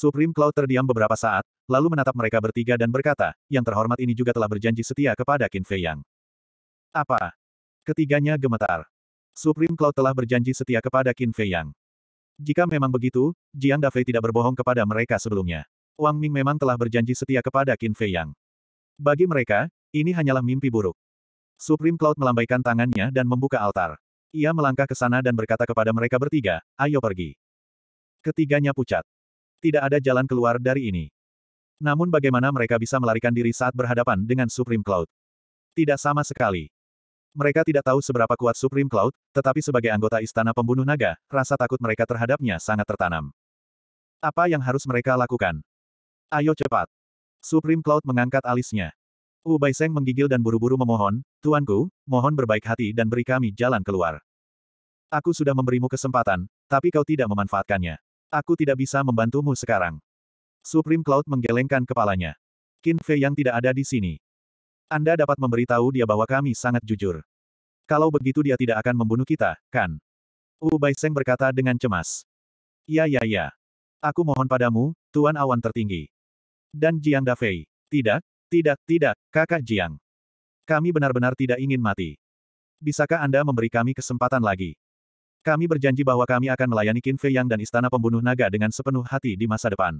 Supreme Cloud terdiam beberapa saat, lalu menatap mereka bertiga dan berkata, yang terhormat ini juga telah berjanji setia kepada Qin Fei Yang. Apa? Ketiganya gemetar. Supreme Cloud telah berjanji setia kepada Qin Fei Yang. Jika memang begitu, Jiang Dafei tidak berbohong kepada mereka sebelumnya. Wang Ming memang telah berjanji setia kepada Qin Fei Yang. Bagi mereka, ini hanyalah mimpi buruk. Supreme Cloud melambaikan tangannya dan membuka altar. Ia melangkah ke sana dan berkata kepada mereka bertiga, ayo pergi. Ketiganya pucat. Tidak ada jalan keluar dari ini. Namun bagaimana mereka bisa melarikan diri saat berhadapan dengan Supreme Cloud? Tidak sama sekali. Mereka tidak tahu seberapa kuat Supreme Cloud, tetapi sebagai anggota Istana Pembunuh Naga, rasa takut mereka terhadapnya sangat tertanam. Apa yang harus mereka lakukan? Ayo cepat. Supreme Cloud mengangkat alisnya. Wu Baiseng menggigil dan buru-buru memohon, Tuanku, mohon berbaik hati dan beri kami jalan keluar. Aku sudah memberimu kesempatan, tapi kau tidak memanfaatkannya. Aku tidak bisa membantumu sekarang. Supreme Cloud menggelengkan kepalanya. Qin Fei yang tidak ada di sini. Anda dapat memberitahu dia bahwa kami sangat jujur. Kalau begitu dia tidak akan membunuh kita, kan? Wu Baiseng berkata dengan cemas. Ya ya ya. Aku mohon padamu, Tuan Awan Tertinggi. Dan Jiang Da Dafei. Tidak, tidak, tidak, kakak Jiang. Kami benar-benar tidak ingin mati. Bisakah Anda memberi kami kesempatan lagi? Kami berjanji bahwa kami akan melayani Qin Fei Yang dan Istana Pembunuh Naga dengan sepenuh hati di masa depan.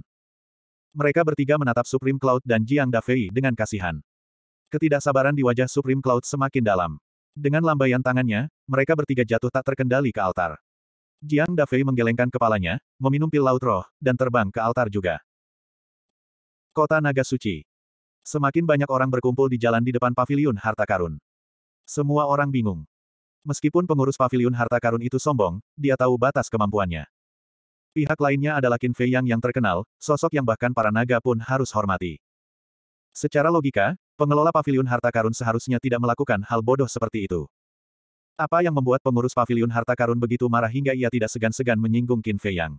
Mereka bertiga menatap Supreme Cloud dan Jiang Dafei dengan kasihan. Ketidaksabaran di wajah Supreme Cloud semakin dalam. Dengan lambaian tangannya, mereka bertiga jatuh tak terkendali ke altar. Jiang Dafei menggelengkan kepalanya, meminum pil laut roh, dan terbang ke altar juga. Kota Naga Suci Semakin banyak orang berkumpul di jalan di depan paviliun harta karun. Semua orang bingung. Meskipun pengurus pavilion harta karun itu sombong, dia tahu batas kemampuannya. Pihak lainnya adalah Qin Fei Yang yang terkenal, sosok yang bahkan para naga pun harus hormati. Secara logika, pengelola pavilion harta karun seharusnya tidak melakukan hal bodoh seperti itu. Apa yang membuat pengurus pavilion harta karun begitu marah hingga ia tidak segan-segan menyinggung Qin Fei Yang?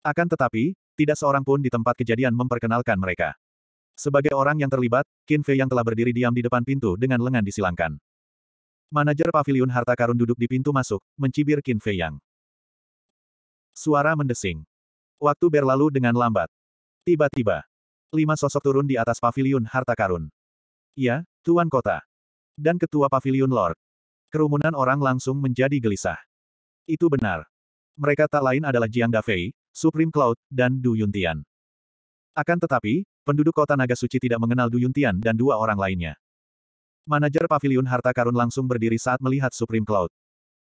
Akan tetapi, tidak seorang pun di tempat kejadian memperkenalkan mereka. Sebagai orang yang terlibat, Qin Fei Yang telah berdiri diam di depan pintu dengan lengan disilangkan. Manajer pavilion harta karun duduk di pintu masuk, mencibir Qin Fei Yang. Suara mendesing. Waktu berlalu dengan lambat. Tiba-tiba, lima sosok turun di atas pavilion harta karun. Ya, Tuan Kota. Dan Ketua Pavilion Lord. Kerumunan orang langsung menjadi gelisah. Itu benar. Mereka tak lain adalah Jiang Dafei, Supreme Cloud, dan Du Yuntian. Akan tetapi, penduduk kota Naga Suci tidak mengenal Du Yuntian dan dua orang lainnya. Manajer Paviliun Harta Karun langsung berdiri saat melihat Supreme Cloud.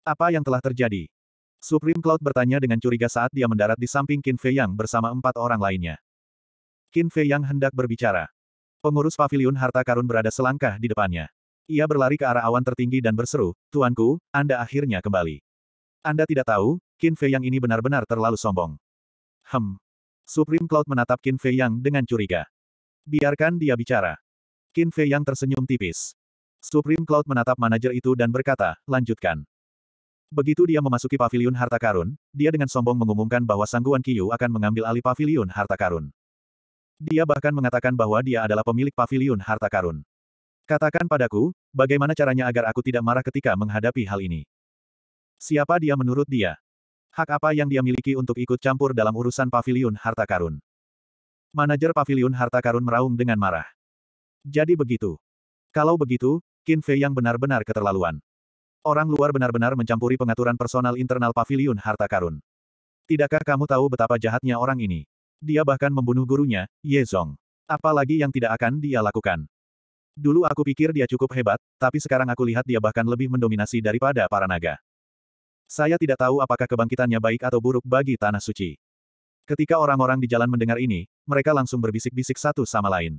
Apa yang telah terjadi? Supreme Cloud bertanya dengan curiga saat dia mendarat di samping Qin Fei Yang bersama empat orang lainnya. Qin Fei Yang hendak berbicara. Pengurus Paviliun Harta Karun berada selangkah di depannya. Ia berlari ke arah awan tertinggi dan berseru, Tuanku, Anda akhirnya kembali. Anda tidak tahu, Qin Fei Yang ini benar-benar terlalu sombong. Hem. Supreme Cloud menatap Qin Fei Yang dengan curiga. Biarkan dia bicara. Qin Fei Yang tersenyum tipis. Supreme Cloud menatap manajer itu dan berkata, lanjutkan. Begitu dia memasuki pavilion harta karun, dia dengan sombong mengumumkan bahwa Sangguan Yu akan mengambil alih pavilion harta karun. Dia bahkan mengatakan bahwa dia adalah pemilik pavilion harta karun. Katakan padaku, bagaimana caranya agar aku tidak marah ketika menghadapi hal ini? Siapa dia menurut dia? Hak apa yang dia miliki untuk ikut campur dalam urusan pavilion harta karun? Manajer pavilion harta karun meraung dengan marah. Jadi begitu. Kalau begitu, Qin Fei yang benar-benar keterlaluan. Orang luar benar-benar mencampuri pengaturan personal internal pavilion harta karun. Tidakkah kamu tahu betapa jahatnya orang ini? Dia bahkan membunuh gurunya, Ye Zong. Apalagi yang tidak akan dia lakukan. Dulu aku pikir dia cukup hebat, tapi sekarang aku lihat dia bahkan lebih mendominasi daripada para naga. Saya tidak tahu apakah kebangkitannya baik atau buruk bagi Tanah Suci. Ketika orang-orang di jalan mendengar ini, mereka langsung berbisik-bisik satu sama lain.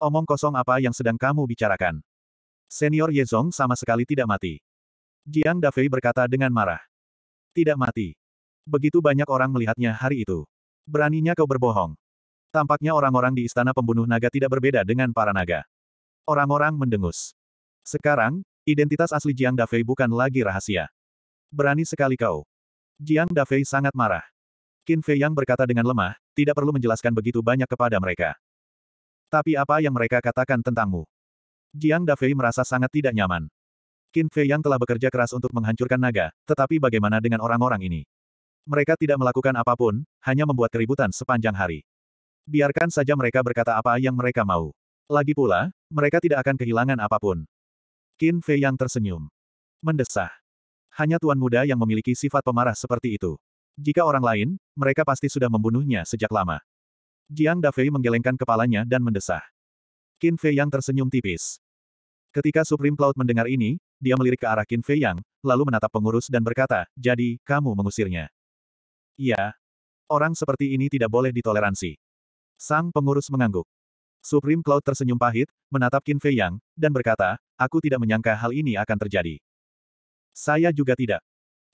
Omong kosong apa yang sedang kamu bicarakan? Senior Ye Zong sama sekali tidak mati. Jiang Dafei berkata dengan marah. Tidak mati. Begitu banyak orang melihatnya hari itu. Beraninya kau berbohong. Tampaknya orang-orang di istana pembunuh naga tidak berbeda dengan para naga. Orang-orang mendengus. Sekarang, identitas asli Jiang Dafei bukan lagi rahasia. Berani sekali kau. Jiang Dafei sangat marah. Qin Fei Yang berkata dengan lemah, tidak perlu menjelaskan begitu banyak kepada mereka. Tapi apa yang mereka katakan tentangmu? Jiang Dafei merasa sangat tidak nyaman. Qin Fei yang telah bekerja keras untuk menghancurkan naga, tetapi bagaimana dengan orang-orang ini? Mereka tidak melakukan apapun, hanya membuat keributan sepanjang hari. Biarkan saja mereka berkata apa yang mereka mau. Lagi pula, mereka tidak akan kehilangan apapun. Qin Fei yang tersenyum. Mendesah. Hanya tuan muda yang memiliki sifat pemarah seperti itu. Jika orang lain, mereka pasti sudah membunuhnya sejak lama. Jiang Dafei menggelengkan kepalanya dan mendesah. Qin Fei Yang tersenyum tipis. Ketika Supreme Cloud mendengar ini, dia melirik ke arah Qin Fei Yang, lalu menatap pengurus dan berkata, jadi, kamu mengusirnya. Iya. Orang seperti ini tidak boleh ditoleransi. Sang pengurus mengangguk. Supreme Cloud tersenyum pahit, menatap Qin Fei Yang, dan berkata, aku tidak menyangka hal ini akan terjadi. Saya juga tidak.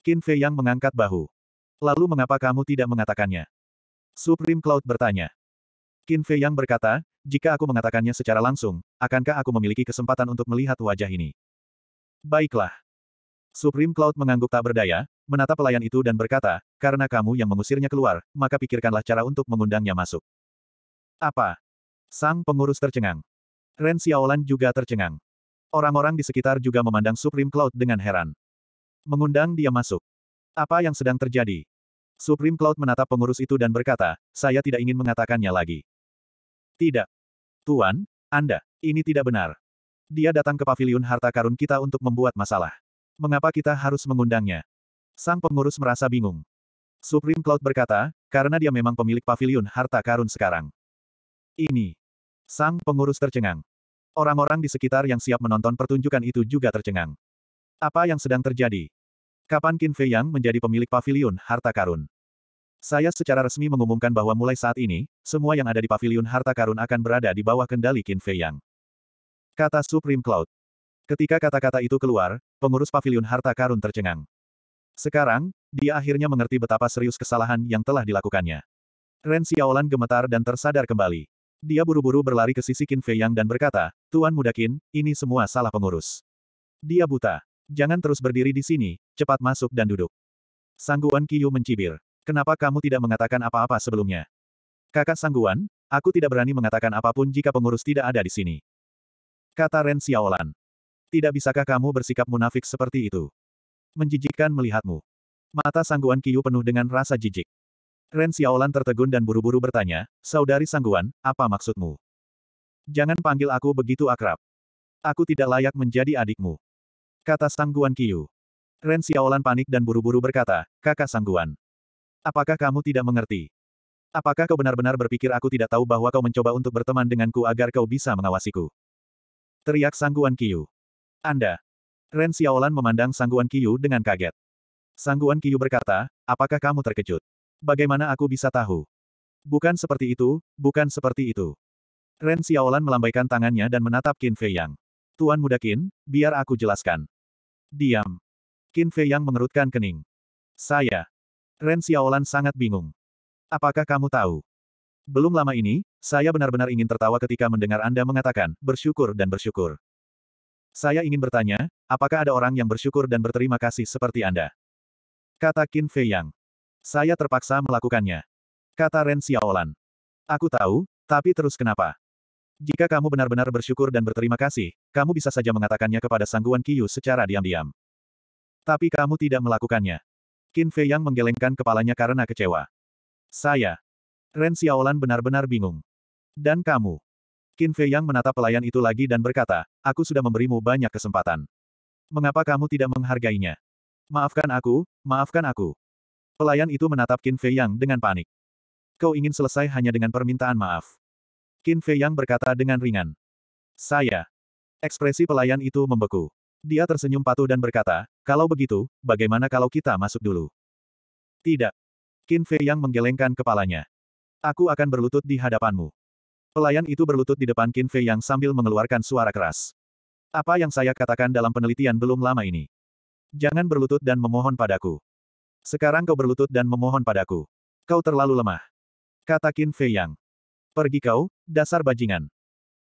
Qin Fei Yang mengangkat bahu. Lalu mengapa kamu tidak mengatakannya? Supreme Cloud bertanya. Qin Fei Yang berkata, jika aku mengatakannya secara langsung, akankah aku memiliki kesempatan untuk melihat wajah ini? Baiklah. Supreme Cloud mengangguk tak berdaya, menatap pelayan itu dan berkata, karena kamu yang mengusirnya keluar, maka pikirkanlah cara untuk mengundangnya masuk. Apa? Sang pengurus tercengang. Ren Xiaolan juga tercengang. Orang-orang di sekitar juga memandang Supreme Cloud dengan heran. Mengundang dia masuk. Apa yang sedang terjadi? Supreme Cloud menatap pengurus itu dan berkata, saya tidak ingin mengatakannya lagi. Tidak. Tuan, Anda, ini tidak benar. Dia datang ke pavilion harta karun kita untuk membuat masalah. Mengapa kita harus mengundangnya? Sang pengurus merasa bingung. Supreme Cloud berkata, karena dia memang pemilik pavilion harta karun sekarang. Ini. Sang pengurus tercengang. Orang-orang di sekitar yang siap menonton pertunjukan itu juga tercengang. Apa yang sedang terjadi? Kapan Qin Fei Yang menjadi pemilik pavilion harta karun? Saya secara resmi mengumumkan bahwa mulai saat ini, semua yang ada di Paviliun harta karun akan berada di bawah kendali Qin Fei Yang. Kata Supreme Cloud. Ketika kata-kata itu keluar, pengurus Paviliun harta karun tercengang. Sekarang, dia akhirnya mengerti betapa serius kesalahan yang telah dilakukannya. Ren Xiaolan gemetar dan tersadar kembali. Dia buru-buru berlari ke sisi Qin Fei Yang dan berkata, Tuan Muda Qin, ini semua salah pengurus. Dia buta. Jangan terus berdiri di sini, cepat masuk dan duduk. Sangguan Qiyu mencibir. Kenapa kamu tidak mengatakan apa-apa sebelumnya? Kakak Sangguan, aku tidak berani mengatakan apapun jika pengurus tidak ada di sini. Kata Ren Xiaolan. Tidak bisakah kamu bersikap munafik seperti itu? Menjijikkan melihatmu. Mata Sangguan Kiyu penuh dengan rasa jijik. Ren Xiaolan tertegun dan buru-buru bertanya, Saudari Sangguan, apa maksudmu? Jangan panggil aku begitu akrab. Aku tidak layak menjadi adikmu. Kata Sangguan Kiyu. Ren Xiaolan panik dan buru-buru berkata, Kakak Sangguan. Apakah kamu tidak mengerti? Apakah kau benar-benar berpikir aku tidak tahu bahwa kau mencoba untuk berteman denganku agar kau bisa mengawasiku? Teriak Sangguan Kiyu. Anda. Ren Xiaolan memandang Sangguan Kiyu dengan kaget. Sangguan Kiyu berkata, apakah kamu terkejut? Bagaimana aku bisa tahu? Bukan seperti itu, bukan seperti itu. Ren Xiaolan melambaikan tangannya dan menatap Qin Fei Yang. Tuan muda Qin, biar aku jelaskan. Diam. Qin Fei Yang mengerutkan kening. Saya. Ren Xiaolan sangat bingung. Apakah kamu tahu? Belum lama ini, saya benar-benar ingin tertawa ketika mendengar Anda mengatakan, bersyukur dan bersyukur. Saya ingin bertanya, apakah ada orang yang bersyukur dan berterima kasih seperti Anda? Kata Qin Fei Yang. Saya terpaksa melakukannya. Kata Ren Xiaolan. Aku tahu, tapi terus kenapa? Jika kamu benar-benar bersyukur dan berterima kasih, kamu bisa saja mengatakannya kepada Sangguan Kiyu secara diam-diam. Tapi kamu tidak melakukannya. Qin Fei Yang menggelengkan kepalanya karena kecewa. Saya. Ren Xiaolan benar-benar bingung. Dan kamu. Qin Fei Yang menatap pelayan itu lagi dan berkata, aku sudah memberimu banyak kesempatan. Mengapa kamu tidak menghargainya? Maafkan aku, maafkan aku. Pelayan itu menatap Qin Fei Yang dengan panik. Kau ingin selesai hanya dengan permintaan maaf. Qin Fei Yang berkata dengan ringan. Saya. Ekspresi pelayan itu membeku. Dia tersenyum patuh dan berkata, kalau begitu, bagaimana kalau kita masuk dulu? Tidak. Qin Fei yang menggelengkan kepalanya. Aku akan berlutut di hadapanmu. Pelayan itu berlutut di depan Qin Fei yang sambil mengeluarkan suara keras. Apa yang saya katakan dalam penelitian belum lama ini? Jangan berlutut dan memohon padaku. Sekarang kau berlutut dan memohon padaku. Kau terlalu lemah. Kata Qin Fei Yang. Pergi kau, dasar bajingan.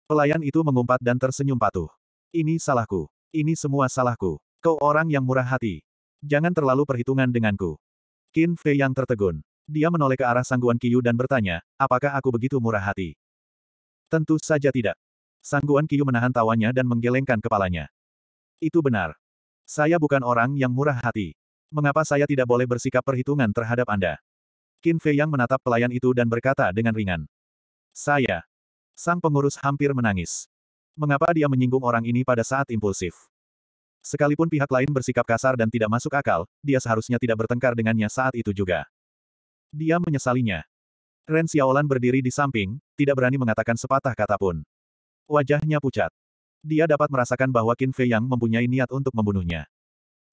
Pelayan itu mengumpat dan tersenyum patuh. Ini salahku. Ini semua salahku. Kau orang yang murah hati. Jangan terlalu perhitungan denganku. Qin Fei yang tertegun. Dia menoleh ke arah Sangguan Kiyu dan bertanya, apakah aku begitu murah hati? Tentu saja tidak. Sangguan Kiyu menahan tawanya dan menggelengkan kepalanya. Itu benar. Saya bukan orang yang murah hati. Mengapa saya tidak boleh bersikap perhitungan terhadap Anda? Qin Fei yang menatap pelayan itu dan berkata dengan ringan. Saya. Sang pengurus hampir menangis. Mengapa dia menyinggung orang ini pada saat impulsif? Sekalipun pihak lain bersikap kasar dan tidak masuk akal, dia seharusnya tidak bertengkar dengannya saat itu juga. Dia menyesalinya. Ren Xiaolan berdiri di samping, tidak berani mengatakan sepatah kata pun. Wajahnya pucat. Dia dapat merasakan bahwa Qin Fei Yang mempunyai niat untuk membunuhnya.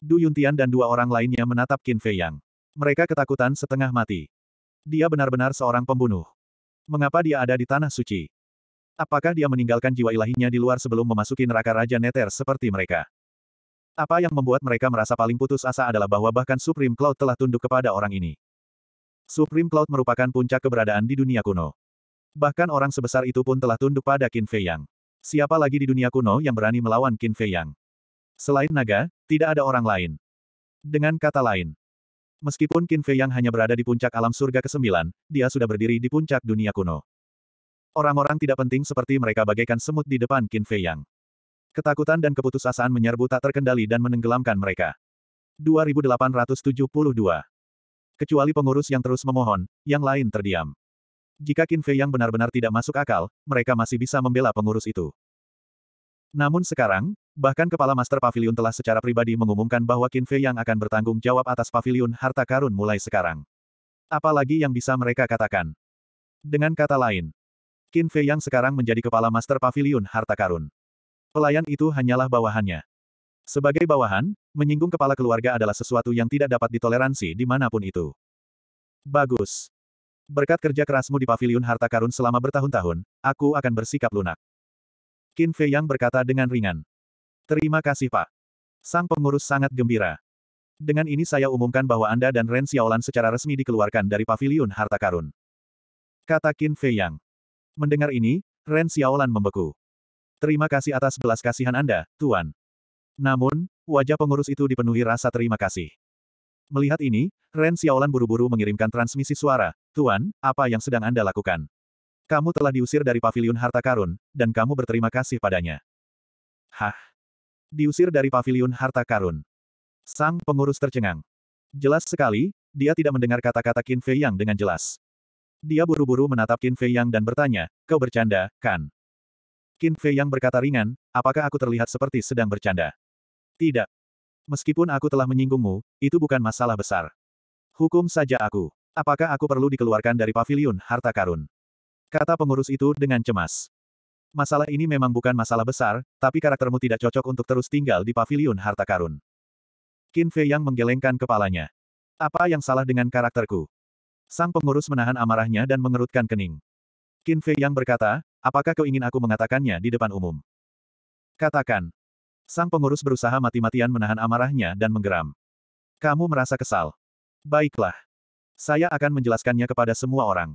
Du Yuntian dan dua orang lainnya menatap Qin Fei Yang. Mereka ketakutan setengah mati. Dia benar-benar seorang pembunuh. Mengapa dia ada di Tanah Suci? Apakah dia meninggalkan jiwa ilahinya di luar sebelum memasuki neraka Raja Neter seperti mereka? Apa yang membuat mereka merasa paling putus asa adalah bahwa bahkan Supreme Cloud telah tunduk kepada orang ini. Supreme Cloud merupakan puncak keberadaan di dunia kuno. Bahkan orang sebesar itu pun telah tunduk pada Qin Fei Yang. Siapa lagi di dunia kuno yang berani melawan Qin Fei Yang? Selain naga, tidak ada orang lain. Dengan kata lain, meskipun Qin Fei Yang hanya berada di puncak alam surga ke-9, dia sudah berdiri di puncak dunia kuno. Orang-orang tidak penting seperti mereka bagaikan semut di depan Qin Fei Yang. Ketakutan dan keputusasaan menyerbu tak terkendali dan menenggelamkan mereka. 2872 Kecuali pengurus yang terus memohon, yang lain terdiam. Jika Qin Fei Yang benar-benar tidak masuk akal, mereka masih bisa membela pengurus itu. Namun sekarang, bahkan kepala Master Pavilion telah secara pribadi mengumumkan bahwa Qin Fei Yang akan bertanggung jawab atas pavilion harta karun mulai sekarang. Apalagi yang bisa mereka katakan. Dengan kata lain, Qin Fei yang sekarang menjadi kepala Master Pavilion Harta Karun. Pelayan itu hanyalah bawahannya. Sebagai bawahan, menyinggung kepala keluarga adalah sesuatu yang tidak dapat ditoleransi di dimanapun itu. Bagus. Berkat kerja kerasmu di pavilion Harta Karun selama bertahun-tahun, aku akan bersikap lunak. Qin Fei Yang berkata dengan ringan. Terima kasih Pak. Sang pengurus sangat gembira. Dengan ini saya umumkan bahwa Anda dan Ren Xiaolan secara resmi dikeluarkan dari pavilion Harta Karun. Kata Qin Fei Yang. Mendengar ini, Ren Xiaolan membeku. Terima kasih atas belas kasihan Anda, Tuan. Namun, wajah pengurus itu dipenuhi rasa terima kasih. Melihat ini, Ren Xiaolan buru-buru mengirimkan transmisi suara, Tuan, apa yang sedang Anda lakukan? Kamu telah diusir dari pavilion harta karun, dan kamu berterima kasih padanya. Hah? Diusir dari pavilion harta karun. Sang pengurus tercengang. Jelas sekali, dia tidak mendengar kata-kata Qin Fei Yang dengan jelas. Dia buru buru menatap Qin Fei Yang dan bertanya, kau bercanda, kan? Qin Fei Yang berkata ringan, apakah aku terlihat seperti sedang bercanda? Tidak. Meskipun aku telah menyinggungmu, itu bukan masalah besar. Hukum saja aku. Apakah aku perlu dikeluarkan dari pavilion harta karun? Kata pengurus itu dengan cemas. Masalah ini memang bukan masalah besar, tapi karaktermu tidak cocok untuk terus tinggal di pavilion harta karun. Qin Fei Yang menggelengkan kepalanya. Apa yang salah dengan karakterku? Sang pengurus menahan amarahnya dan mengerutkan kening. Qin Fei yang berkata, apakah kau ingin aku mengatakannya di depan umum? Katakan. Sang pengurus berusaha mati-matian menahan amarahnya dan menggeram. Kamu merasa kesal. Baiklah. Saya akan menjelaskannya kepada semua orang.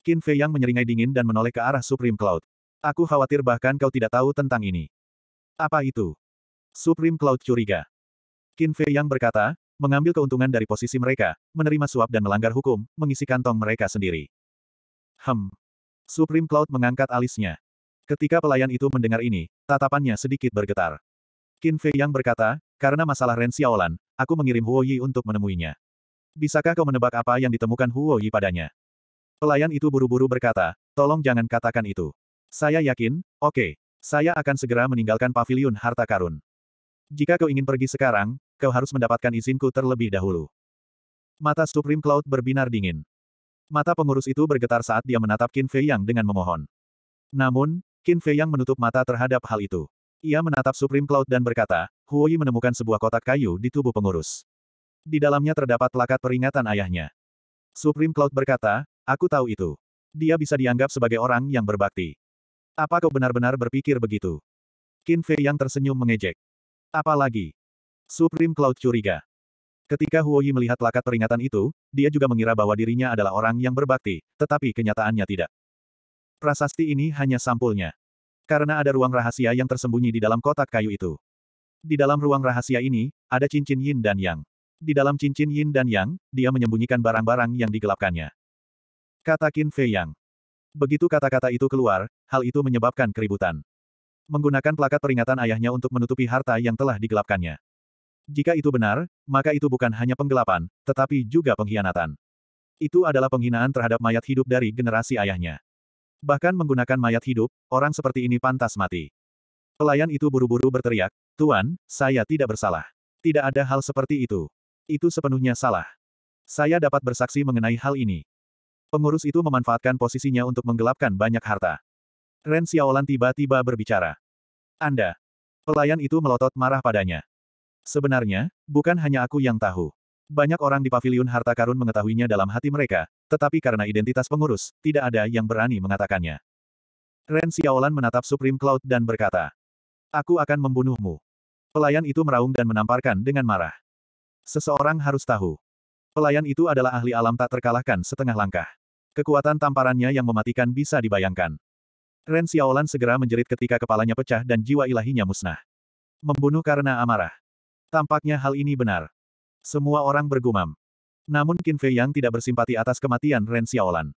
Qin Fei yang menyeringai dingin dan menoleh ke arah Supreme Cloud. Aku khawatir bahkan kau tidak tahu tentang ini. Apa itu? Supreme Cloud curiga. Qin Fei yang berkata, mengambil keuntungan dari posisi mereka, menerima suap dan melanggar hukum, mengisi kantong mereka sendiri. Hem. Supreme Cloud mengangkat alisnya. Ketika pelayan itu mendengar ini, tatapannya sedikit bergetar. Qin Fei yang berkata, karena masalah Ren Xiaolan, aku mengirim Huo Yi untuk menemuinya. Bisakah kau menebak apa yang ditemukan Huo Yi padanya? Pelayan itu buru-buru berkata, tolong jangan katakan itu. Saya yakin, oke, okay, saya akan segera meninggalkan Paviliun harta karun. Jika kau ingin pergi sekarang, kau harus mendapatkan izinku terlebih dahulu. Mata Supreme Cloud berbinar dingin. Mata pengurus itu bergetar saat dia menatap Qin Fei Yang dengan memohon. Namun, Qin Fei Yang menutup mata terhadap hal itu. Ia menatap Supreme Cloud dan berkata, Huoyi menemukan sebuah kotak kayu di tubuh pengurus. Di dalamnya terdapat plakat peringatan ayahnya. Supreme Cloud berkata, aku tahu itu. Dia bisa dianggap sebagai orang yang berbakti. Apa kau benar-benar berpikir begitu? Qin Fei yang tersenyum mengejek. Apalagi, Supreme Cloud curiga. Ketika Huo Yi melihat plakat peringatan itu, dia juga mengira bahwa dirinya adalah orang yang berbakti, tetapi kenyataannya tidak. Prasasti ini hanya sampulnya. Karena ada ruang rahasia yang tersembunyi di dalam kotak kayu itu. Di dalam ruang rahasia ini, ada cincin yin dan yang. Di dalam cincin yin dan yang, dia menyembunyikan barang-barang yang digelapkannya. Kata Qin Fei Yang. Begitu kata-kata itu keluar, hal itu menyebabkan keributan. Menggunakan plakat peringatan ayahnya untuk menutupi harta yang telah digelapkannya. Jika itu benar, maka itu bukan hanya penggelapan, tetapi juga pengkhianatan. Itu adalah penghinaan terhadap mayat hidup dari generasi ayahnya. Bahkan menggunakan mayat hidup, orang seperti ini pantas mati. Pelayan itu buru-buru berteriak, Tuan, saya tidak bersalah. Tidak ada hal seperti itu. Itu sepenuhnya salah. Saya dapat bersaksi mengenai hal ini. Pengurus itu memanfaatkan posisinya untuk menggelapkan banyak harta. Ren Xiaolan tiba-tiba berbicara. Anda. Pelayan itu melotot marah padanya. Sebenarnya, bukan hanya aku yang tahu. Banyak orang di Paviliun harta karun mengetahuinya dalam hati mereka, tetapi karena identitas pengurus, tidak ada yang berani mengatakannya. Ren Xiaolan menatap Supreme Cloud dan berkata, Aku akan membunuhmu. Pelayan itu meraung dan menamparkan dengan marah. Seseorang harus tahu. Pelayan itu adalah ahli alam tak terkalahkan setengah langkah. Kekuatan tamparannya yang mematikan bisa dibayangkan. Ren Xiaolan segera menjerit ketika kepalanya pecah dan jiwa ilahinya musnah. Membunuh karena amarah. Tampaknya hal ini benar. Semua orang bergumam. Namun Qin Fei Yang tidak bersimpati atas kematian Ren Xiaolan.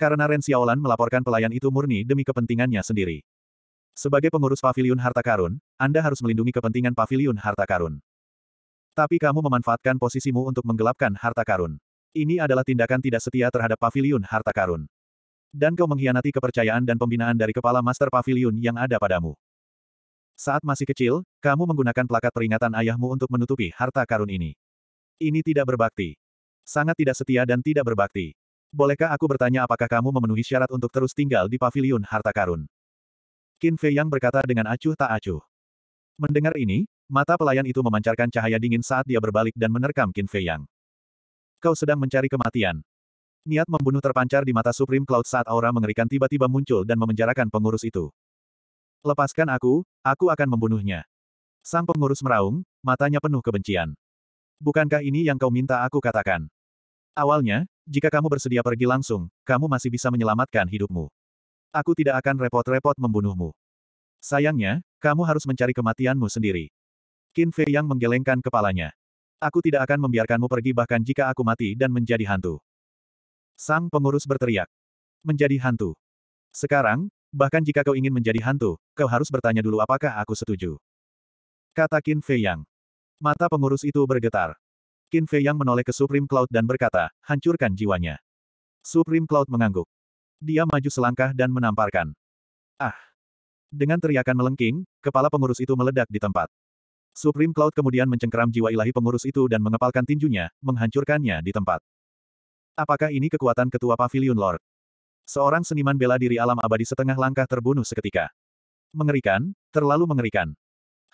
Karena Ren Xiaolan melaporkan pelayan itu murni demi kepentingannya sendiri. Sebagai pengurus Pavilion harta karun, Anda harus melindungi kepentingan Pavilion harta karun. Tapi kamu memanfaatkan posisimu untuk menggelapkan harta karun. Ini adalah tindakan tidak setia terhadap Pavilion harta karun. Dan kau mengkhianati kepercayaan dan pembinaan dari kepala master Pavilion yang ada padamu. Saat masih kecil, kamu menggunakan plakat peringatan ayahmu untuk menutupi harta karun ini. Ini tidak berbakti. Sangat tidak setia dan tidak berbakti. Bolehkah aku bertanya apakah kamu memenuhi syarat untuk terus tinggal di paviliun harta karun? Qin Fei Yang berkata dengan acuh tak acuh. Mendengar ini, mata pelayan itu memancarkan cahaya dingin saat dia berbalik dan menerkam Qin Fei Yang. Kau sedang mencari kematian. Niat membunuh terpancar di mata Supreme Cloud saat aura mengerikan tiba-tiba muncul dan memenjarakan pengurus itu. Lepaskan aku, aku akan membunuhnya. Sang pengurus meraung, matanya penuh kebencian. Bukankah ini yang kau minta aku katakan? Awalnya, jika kamu bersedia pergi langsung, kamu masih bisa menyelamatkan hidupmu. Aku tidak akan repot-repot membunuhmu. Sayangnya, kamu harus mencari kematianmu sendiri. Qin Fei yang menggelengkan kepalanya. Aku tidak akan membiarkanmu pergi bahkan jika aku mati dan menjadi hantu. Sang pengurus berteriak. Menjadi hantu. Sekarang, Bahkan jika kau ingin menjadi hantu, kau harus bertanya dulu apakah aku setuju. Kata Qin Fei Yang. Mata pengurus itu bergetar. Qin Fei Yang menoleh ke Supreme Cloud dan berkata, hancurkan jiwanya. Supreme Cloud mengangguk. Dia maju selangkah dan menamparkan. Ah! Dengan teriakan melengking, kepala pengurus itu meledak di tempat. Supreme Cloud kemudian mencengkeram jiwa ilahi pengurus itu dan mengepalkan tinjunya, menghancurkannya di tempat. Apakah ini kekuatan ketua pavilion Lord? Seorang seniman bela diri alam abadi setengah langkah terbunuh seketika. Mengerikan, terlalu mengerikan.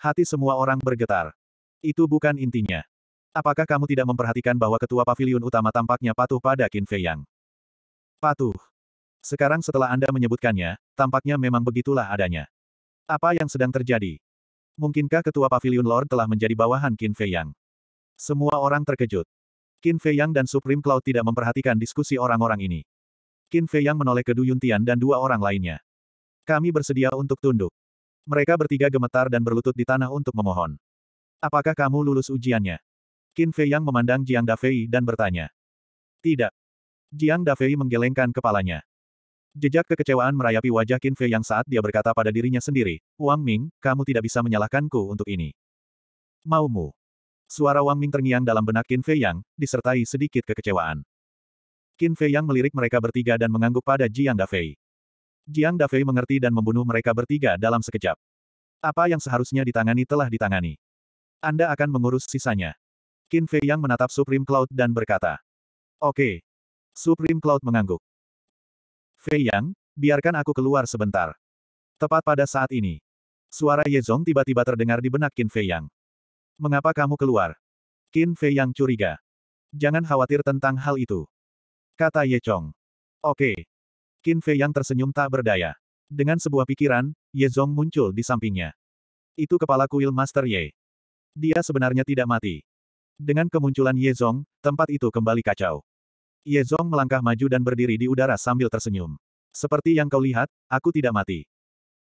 Hati semua orang bergetar. Itu bukan intinya. Apakah kamu tidak memperhatikan bahwa ketua pavilion utama tampaknya patuh pada Qin Fei Yang? Patuh. Sekarang setelah Anda menyebutkannya, tampaknya memang begitulah adanya. Apa yang sedang terjadi? Mungkinkah ketua pavilion Lord telah menjadi bawahan Qin Fei Yang? Semua orang terkejut. Qin Fei Yang dan Supreme Cloud tidak memperhatikan diskusi orang-orang ini. Qin Fei yang menoleh ke Du Yuntian dan dua orang lainnya. Kami bersedia untuk tunduk. Mereka bertiga gemetar dan berlutut di tanah untuk memohon. Apakah kamu lulus ujiannya? Qin Fei yang memandang Jiang Dafei dan bertanya. Tidak. Jiang Dafei menggelengkan kepalanya. Jejak kekecewaan merayapi wajah Qin Fei yang saat dia berkata pada dirinya sendiri, Wang Ming, kamu tidak bisa menyalahkanku untuk ini. Maumu. Suara Wang Ming terngiang dalam benak Qin Fei Yang, disertai sedikit kekecewaan. Qin Fei Yang melirik mereka bertiga dan mengangguk pada Jiang Dafei. Jiang Dafei mengerti dan membunuh mereka bertiga dalam sekejap. Apa yang seharusnya ditangani telah ditangani. Anda akan mengurus sisanya. Qin Fei Yang menatap Supreme Cloud dan berkata. Oke. Okay. Supreme Cloud mengangguk. Fei Yang, biarkan aku keluar sebentar. Tepat pada saat ini. Suara Ye Yezong tiba-tiba terdengar di benak Qin Fei Yang. Mengapa kamu keluar? Qin Fei Yang curiga. Jangan khawatir tentang hal itu. Kata Ye Chong. Oke. Qin Fei yang tersenyum tak berdaya. Dengan sebuah pikiran, Ye Zong muncul di sampingnya. Itu kepala kuil Master Ye. Dia sebenarnya tidak mati. Dengan kemunculan Ye Zong, tempat itu kembali kacau. Ye Zong melangkah maju dan berdiri di udara sambil tersenyum. Seperti yang kau lihat, aku tidak mati.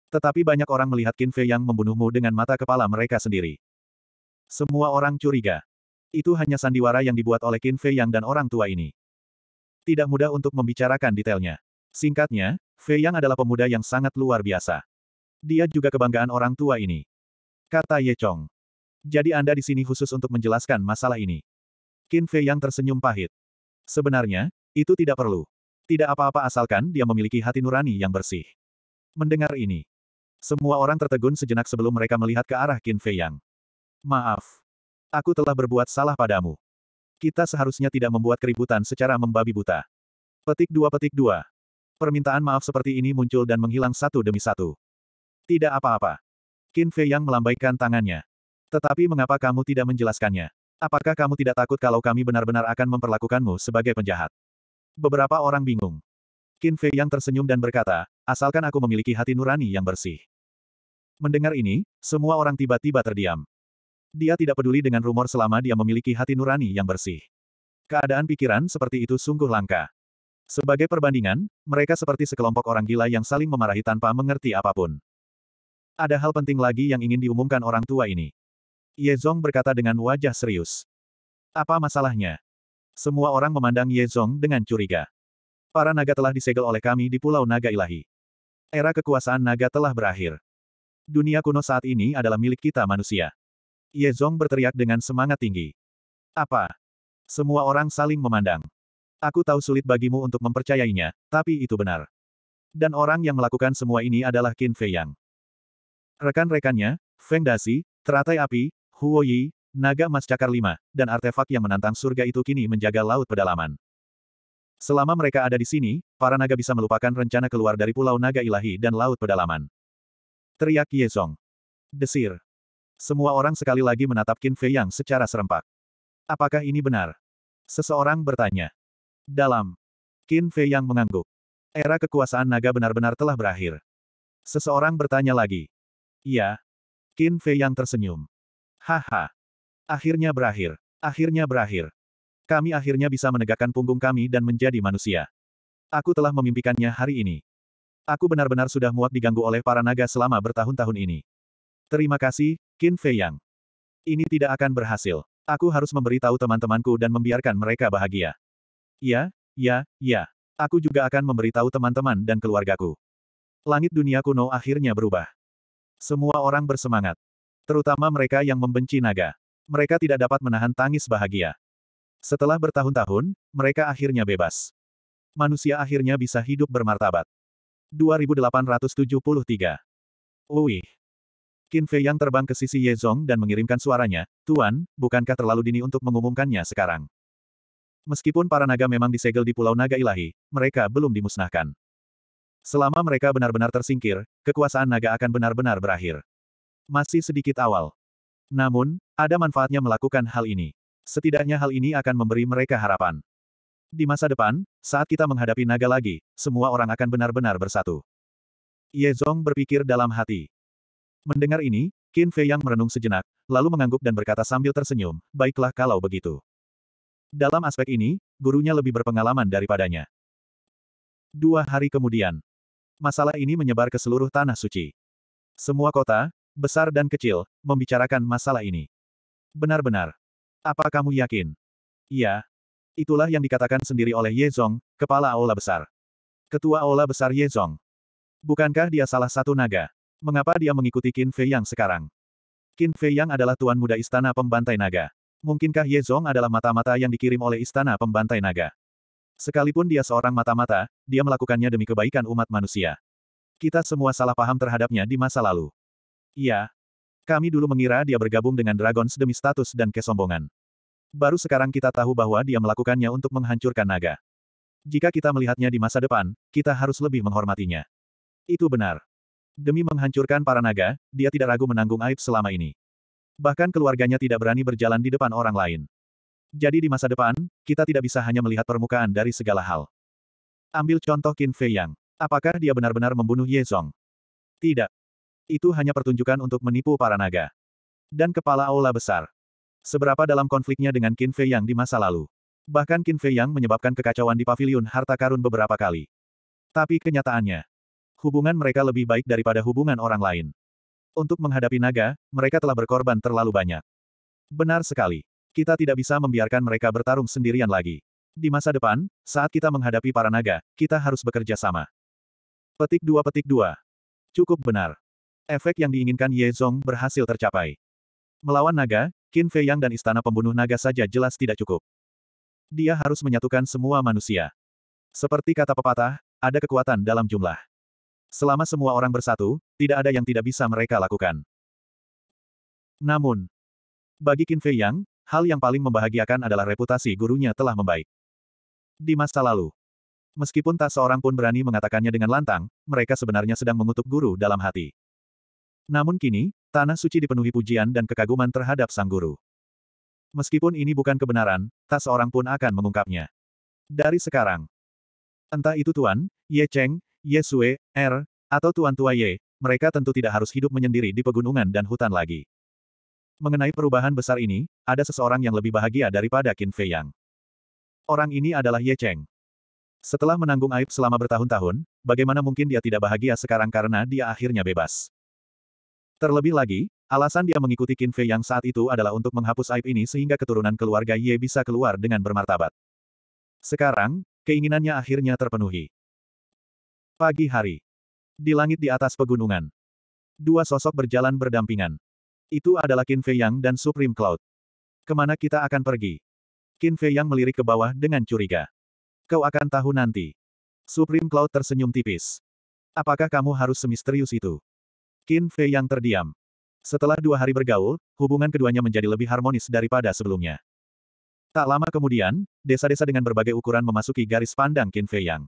Tetapi banyak orang melihat Qin Fei yang membunuhmu dengan mata kepala mereka sendiri. Semua orang curiga. Itu hanya sandiwara yang dibuat oleh Qin Fei yang dan orang tua ini. Tidak mudah untuk membicarakan detailnya. Singkatnya, Fei Yang adalah pemuda yang sangat luar biasa. Dia juga kebanggaan orang tua ini. Kata Ye Chong. Jadi Anda di sini khusus untuk menjelaskan masalah ini. Qin Fei Yang tersenyum pahit. Sebenarnya, itu tidak perlu. Tidak apa-apa asalkan dia memiliki hati nurani yang bersih. Mendengar ini, semua orang tertegun sejenak sebelum mereka melihat ke arah Qin Fei Yang. Maaf. Aku telah berbuat salah padamu. Kita seharusnya tidak membuat keributan secara membabi buta. Petik dua petik dua. Permintaan maaf seperti ini muncul dan menghilang satu demi satu. Tidak apa-apa. Qin Fei yang melambaikan tangannya. Tetapi mengapa kamu tidak menjelaskannya? Apakah kamu tidak takut kalau kami benar-benar akan memperlakukanmu sebagai penjahat? Beberapa orang bingung. Qin Fei yang tersenyum dan berkata, asalkan aku memiliki hati nurani yang bersih. Mendengar ini, semua orang tiba-tiba terdiam. Dia tidak peduli dengan rumor selama dia memiliki hati nurani yang bersih. Keadaan pikiran seperti itu sungguh langka. Sebagai perbandingan, mereka seperti sekelompok orang gila yang saling memarahi tanpa mengerti apapun. Ada hal penting lagi yang ingin diumumkan orang tua ini. Ye Zong berkata dengan wajah serius. Apa masalahnya? Semua orang memandang Ye Zong dengan curiga. Para naga telah disegel oleh kami di Pulau Naga Ilahi. Era kekuasaan naga telah berakhir. Dunia kuno saat ini adalah milik kita manusia. Ye Zong berteriak dengan semangat tinggi. Apa? Semua orang saling memandang. Aku tahu sulit bagimu untuk mempercayainya, tapi itu benar. Dan orang yang melakukan semua ini adalah Qin Fei Yang. Rekan-rekannya, Feng Dasi, teratai api, Huo Yi, naga Mas cakar lima, dan artefak yang menantang surga itu kini menjaga laut pedalaman. Selama mereka ada di sini, para naga bisa melupakan rencana keluar dari pulau naga ilahi dan laut pedalaman. Teriak Ye Zong. Desir. Semua orang sekali lagi menatap Qin Fei Yang secara serempak. Apakah ini benar? Seseorang bertanya. Dalam. Qin Fei Yang mengangguk. Era kekuasaan naga benar-benar telah berakhir. Seseorang bertanya lagi. Iya. Qin Fei Yang tersenyum. Haha. Akhirnya berakhir. Akhirnya berakhir. Kami akhirnya bisa menegakkan punggung kami dan menjadi manusia. Aku telah memimpikannya hari ini. Aku benar-benar sudah muak diganggu oleh para naga selama bertahun-tahun ini. Terima kasih, Qin Fei Yang. Ini tidak akan berhasil. Aku harus memberitahu teman-temanku dan membiarkan mereka bahagia. Ya, ya, ya. Aku juga akan memberitahu teman-teman dan keluargaku. Langit dunia kuno akhirnya berubah. Semua orang bersemangat. Terutama mereka yang membenci naga. Mereka tidak dapat menahan tangis bahagia. Setelah bertahun-tahun, mereka akhirnya bebas. Manusia akhirnya bisa hidup bermartabat. 2873. Uih. Qin Fei yang terbang ke sisi Ye Zong dan mengirimkan suaranya, Tuan, bukankah terlalu dini untuk mengumumkannya sekarang? Meskipun para naga memang disegel di Pulau Naga Ilahi, mereka belum dimusnahkan. Selama mereka benar-benar tersingkir, kekuasaan naga akan benar-benar berakhir. Masih sedikit awal. Namun, ada manfaatnya melakukan hal ini. Setidaknya hal ini akan memberi mereka harapan. Di masa depan, saat kita menghadapi naga lagi, semua orang akan benar-benar bersatu. Ye Zong berpikir dalam hati. Mendengar ini, Qin Fei yang merenung sejenak, lalu mengangguk dan berkata sambil tersenyum, baiklah kalau begitu. Dalam aspek ini, gurunya lebih berpengalaman daripadanya. Dua hari kemudian, masalah ini menyebar ke seluruh tanah suci. Semua kota, besar dan kecil, membicarakan masalah ini. Benar-benar. Apa kamu yakin? Iya. Itulah yang dikatakan sendiri oleh Ye Zong, kepala aula besar. Ketua aula besar Ye Zong. Bukankah dia salah satu naga? Mengapa dia mengikuti Qin Fei Yang sekarang? Qin Fei Yang adalah tuan muda istana pembantai naga. Mungkinkah Ye Zhong adalah mata-mata yang dikirim oleh istana pembantai naga? Sekalipun dia seorang mata-mata, dia melakukannya demi kebaikan umat manusia. Kita semua salah paham terhadapnya di masa lalu. Iya. Kami dulu mengira dia bergabung dengan Dragons demi status dan kesombongan. Baru sekarang kita tahu bahwa dia melakukannya untuk menghancurkan naga. Jika kita melihatnya di masa depan, kita harus lebih menghormatinya. Itu benar. Demi menghancurkan para naga, dia tidak ragu menanggung aib selama ini. Bahkan keluarganya tidak berani berjalan di depan orang lain. Jadi di masa depan, kita tidak bisa hanya melihat permukaan dari segala hal. Ambil contoh Qin Fei Yang. Apakah dia benar-benar membunuh Ye Zong? Tidak. Itu hanya pertunjukan untuk menipu para naga. Dan kepala aula besar. Seberapa dalam konfliknya dengan Qin Fei Yang di masa lalu. Bahkan Qin Fei Yang menyebabkan kekacauan di Paviliun harta karun beberapa kali. Tapi kenyataannya, hubungan mereka lebih baik daripada hubungan orang lain. Untuk menghadapi naga, mereka telah berkorban terlalu banyak. Benar sekali. Kita tidak bisa membiarkan mereka bertarung sendirian lagi. Di masa depan, saat kita menghadapi para naga, kita harus bekerja sama. Petik dua petik dua. Cukup benar. Efek yang diinginkan Ye Zong berhasil tercapai. Melawan naga, Qin Fei Yang dan Istana Pembunuh Naga saja jelas tidak cukup. Dia harus menyatukan semua manusia. Seperti kata pepatah, ada kekuatan dalam jumlah. Selama semua orang bersatu, tidak ada yang tidak bisa mereka lakukan. Namun, bagi Qin Fei Yang, hal yang paling membahagiakan adalah reputasi gurunya telah membaik. Di masa lalu, meskipun tak seorang pun berani mengatakannya dengan lantang, mereka sebenarnya sedang mengutuk guru dalam hati. Namun kini, tanah suci dipenuhi pujian dan kekaguman terhadap sang guru. Meskipun ini bukan kebenaran, tak seorang pun akan mengungkapnya. Dari sekarang. Entah itu Tuan, Ye Cheng, Yesue, Er, atau Tuan Tua Ye, mereka tentu tidak harus hidup menyendiri di pegunungan dan hutan lagi. Mengenai perubahan besar ini, ada seseorang yang lebih bahagia daripada Qin Fei Yang. Orang ini adalah Ye Cheng. Setelah menanggung aib selama bertahun-tahun, bagaimana mungkin dia tidak bahagia sekarang karena dia akhirnya bebas. Terlebih lagi, alasan dia mengikuti Qin Fei Yang saat itu adalah untuk menghapus aib ini sehingga keturunan keluarga Ye bisa keluar dengan bermartabat. Sekarang, keinginannya akhirnya terpenuhi. Pagi hari. Di langit di atas pegunungan. Dua sosok berjalan berdampingan. Itu adalah Qin Fei Yang dan Supreme Cloud. Kemana kita akan pergi? Qin Fei Yang melirik ke bawah dengan curiga. Kau akan tahu nanti. Supreme Cloud tersenyum tipis. Apakah kamu harus semisterius itu? Qin Fei Yang terdiam. Setelah dua hari bergaul, hubungan keduanya menjadi lebih harmonis daripada sebelumnya. Tak lama kemudian, desa-desa dengan berbagai ukuran memasuki garis pandang Qin Fei Yang.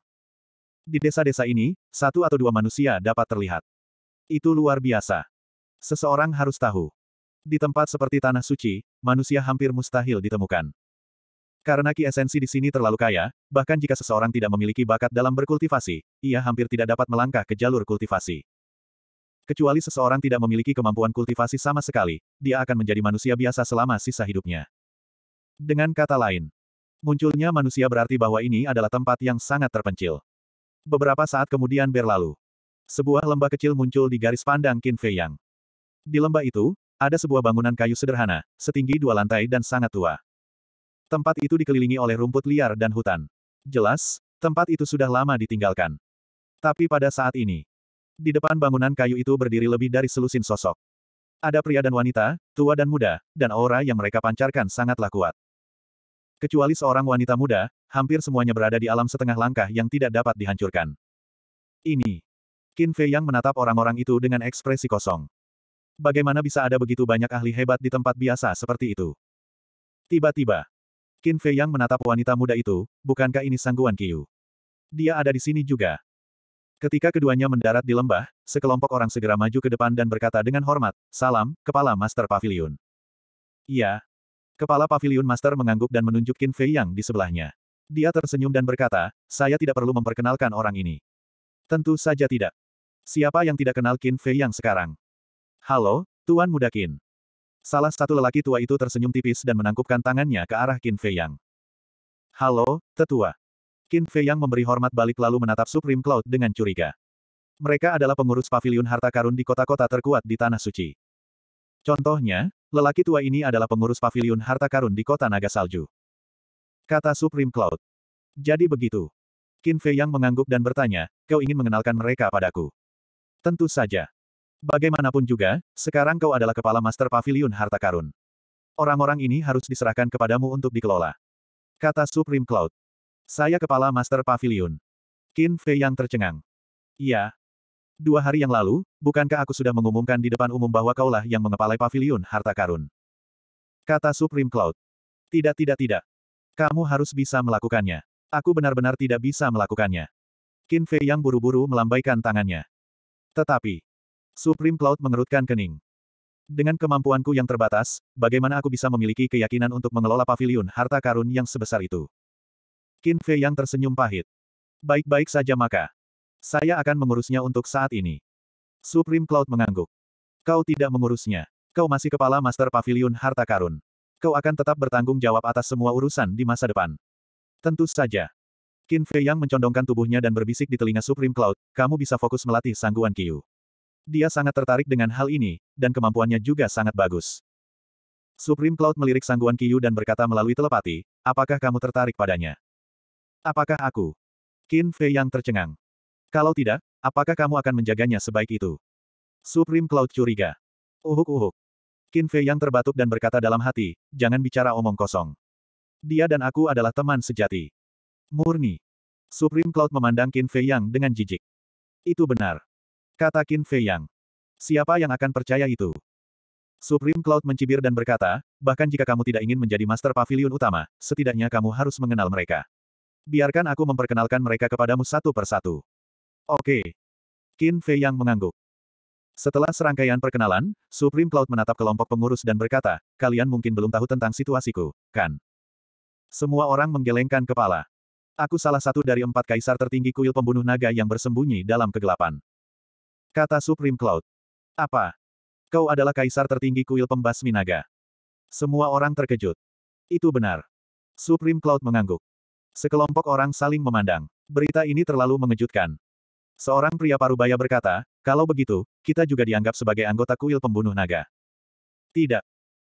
Di desa-desa ini, satu atau dua manusia dapat terlihat. Itu luar biasa. Seseorang harus tahu. Di tempat seperti Tanah Suci, manusia hampir mustahil ditemukan. Karena ki esensi di sini terlalu kaya, bahkan jika seseorang tidak memiliki bakat dalam berkultivasi, ia hampir tidak dapat melangkah ke jalur kultivasi. Kecuali seseorang tidak memiliki kemampuan kultivasi sama sekali, dia akan menjadi manusia biasa selama sisa hidupnya. Dengan kata lain, munculnya manusia berarti bahwa ini adalah tempat yang sangat terpencil. Beberapa saat kemudian berlalu. Sebuah lembah kecil muncul di garis pandang Qin Fei Yang. Di lembah itu, ada sebuah bangunan kayu sederhana, setinggi dua lantai dan sangat tua. Tempat itu dikelilingi oleh rumput liar dan hutan. Jelas, tempat itu sudah lama ditinggalkan. Tapi pada saat ini, di depan bangunan kayu itu berdiri lebih dari selusin sosok. Ada pria dan wanita, tua dan muda, dan aura yang mereka pancarkan sangatlah kuat. Kecuali seorang wanita muda, hampir semuanya berada di alam setengah langkah yang tidak dapat dihancurkan. Ini. Qin Fei yang menatap orang-orang itu dengan ekspresi kosong. Bagaimana bisa ada begitu banyak ahli hebat di tempat biasa seperti itu? Tiba-tiba, Qin Fei yang menatap wanita muda itu, bukankah ini sangguan Qiu? Dia ada di sini juga. Ketika keduanya mendarat di lembah, sekelompok orang segera maju ke depan dan berkata dengan hormat, Salam, Kepala Master Pavilion. Iya, Kepala Pavilion Master mengangguk dan menunjuk Qin Fei Yang di sebelahnya. Dia tersenyum dan berkata, saya tidak perlu memperkenalkan orang ini. Tentu saja tidak. Siapa yang tidak kenal Qin Fei Yang sekarang? Halo, Tuan Muda Qin. Salah satu lelaki tua itu tersenyum tipis dan menangkupkan tangannya ke arah Qin Fei Yang. Halo, tetua. Qin Fei Yang memberi hormat balik lalu menatap Supreme Cloud dengan curiga. Mereka adalah pengurus pavilion harta karun di kota-kota terkuat di Tanah Suci. Contohnya, Lelaki tua ini adalah pengurus pavilion harta karun di kota naga salju. Kata Supreme Cloud. Jadi begitu. Qin Fei Yang mengangguk dan bertanya, kau ingin mengenalkan mereka padaku. Tentu saja. Bagaimanapun juga, sekarang kau adalah kepala master pavilion harta karun. Orang-orang ini harus diserahkan kepadamu untuk dikelola. Kata Supreme Cloud. Saya kepala master pavilion. Qin Fei Yang tercengang. Iya, Dua hari yang lalu, bukankah aku sudah mengumumkan di depan umum bahwa kaulah yang mengepalai pavilion harta karun? Kata Supreme Cloud. Tidak tidak tidak. Kamu harus bisa melakukannya. Aku benar-benar tidak bisa melakukannya. Qin Fei yang buru-buru melambaikan tangannya. Tetapi, Supreme Cloud mengerutkan kening. Dengan kemampuanku yang terbatas, bagaimana aku bisa memiliki keyakinan untuk mengelola pavilion harta karun yang sebesar itu? Qin Fei yang tersenyum pahit. Baik-baik saja maka. Saya akan mengurusnya untuk saat ini. Supreme Cloud mengangguk. Kau tidak mengurusnya. Kau masih kepala Master Pavilion Harta Karun. Kau akan tetap bertanggung jawab atas semua urusan di masa depan. Tentu saja. Qin Fei Yang mencondongkan tubuhnya dan berbisik di telinga Supreme Cloud, kamu bisa fokus melatih sangguan Qiu. Dia sangat tertarik dengan hal ini, dan kemampuannya juga sangat bagus. Supreme Cloud melirik sangguan Qiu dan berkata melalui telepati, apakah kamu tertarik padanya? Apakah aku? Qin Fei Yang tercengang. Kalau tidak, apakah kamu akan menjaganya sebaik itu? Supreme Cloud curiga. Uhuk-uhuk. Qin Fei yang terbatuk dan berkata dalam hati, jangan bicara omong kosong. Dia dan aku adalah teman sejati. Murni. Supreme Cloud memandang Qin Fei Yang dengan jijik. Itu benar. Kata Qin Fei Yang. Siapa yang akan percaya itu? Supreme Cloud mencibir dan berkata, bahkan jika kamu tidak ingin menjadi Master Pavilion utama, setidaknya kamu harus mengenal mereka. Biarkan aku memperkenalkan mereka kepadamu satu persatu. Oke. Qin Fei yang mengangguk. Setelah serangkaian perkenalan, Supreme Cloud menatap kelompok pengurus dan berkata, kalian mungkin belum tahu tentang situasiku, kan? Semua orang menggelengkan kepala. Aku salah satu dari empat kaisar tertinggi kuil pembunuh naga yang bersembunyi dalam kegelapan. Kata Supreme Cloud. Apa? Kau adalah kaisar tertinggi kuil pembasmi naga. Semua orang terkejut. Itu benar. Supreme Cloud mengangguk. Sekelompok orang saling memandang. Berita ini terlalu mengejutkan. Seorang pria parubaya berkata, kalau begitu, kita juga dianggap sebagai anggota kuil pembunuh naga. Tidak.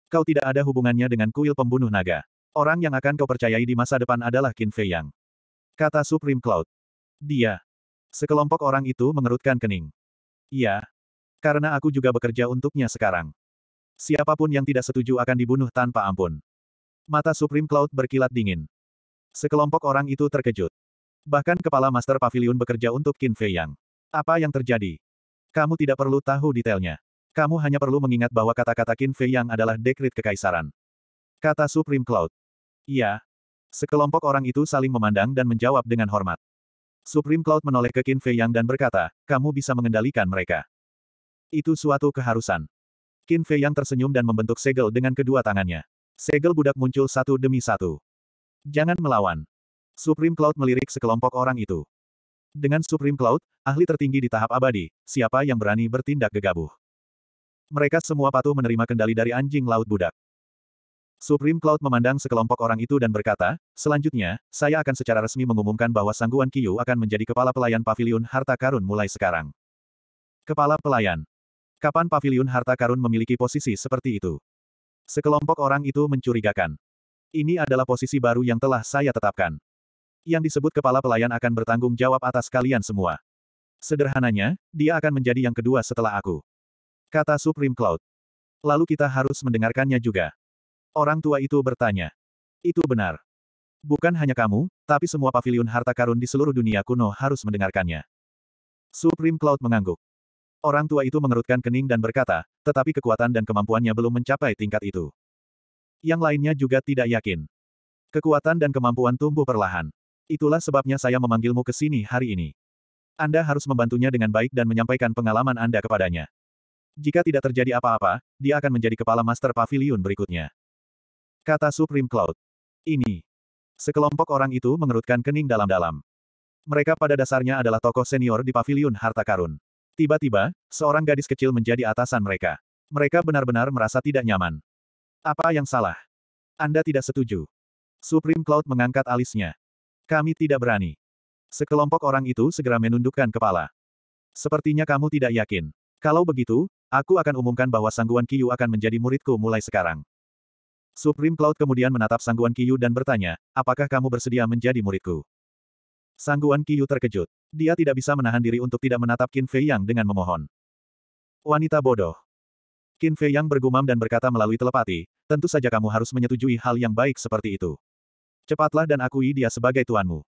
Kau tidak ada hubungannya dengan kuil pembunuh naga. Orang yang akan kau percayai di masa depan adalah Qin Fei Yang. Kata Supreme Cloud. Dia. Sekelompok orang itu mengerutkan kening. Iya. Karena aku juga bekerja untuknya sekarang. Siapapun yang tidak setuju akan dibunuh tanpa ampun. Mata Supreme Cloud berkilat dingin. Sekelompok orang itu terkejut. Bahkan kepala Master Pavilion bekerja untuk Qin Fei Yang. Apa yang terjadi? Kamu tidak perlu tahu detailnya. Kamu hanya perlu mengingat bahwa kata-kata Qin Fei Yang adalah dekrit kekaisaran. Kata Supreme Cloud. Iya. Sekelompok orang itu saling memandang dan menjawab dengan hormat. Supreme Cloud menoleh ke Qin Fei Yang dan berkata, kamu bisa mengendalikan mereka. Itu suatu keharusan. Qin Fei Yang tersenyum dan membentuk segel dengan kedua tangannya. Segel budak muncul satu demi satu. Jangan melawan. Supreme Cloud melirik sekelompok orang itu. Dengan Supreme Cloud, ahli tertinggi di tahap abadi, siapa yang berani bertindak gegabah? Mereka semua patuh menerima kendali dari anjing laut budak. Supreme Cloud memandang sekelompok orang itu dan berkata, selanjutnya, saya akan secara resmi mengumumkan bahwa Sangguan Kiyu akan menjadi kepala pelayan pavilion harta karun mulai sekarang. Kepala pelayan. Kapan pavilion harta karun memiliki posisi seperti itu? Sekelompok orang itu mencurigakan. Ini adalah posisi baru yang telah saya tetapkan yang disebut kepala pelayan akan bertanggung jawab atas kalian semua. Sederhananya, dia akan menjadi yang kedua setelah aku. Kata Supreme Cloud. Lalu kita harus mendengarkannya juga. Orang tua itu bertanya. Itu benar. Bukan hanya kamu, tapi semua pavilion harta karun di seluruh dunia kuno harus mendengarkannya. Supreme Cloud mengangguk. Orang tua itu mengerutkan kening dan berkata, tetapi kekuatan dan kemampuannya belum mencapai tingkat itu. Yang lainnya juga tidak yakin. Kekuatan dan kemampuan tumbuh perlahan. Itulah sebabnya saya memanggilmu ke sini hari ini. Anda harus membantunya dengan baik dan menyampaikan pengalaman Anda kepadanya. Jika tidak terjadi apa-apa, dia akan menjadi kepala master pavilion berikutnya. Kata Supreme Cloud. Ini. Sekelompok orang itu mengerutkan kening dalam-dalam. Mereka pada dasarnya adalah tokoh senior di pavilion harta karun. Tiba-tiba, seorang gadis kecil menjadi atasan mereka. Mereka benar-benar merasa tidak nyaman. Apa yang salah? Anda tidak setuju. Supreme Cloud mengangkat alisnya. Kami tidak berani. Sekelompok orang itu segera menundukkan kepala. Sepertinya kamu tidak yakin. Kalau begitu, aku akan umumkan bahwa Sangguan Kiyu akan menjadi muridku mulai sekarang. Supreme Cloud kemudian menatap Sangguan Kiyu dan bertanya, apakah kamu bersedia menjadi muridku? Sangguan Kiyu terkejut. Dia tidak bisa menahan diri untuk tidak menatap Qin Fei Yang dengan memohon. Wanita bodoh. Qin Fei Yang bergumam dan berkata melalui telepati, tentu saja kamu harus menyetujui hal yang baik seperti itu. Cepatlah dan akui dia sebagai tuanmu.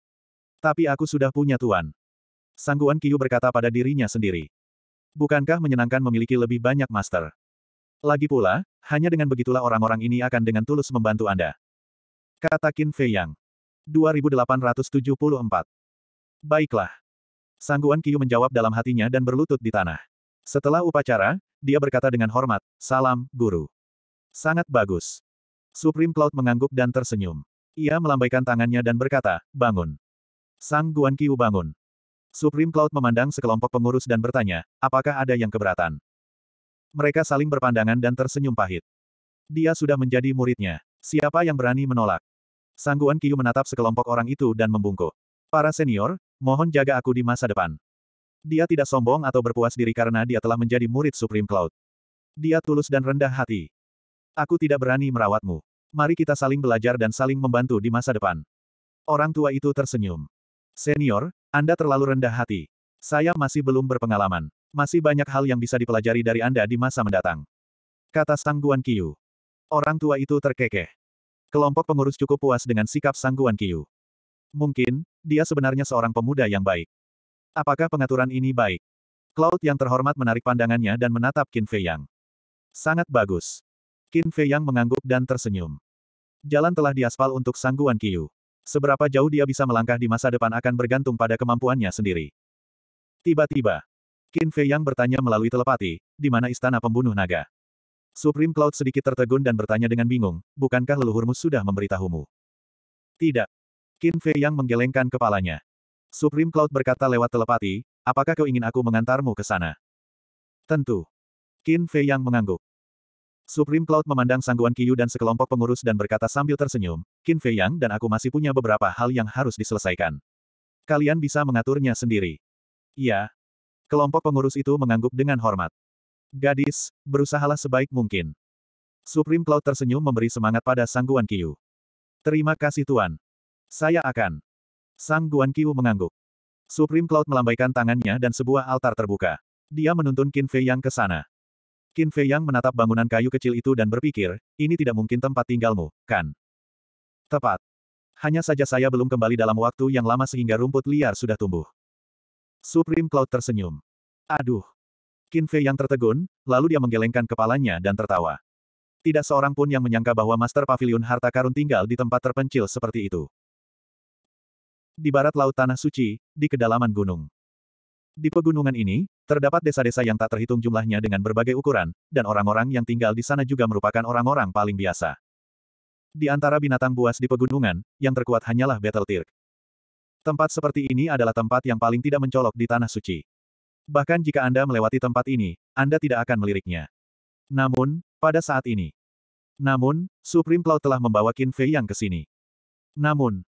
Tapi aku sudah punya tuan. Sangguan Kiyu berkata pada dirinya sendiri. Bukankah menyenangkan memiliki lebih banyak master? Lagi pula, hanya dengan begitulah orang-orang ini akan dengan tulus membantu Anda. Kata Qin Fei Yang. 2874. Baiklah. Sangguan Kiyu menjawab dalam hatinya dan berlutut di tanah. Setelah upacara, dia berkata dengan hormat, Salam, Guru. Sangat bagus. Supreme Cloud mengangguk dan tersenyum. Ia melambaikan tangannya dan berkata, bangun. Sang Guan Qiu bangun. Supreme Cloud memandang sekelompok pengurus dan bertanya, apakah ada yang keberatan? Mereka saling berpandangan dan tersenyum pahit. Dia sudah menjadi muridnya. Siapa yang berani menolak? Sang Guan Qiu menatap sekelompok orang itu dan membungkuk. Para senior, mohon jaga aku di masa depan. Dia tidak sombong atau berpuas diri karena dia telah menjadi murid Supreme Cloud. Dia tulus dan rendah hati. Aku tidak berani merawatmu. Mari kita saling belajar dan saling membantu di masa depan. Orang tua itu tersenyum. Senior, Anda terlalu rendah hati. Saya masih belum berpengalaman. Masih banyak hal yang bisa dipelajari dari Anda di masa mendatang. Kata Sang Guan Qiu. Orang tua itu terkekeh. Kelompok pengurus cukup puas dengan sikap Sang Guan Qiu. Mungkin, dia sebenarnya seorang pemuda yang baik. Apakah pengaturan ini baik? Cloud yang terhormat menarik pandangannya dan menatap Qin Fei Yang. Sangat bagus. Qin Fei Yang mengangguk dan tersenyum. Jalan telah diaspal untuk sangguan Kiyu. Seberapa jauh dia bisa melangkah di masa depan akan bergantung pada kemampuannya sendiri. Tiba-tiba, Qin Fei Yang bertanya melalui telepati, di mana istana pembunuh naga? Supreme Cloud sedikit tertegun dan bertanya dengan bingung, bukankah leluhurmu sudah memberitahumu? Tidak. Qin Fei Yang menggelengkan kepalanya. Supreme Cloud berkata lewat telepati, apakah kau ingin aku mengantarmu ke sana? Tentu. Qin Fei Yang mengangguk. Supreme Cloud memandang sangguan Kiyu dan sekelompok pengurus dan berkata sambil tersenyum, Qin Fei Yang dan aku masih punya beberapa hal yang harus diselesaikan. Kalian bisa mengaturnya sendiri. Iya. Kelompok pengurus itu mengangguk dengan hormat. Gadis, berusahalah sebaik mungkin. Supreme Cloud tersenyum memberi semangat pada sangguan Kiyu. Terima kasih Tuan. Saya akan. Sangguan Guan Kiyu mengangguk. Supreme Cloud melambaikan tangannya dan sebuah altar terbuka. Dia menuntun Qin Fei Yang ke sana. Qin Fei Yang menatap bangunan kayu kecil itu dan berpikir, ini tidak mungkin tempat tinggalmu, kan? Tepat. Hanya saja saya belum kembali dalam waktu yang lama sehingga rumput liar sudah tumbuh. Supreme Cloud tersenyum. Aduh. Qin Fei Yang tertegun, lalu dia menggelengkan kepalanya dan tertawa. Tidak seorang pun yang menyangka bahwa Master Pavilion Harta Karun tinggal di tempat terpencil seperti itu. Di barat laut Tanah Suci, di kedalaman gunung. Di pegunungan ini, Terdapat desa-desa yang tak terhitung jumlahnya dengan berbagai ukuran, dan orang-orang yang tinggal di sana juga merupakan orang-orang paling biasa. Di antara binatang buas di pegunungan, yang terkuat hanyalah Battle Tirk. Tempat seperti ini adalah tempat yang paling tidak mencolok di Tanah Suci. Bahkan jika Anda melewati tempat ini, Anda tidak akan meliriknya. Namun, pada saat ini. Namun, Supreme Cloud telah membawa Qin Fei yang ke sini. Namun,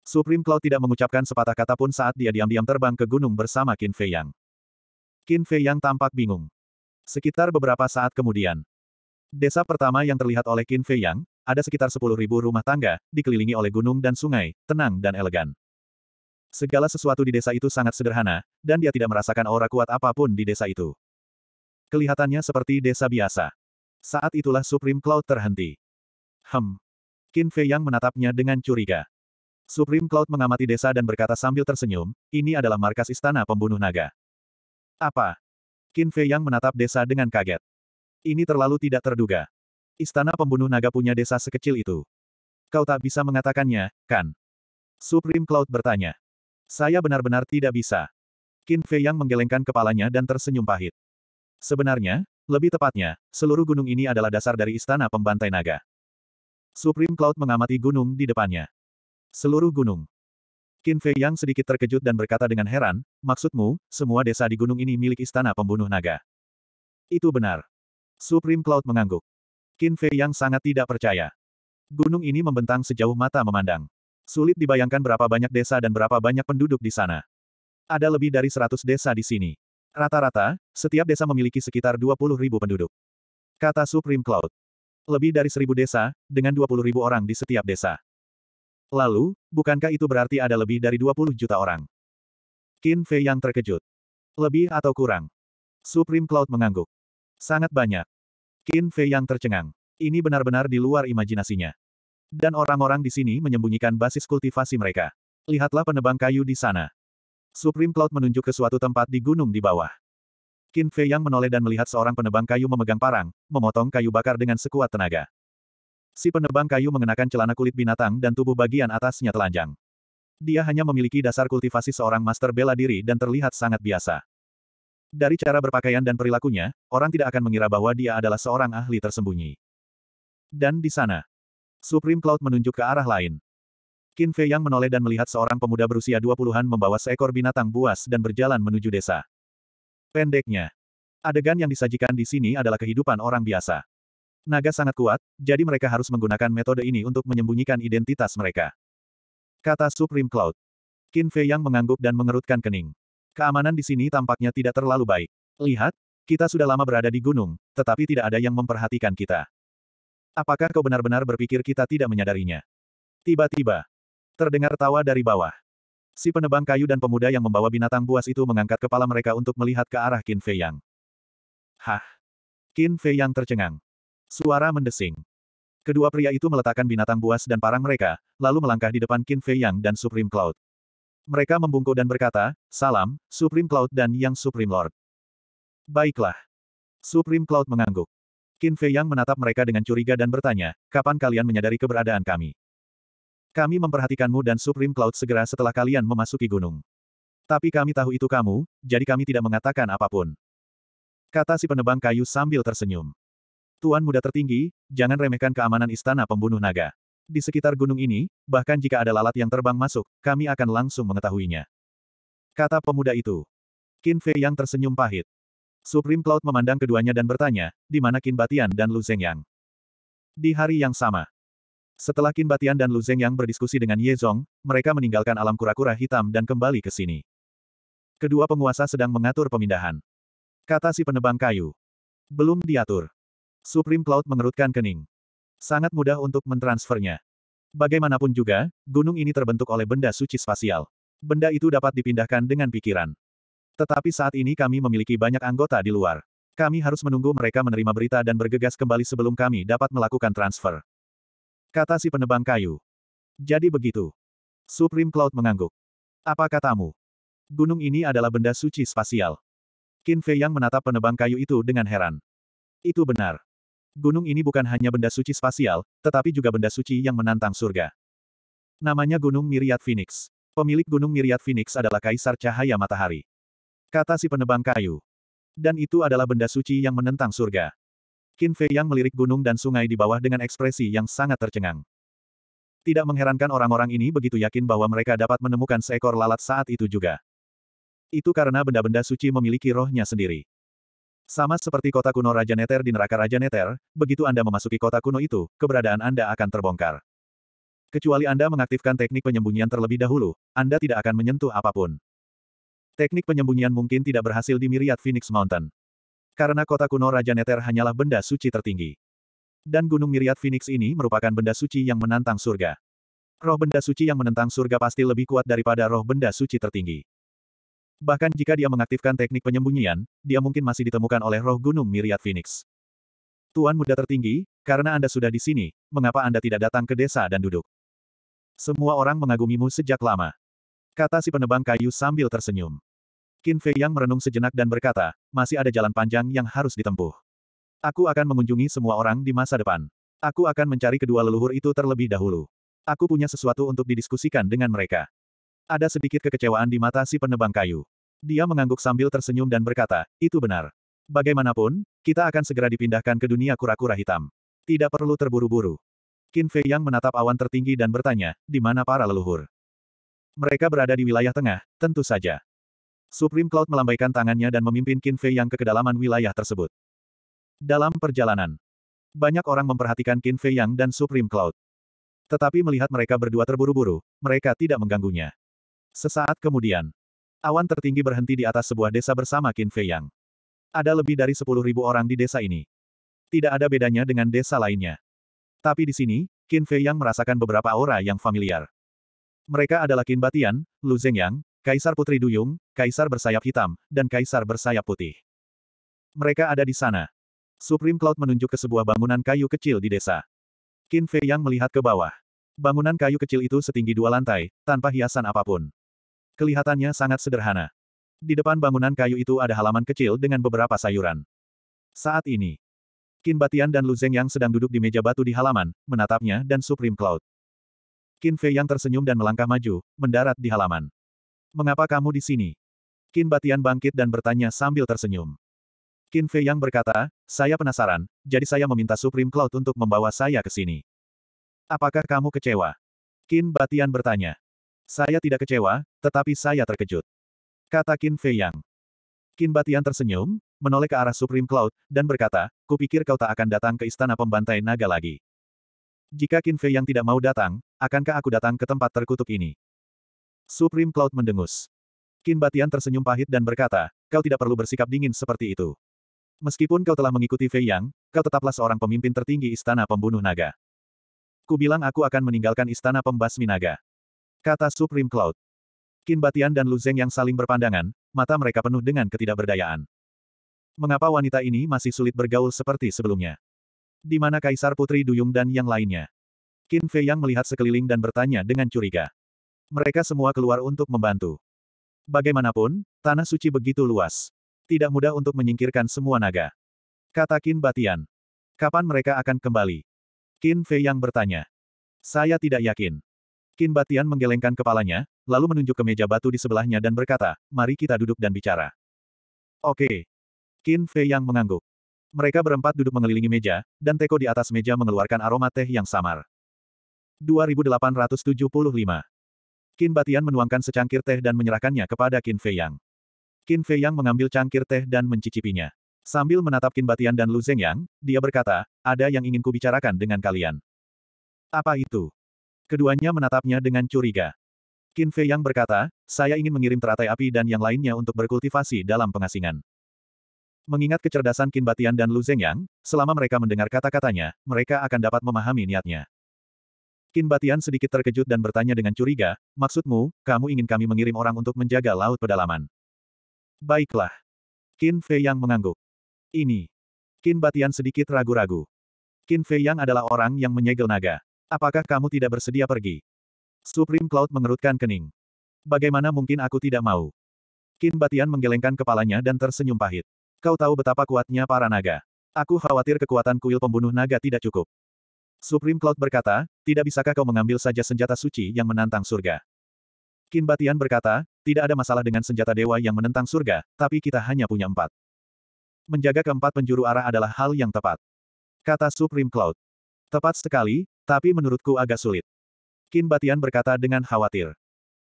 Supreme Cloud tidak mengucapkan sepatah kata pun saat dia diam-diam terbang ke gunung bersama Qin Fei Yang. Qin Fei yang tampak bingung. Sekitar beberapa saat kemudian, desa pertama yang terlihat oleh Qin Fei Yang, ada sekitar 10.000 rumah tangga, dikelilingi oleh gunung dan sungai, tenang dan elegan. Segala sesuatu di desa itu sangat sederhana, dan dia tidak merasakan aura kuat apapun di desa itu. Kelihatannya seperti desa biasa. Saat itulah Supreme Cloud terhenti. Hem. Qin Fei Yang menatapnya dengan curiga. Supreme Cloud mengamati desa dan berkata sambil tersenyum, ini adalah markas istana pembunuh naga. Apa? Qin Fei yang menatap desa dengan kaget. Ini terlalu tidak terduga. Istana pembunuh naga punya desa sekecil itu. Kau tak bisa mengatakannya, kan? Supreme Cloud bertanya. Saya benar-benar tidak bisa. Qin Fei yang menggelengkan kepalanya dan tersenyum pahit. Sebenarnya, lebih tepatnya, seluruh gunung ini adalah dasar dari istana pembantai naga. Supreme Cloud mengamati gunung di depannya. Seluruh gunung. Qin Fei Yang sedikit terkejut dan berkata dengan heran, maksudmu, semua desa di gunung ini milik istana pembunuh naga. Itu benar. Supreme Cloud mengangguk. Qin Fei Yang sangat tidak percaya. Gunung ini membentang sejauh mata memandang. Sulit dibayangkan berapa banyak desa dan berapa banyak penduduk di sana. Ada lebih dari 100 desa di sini. Rata-rata, setiap desa memiliki sekitar 20 ribu penduduk. Kata Supreme Cloud. Lebih dari seribu desa, dengan 20 ribu orang di setiap desa. Lalu, bukankah itu berarti ada lebih dari 20 juta orang? Qin Fei yang terkejut. Lebih atau kurang? Supreme Cloud mengangguk. Sangat banyak. Qin Fei yang tercengang. Ini benar-benar di luar imajinasinya. Dan orang-orang di sini menyembunyikan basis kultivasi mereka. Lihatlah penebang kayu di sana. Supreme Cloud menunjuk ke suatu tempat di gunung di bawah. Qin Fei yang menoleh dan melihat seorang penebang kayu memegang parang, memotong kayu bakar dengan sekuat tenaga. Si penebang kayu mengenakan celana kulit binatang dan tubuh bagian atasnya telanjang. Dia hanya memiliki dasar kultivasi seorang master bela diri dan terlihat sangat biasa. Dari cara berpakaian dan perilakunya, orang tidak akan mengira bahwa dia adalah seorang ahli tersembunyi. Dan di sana, Supreme Cloud menunjuk ke arah lain. Qin Fei yang menoleh dan melihat seorang pemuda berusia 20-an membawa seekor binatang buas dan berjalan menuju desa. Pendeknya, adegan yang disajikan di sini adalah kehidupan orang biasa. Naga sangat kuat, jadi mereka harus menggunakan metode ini untuk menyembunyikan identitas mereka. Kata Supreme Cloud. Qin Fei yang mengangguk dan mengerutkan kening. Keamanan di sini tampaknya tidak terlalu baik. Lihat, kita sudah lama berada di gunung, tetapi tidak ada yang memperhatikan kita. Apakah kau benar-benar berpikir kita tidak menyadarinya? Tiba-tiba, terdengar tawa dari bawah. Si penebang kayu dan pemuda yang membawa binatang buas itu mengangkat kepala mereka untuk melihat ke arah Qin Fei Yang. Hah? Qin Fei Yang tercengang. Suara mendesing. Kedua pria itu meletakkan binatang buas dan parang mereka, lalu melangkah di depan Qin Fei Yang dan Supreme Cloud. Mereka membungkuk dan berkata, Salam, Supreme Cloud dan Yang Supreme Lord. Baiklah. Supreme Cloud mengangguk. Qin Fei Yang menatap mereka dengan curiga dan bertanya, kapan kalian menyadari keberadaan kami? Kami memperhatikanmu dan Supreme Cloud segera setelah kalian memasuki gunung. Tapi kami tahu itu kamu, jadi kami tidak mengatakan apapun. Kata si penebang kayu sambil tersenyum. Tuan muda tertinggi, jangan remehkan keamanan istana pembunuh naga. Di sekitar gunung ini, bahkan jika ada lalat yang terbang masuk, kami akan langsung mengetahuinya. Kata pemuda itu. Qin Fei yang tersenyum pahit. Supreme Cloud memandang keduanya dan bertanya, di mana Qin Batian dan Lu Zhengyang? Di hari yang sama. Setelah Qin Batian dan Lu Zhengyang berdiskusi dengan Ye Zong, mereka meninggalkan alam kura-kura hitam dan kembali ke sini. Kedua penguasa sedang mengatur pemindahan. Kata si penebang kayu. Belum diatur. Supreme Cloud mengerutkan kening. Sangat mudah untuk mentransfernya. Bagaimanapun juga, gunung ini terbentuk oleh benda suci spasial. Benda itu dapat dipindahkan dengan pikiran. Tetapi saat ini kami memiliki banyak anggota di luar. Kami harus menunggu mereka menerima berita dan bergegas kembali sebelum kami dapat melakukan transfer. Kata si penebang kayu. Jadi begitu. Supreme Cloud mengangguk. Apa katamu? Gunung ini adalah benda suci spasial. Qin Fei yang menatap penebang kayu itu dengan heran. Itu benar. Gunung ini bukan hanya benda suci spasial, tetapi juga benda suci yang menantang surga. Namanya Gunung Miriat Phoenix. Pemilik Gunung Miriat Phoenix adalah Kaisar Cahaya Matahari. Kata si penebang kayu. Dan itu adalah benda suci yang menentang surga. Qin Fei yang melirik gunung dan sungai di bawah dengan ekspresi yang sangat tercengang. Tidak mengherankan orang-orang ini begitu yakin bahwa mereka dapat menemukan seekor lalat saat itu juga. Itu karena benda-benda suci memiliki rohnya sendiri. Sama seperti kota kuno Raja Neter di neraka Raja Neter, begitu Anda memasuki kota kuno itu, keberadaan Anda akan terbongkar. Kecuali Anda mengaktifkan teknik penyembunyian terlebih dahulu, Anda tidak akan menyentuh apapun. Teknik penyembunyian mungkin tidak berhasil di Myriad Phoenix Mountain. Karena kota kuno Raja Neter hanyalah benda suci tertinggi. Dan Gunung Myriad Phoenix ini merupakan benda suci yang menantang surga. Roh benda suci yang menentang surga pasti lebih kuat daripada roh benda suci tertinggi. Bahkan jika dia mengaktifkan teknik penyembunyian, dia mungkin masih ditemukan oleh roh gunung Miriad Phoenix. Tuan muda tertinggi, karena Anda sudah di sini, mengapa Anda tidak datang ke desa dan duduk? Semua orang mengagumimu sejak lama. Kata si penebang kayu sambil tersenyum. Qin Fei yang merenung sejenak dan berkata, masih ada jalan panjang yang harus ditempuh. Aku akan mengunjungi semua orang di masa depan. Aku akan mencari kedua leluhur itu terlebih dahulu. Aku punya sesuatu untuk didiskusikan dengan mereka. Ada sedikit kekecewaan di mata si penebang kayu. Dia mengangguk sambil tersenyum dan berkata, itu benar. Bagaimanapun, kita akan segera dipindahkan ke dunia kura-kura hitam. Tidak perlu terburu-buru. Qin Fei Yang menatap awan tertinggi dan bertanya, di mana para leluhur? Mereka berada di wilayah tengah, tentu saja. Supreme Cloud melambaikan tangannya dan memimpin Qin Fei Yang ke kedalaman wilayah tersebut. Dalam perjalanan, banyak orang memperhatikan Qin Fei Yang dan Supreme Cloud. Tetapi melihat mereka berdua terburu-buru, mereka tidak mengganggunya. Sesaat kemudian, awan tertinggi berhenti di atas sebuah desa bersama Qin Fei Yang. Ada lebih dari sepuluh ribu orang di desa ini. Tidak ada bedanya dengan desa lainnya. Tapi di sini, Qin Fei Yang merasakan beberapa aura yang familiar. Mereka adalah Qin Batian, Lu Zhengyang, Kaisar Putri Duyung, Kaisar Bersayap Hitam, dan Kaisar Bersayap Putih. Mereka ada di sana. Supreme Cloud menunjuk ke sebuah bangunan kayu kecil di desa. Qin Fei Yang melihat ke bawah. Bangunan kayu kecil itu setinggi dua lantai, tanpa hiasan apapun. Kelihatannya sangat sederhana. Di depan bangunan kayu itu ada halaman kecil dengan beberapa sayuran. Saat ini, Qin Batian dan Lu Zeng yang sedang duduk di meja batu di halaman, menatapnya dan Supreme Cloud. Qin Fei yang tersenyum dan melangkah maju, mendarat di halaman. Mengapa kamu di sini? Qin Batian bangkit dan bertanya sambil tersenyum. Qin Fei yang berkata, saya penasaran, jadi saya meminta Supreme Cloud untuk membawa saya ke sini. Apakah kamu kecewa? Qin Batian bertanya. Saya tidak kecewa, tetapi saya terkejut. Kata Qin Fei Yang. Qin Batian tersenyum, menoleh ke arah Supreme Cloud, dan berkata, kupikir kau tak akan datang ke istana pembantai naga lagi. Jika Qin Fei Yang tidak mau datang, akankah aku datang ke tempat terkutuk ini? Supreme Cloud mendengus. Qin Batian tersenyum pahit dan berkata, kau tidak perlu bersikap dingin seperti itu. Meskipun kau telah mengikuti Fei Yang, kau tetaplah seorang pemimpin tertinggi istana pembunuh naga. Ku aku akan meninggalkan istana pembasmi naga. Kata Supreme Cloud. Kin Batian dan Lu Zeng yang saling berpandangan, mata mereka penuh dengan ketidakberdayaan. Mengapa wanita ini masih sulit bergaul seperti sebelumnya? Di mana Kaisar Putri Duyung dan yang lainnya? Qin Fei yang melihat sekeliling dan bertanya dengan curiga. Mereka semua keluar untuk membantu. Bagaimanapun, tanah suci begitu luas. Tidak mudah untuk menyingkirkan semua naga. Kata Qin Batian. Kapan mereka akan kembali? Qin Fei yang bertanya. Saya tidak yakin. Kin Batian menggelengkan kepalanya, lalu menunjuk ke meja batu di sebelahnya dan berkata, mari kita duduk dan bicara. Oke. Kin Fei yang mengangguk. Mereka berempat duduk mengelilingi meja, dan teko di atas meja mengeluarkan aroma teh yang samar. 2875 Kin Batian menuangkan secangkir teh dan menyerahkannya kepada Kin Fei Yang. Kin Fei Yang mengambil cangkir teh dan mencicipinya. Sambil menatap Kin Batian dan Lu Zeng Yang, dia berkata, ada yang ingin kubicarakan dengan kalian. Apa itu? Keduanya menatapnya dengan curiga. Qin Fei Yang berkata, saya ingin mengirim teratai api dan yang lainnya untuk berkultivasi dalam pengasingan. Mengingat kecerdasan Qin Batian dan Lu Zengyang, selama mereka mendengar kata-katanya, mereka akan dapat memahami niatnya. Qin Batian sedikit terkejut dan bertanya dengan curiga, maksudmu, kamu ingin kami mengirim orang untuk menjaga laut pedalaman? Baiklah. Qin Fei Yang mengangguk. Ini. Qin Batian sedikit ragu-ragu. Qin Fei Yang adalah orang yang menyegel naga. Apakah kamu tidak bersedia pergi? Supreme Cloud mengerutkan kening. Bagaimana mungkin aku tidak mau? Qin Batian menggelengkan kepalanya dan tersenyum pahit. Kau tahu betapa kuatnya para naga. Aku khawatir kekuatan kuil pembunuh naga tidak cukup. Supreme Cloud berkata, tidak bisakah kau mengambil saja senjata suci yang menantang surga? Qin Batian berkata, tidak ada masalah dengan senjata dewa yang menentang surga, tapi kita hanya punya empat. Menjaga keempat penjuru arah adalah hal yang tepat. Kata Supreme Cloud. Tepat sekali, tapi menurutku agak sulit. Kin Batian berkata dengan khawatir.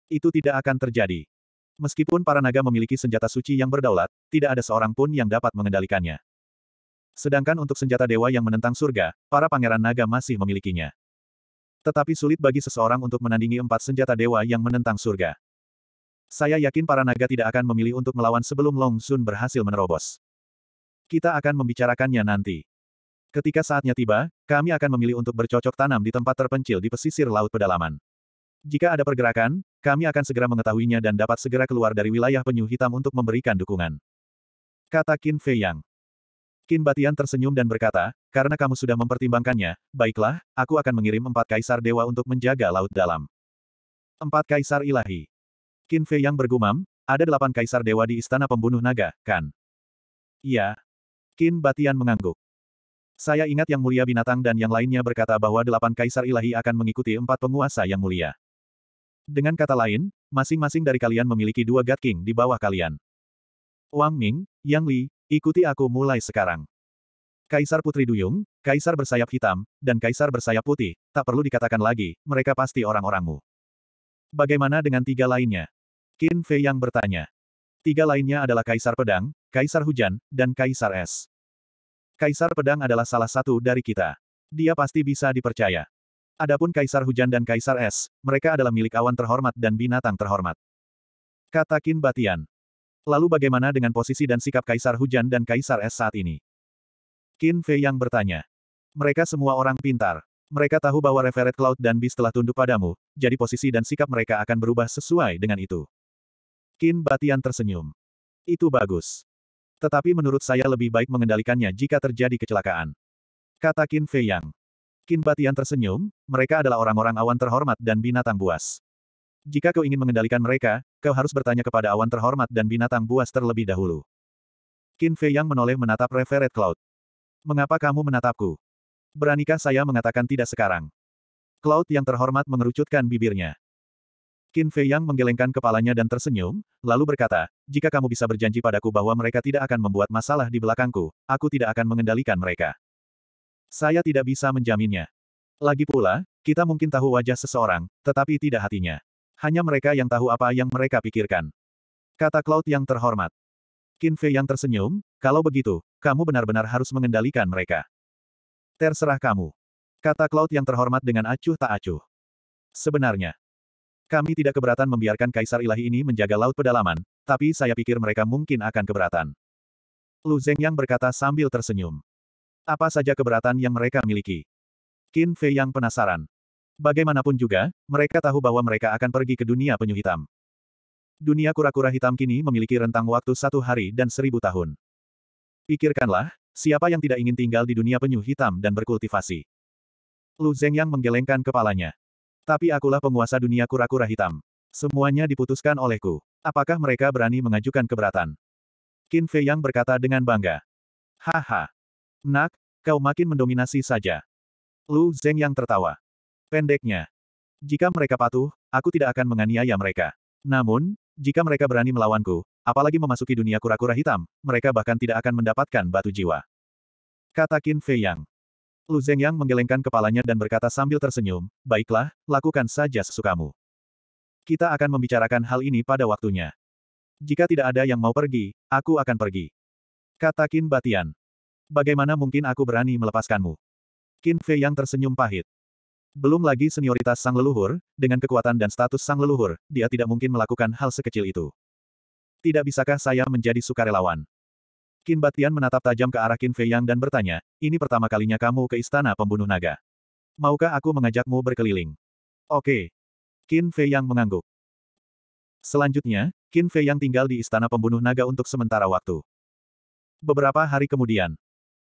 Itu tidak akan terjadi. Meskipun para naga memiliki senjata suci yang berdaulat, tidak ada seorang pun yang dapat mengendalikannya. Sedangkan untuk senjata dewa yang menentang surga, para pangeran naga masih memilikinya. Tetapi sulit bagi seseorang untuk menandingi empat senjata dewa yang menentang surga. Saya yakin para naga tidak akan memilih untuk melawan sebelum Long Sun berhasil menerobos. Kita akan membicarakannya nanti. Ketika saatnya tiba, kami akan memilih untuk bercocok tanam di tempat terpencil di pesisir laut pedalaman. Jika ada pergerakan, kami akan segera mengetahuinya dan dapat segera keluar dari wilayah penyu hitam untuk memberikan dukungan. Kata Qin Fei Yang. Qin Batian tersenyum dan berkata, karena kamu sudah mempertimbangkannya, baiklah, aku akan mengirim empat kaisar dewa untuk menjaga laut dalam. Empat kaisar ilahi. Qin Fei Yang bergumam, ada delapan kaisar dewa di istana pembunuh naga, kan? Iya. Qin Batian mengangguk. Saya ingat yang mulia binatang dan yang lainnya berkata bahwa delapan kaisar ilahi akan mengikuti empat penguasa yang mulia. Dengan kata lain, masing-masing dari kalian memiliki dua God King di bawah kalian. Wang Ming, Yang Li, ikuti aku mulai sekarang. Kaisar Putri Duyung, Kaisar bersayap hitam, dan Kaisar bersayap putih, tak perlu dikatakan lagi, mereka pasti orang-orangmu. Bagaimana dengan tiga lainnya? Qin Fei yang bertanya. Tiga lainnya adalah Kaisar Pedang, Kaisar Hujan, dan Kaisar Es. Kaisar Pedang adalah salah satu dari kita. Dia pasti bisa dipercaya. Adapun Kaisar Hujan dan Kaisar Es, mereka adalah milik awan terhormat dan binatang terhormat. Kata Kin Batian. Lalu bagaimana dengan posisi dan sikap Kaisar Hujan dan Kaisar Es saat ini? Kin Fei yang bertanya. Mereka semua orang pintar. Mereka tahu bahwa Reveret Cloud dan Beast telah tunduk padamu, jadi posisi dan sikap mereka akan berubah sesuai dengan itu. Kin Batian tersenyum. Itu bagus. Tetapi menurut saya lebih baik mengendalikannya jika terjadi kecelakaan. Kata Qin Fei Yang. Qin Batian tersenyum, mereka adalah orang-orang awan terhormat dan binatang buas. Jika kau ingin mengendalikan mereka, kau harus bertanya kepada awan terhormat dan binatang buas terlebih dahulu. Qin Fei Yang menoleh menatap Reveret Cloud. Mengapa kamu menatapku? Beranikah saya mengatakan tidak sekarang? Cloud yang terhormat mengerucutkan bibirnya. Qin Fei Yang menggelengkan kepalanya dan tersenyum, lalu berkata, jika kamu bisa berjanji padaku bahwa mereka tidak akan membuat masalah di belakangku, aku tidak akan mengendalikan mereka. Saya tidak bisa menjaminnya. Lagi pula, kita mungkin tahu wajah seseorang, tetapi tidak hatinya. Hanya mereka yang tahu apa yang mereka pikirkan. Kata Cloud yang terhormat. Qin Fei Yang tersenyum, kalau begitu, kamu benar-benar harus mengendalikan mereka. Terserah kamu. Kata Cloud yang terhormat dengan acuh tak acuh. Sebenarnya, kami tidak keberatan membiarkan Kaisar Ilahi ini menjaga laut pedalaman, tapi saya pikir mereka mungkin akan keberatan. Lu yang berkata sambil tersenyum. Apa saja keberatan yang mereka miliki? Qin Fei yang penasaran. Bagaimanapun juga, mereka tahu bahwa mereka akan pergi ke dunia penyu hitam. Dunia kura-kura hitam kini memiliki rentang waktu satu hari dan seribu tahun. Pikirkanlah, siapa yang tidak ingin tinggal di dunia penyu hitam dan berkultivasi? Lu yang menggelengkan kepalanya. Tapi akulah penguasa dunia kura-kura hitam. Semuanya diputuskan olehku. Apakah mereka berani mengajukan keberatan? Qin Fei Yang berkata dengan bangga. Haha. Nak, kau makin mendominasi saja. Lu Zeng yang tertawa. Pendeknya. Jika mereka patuh, aku tidak akan menganiaya mereka. Namun, jika mereka berani melawanku, apalagi memasuki dunia kura-kura hitam, mereka bahkan tidak akan mendapatkan batu jiwa. Kata Qin Fei Yang. Lu Zhengyang menggelengkan kepalanya dan berkata sambil tersenyum, baiklah, lakukan saja sesukamu. Kita akan membicarakan hal ini pada waktunya. Jika tidak ada yang mau pergi, aku akan pergi. Kata Qin Batian. Bagaimana mungkin aku berani melepaskanmu? Qin Fei yang tersenyum pahit. Belum lagi senioritas sang leluhur, dengan kekuatan dan status sang leluhur, dia tidak mungkin melakukan hal sekecil itu. Tidak bisakah saya menjadi sukarelawan? Qin Batian menatap tajam ke arah Qin Fei Yang dan bertanya, ini pertama kalinya kamu ke istana pembunuh naga. Maukah aku mengajakmu berkeliling? Oke. Qin Fei Yang mengangguk. Selanjutnya, Qin Fei Yang tinggal di istana pembunuh naga untuk sementara waktu. Beberapa hari kemudian,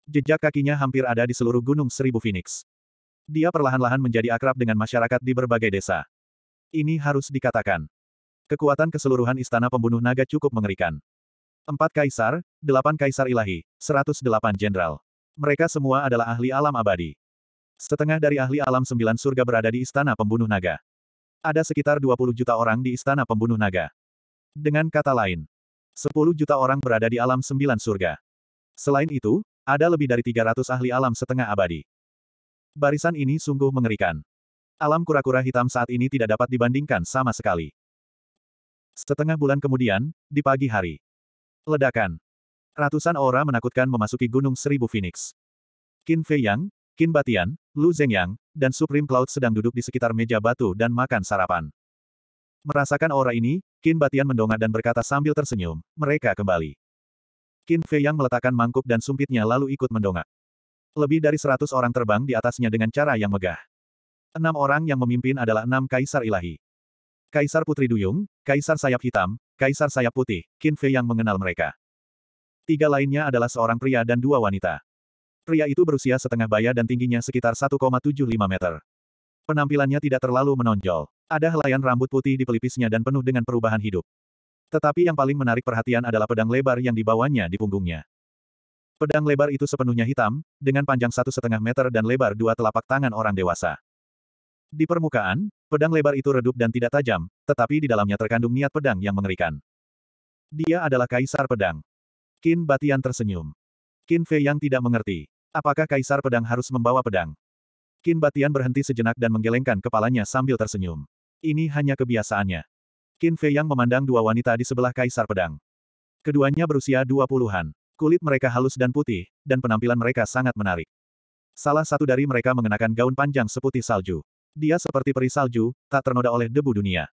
jejak kakinya hampir ada di seluruh Gunung Seribu Phoenix. Dia perlahan-lahan menjadi akrab dengan masyarakat di berbagai desa. Ini harus dikatakan. Kekuatan keseluruhan istana pembunuh naga cukup mengerikan. Empat kaisar, delapan kaisar ilahi, seratus delapan jenderal. Mereka semua adalah ahli alam abadi. Setengah dari ahli alam sembilan surga berada di istana pembunuh naga. Ada sekitar 20 juta orang di istana pembunuh naga. Dengan kata lain, 10 juta orang berada di alam sembilan surga. Selain itu, ada lebih dari 300 ahli alam setengah abadi. Barisan ini sungguh mengerikan. Alam kura-kura hitam saat ini tidak dapat dibandingkan sama sekali. Setengah bulan kemudian, di pagi hari, Ledakan. Ratusan aura menakutkan memasuki Gunung Seribu Phoenix. Qin Fei Yang, Qin Batian, Lu Zhengyang, dan Supreme Cloud sedang duduk di sekitar meja batu dan makan sarapan. Merasakan aura ini, Qin Batian mendongak dan berkata sambil tersenyum, mereka kembali. Qin Fei Yang meletakkan mangkuk dan sumpitnya lalu ikut mendongak. Lebih dari seratus orang terbang di atasnya dengan cara yang megah. Enam orang yang memimpin adalah enam kaisar ilahi. Kaisar Putri Duyung, Kaisar Sayap Hitam, Kaisar Sayap Putih, Qin Fei yang mengenal mereka. Tiga lainnya adalah seorang pria dan dua wanita. Pria itu berusia setengah baya dan tingginya sekitar 1,75 meter. Penampilannya tidak terlalu menonjol. Ada helaian rambut putih di pelipisnya dan penuh dengan perubahan hidup. Tetapi yang paling menarik perhatian adalah pedang lebar yang dibawanya di punggungnya. Pedang lebar itu sepenuhnya hitam, dengan panjang satu setengah meter dan lebar dua telapak tangan orang dewasa. Di permukaan, pedang lebar itu redup dan tidak tajam, tetapi di dalamnya terkandung niat pedang yang mengerikan. Dia adalah kaisar pedang. Qin Batian tersenyum. Qin Fei yang tidak mengerti. Apakah kaisar pedang harus membawa pedang? Qin Batian berhenti sejenak dan menggelengkan kepalanya sambil tersenyum. Ini hanya kebiasaannya. Qin Fei yang memandang dua wanita di sebelah kaisar pedang. Keduanya berusia dua puluhan. Kulit mereka halus dan putih, dan penampilan mereka sangat menarik. Salah satu dari mereka mengenakan gaun panjang seputih salju. Dia seperti peri salju, tak ternoda oleh debu dunia.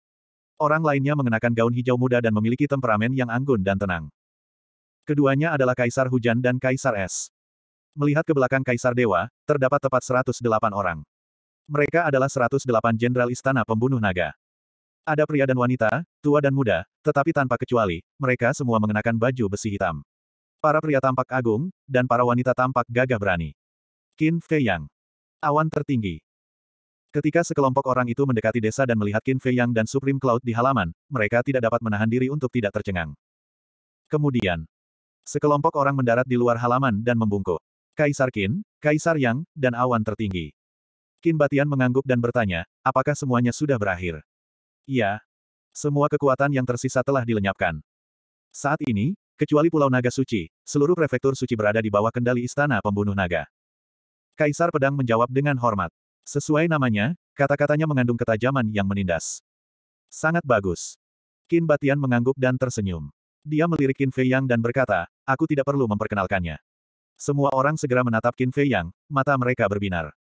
Orang lainnya mengenakan gaun hijau muda dan memiliki temperamen yang anggun dan tenang. Keduanya adalah Kaisar Hujan dan Kaisar Es. Melihat ke belakang Kaisar Dewa, terdapat tepat 108 orang. Mereka adalah 108 jenderal istana pembunuh naga. Ada pria dan wanita, tua dan muda, tetapi tanpa kecuali, mereka semua mengenakan baju besi hitam. Para pria tampak agung, dan para wanita tampak gagah berani. Qin Fei Yang. Awan tertinggi. Ketika sekelompok orang itu mendekati desa dan melihat Qin Fei Yang dan Supreme Cloud di halaman, mereka tidak dapat menahan diri untuk tidak tercengang. Kemudian, sekelompok orang mendarat di luar halaman dan membungkuk. Kaisar Qin, Kaisar Yang, dan awan tertinggi. Qin Batian mengangguk dan bertanya, apakah semuanya sudah berakhir? Iya. Semua kekuatan yang tersisa telah dilenyapkan. Saat ini, Kecuali Pulau Naga Suci, seluruh prefektur suci berada di bawah kendali Istana Pembunuh Naga. Kaisar Pedang menjawab dengan hormat. Sesuai namanya, kata-katanya mengandung ketajaman yang menindas. Sangat bagus. Qin Batian mengangguk dan tersenyum. Dia melirik Qin Fei Yang dan berkata, aku tidak perlu memperkenalkannya. Semua orang segera menatap Qin Fei Yang, mata mereka berbinar.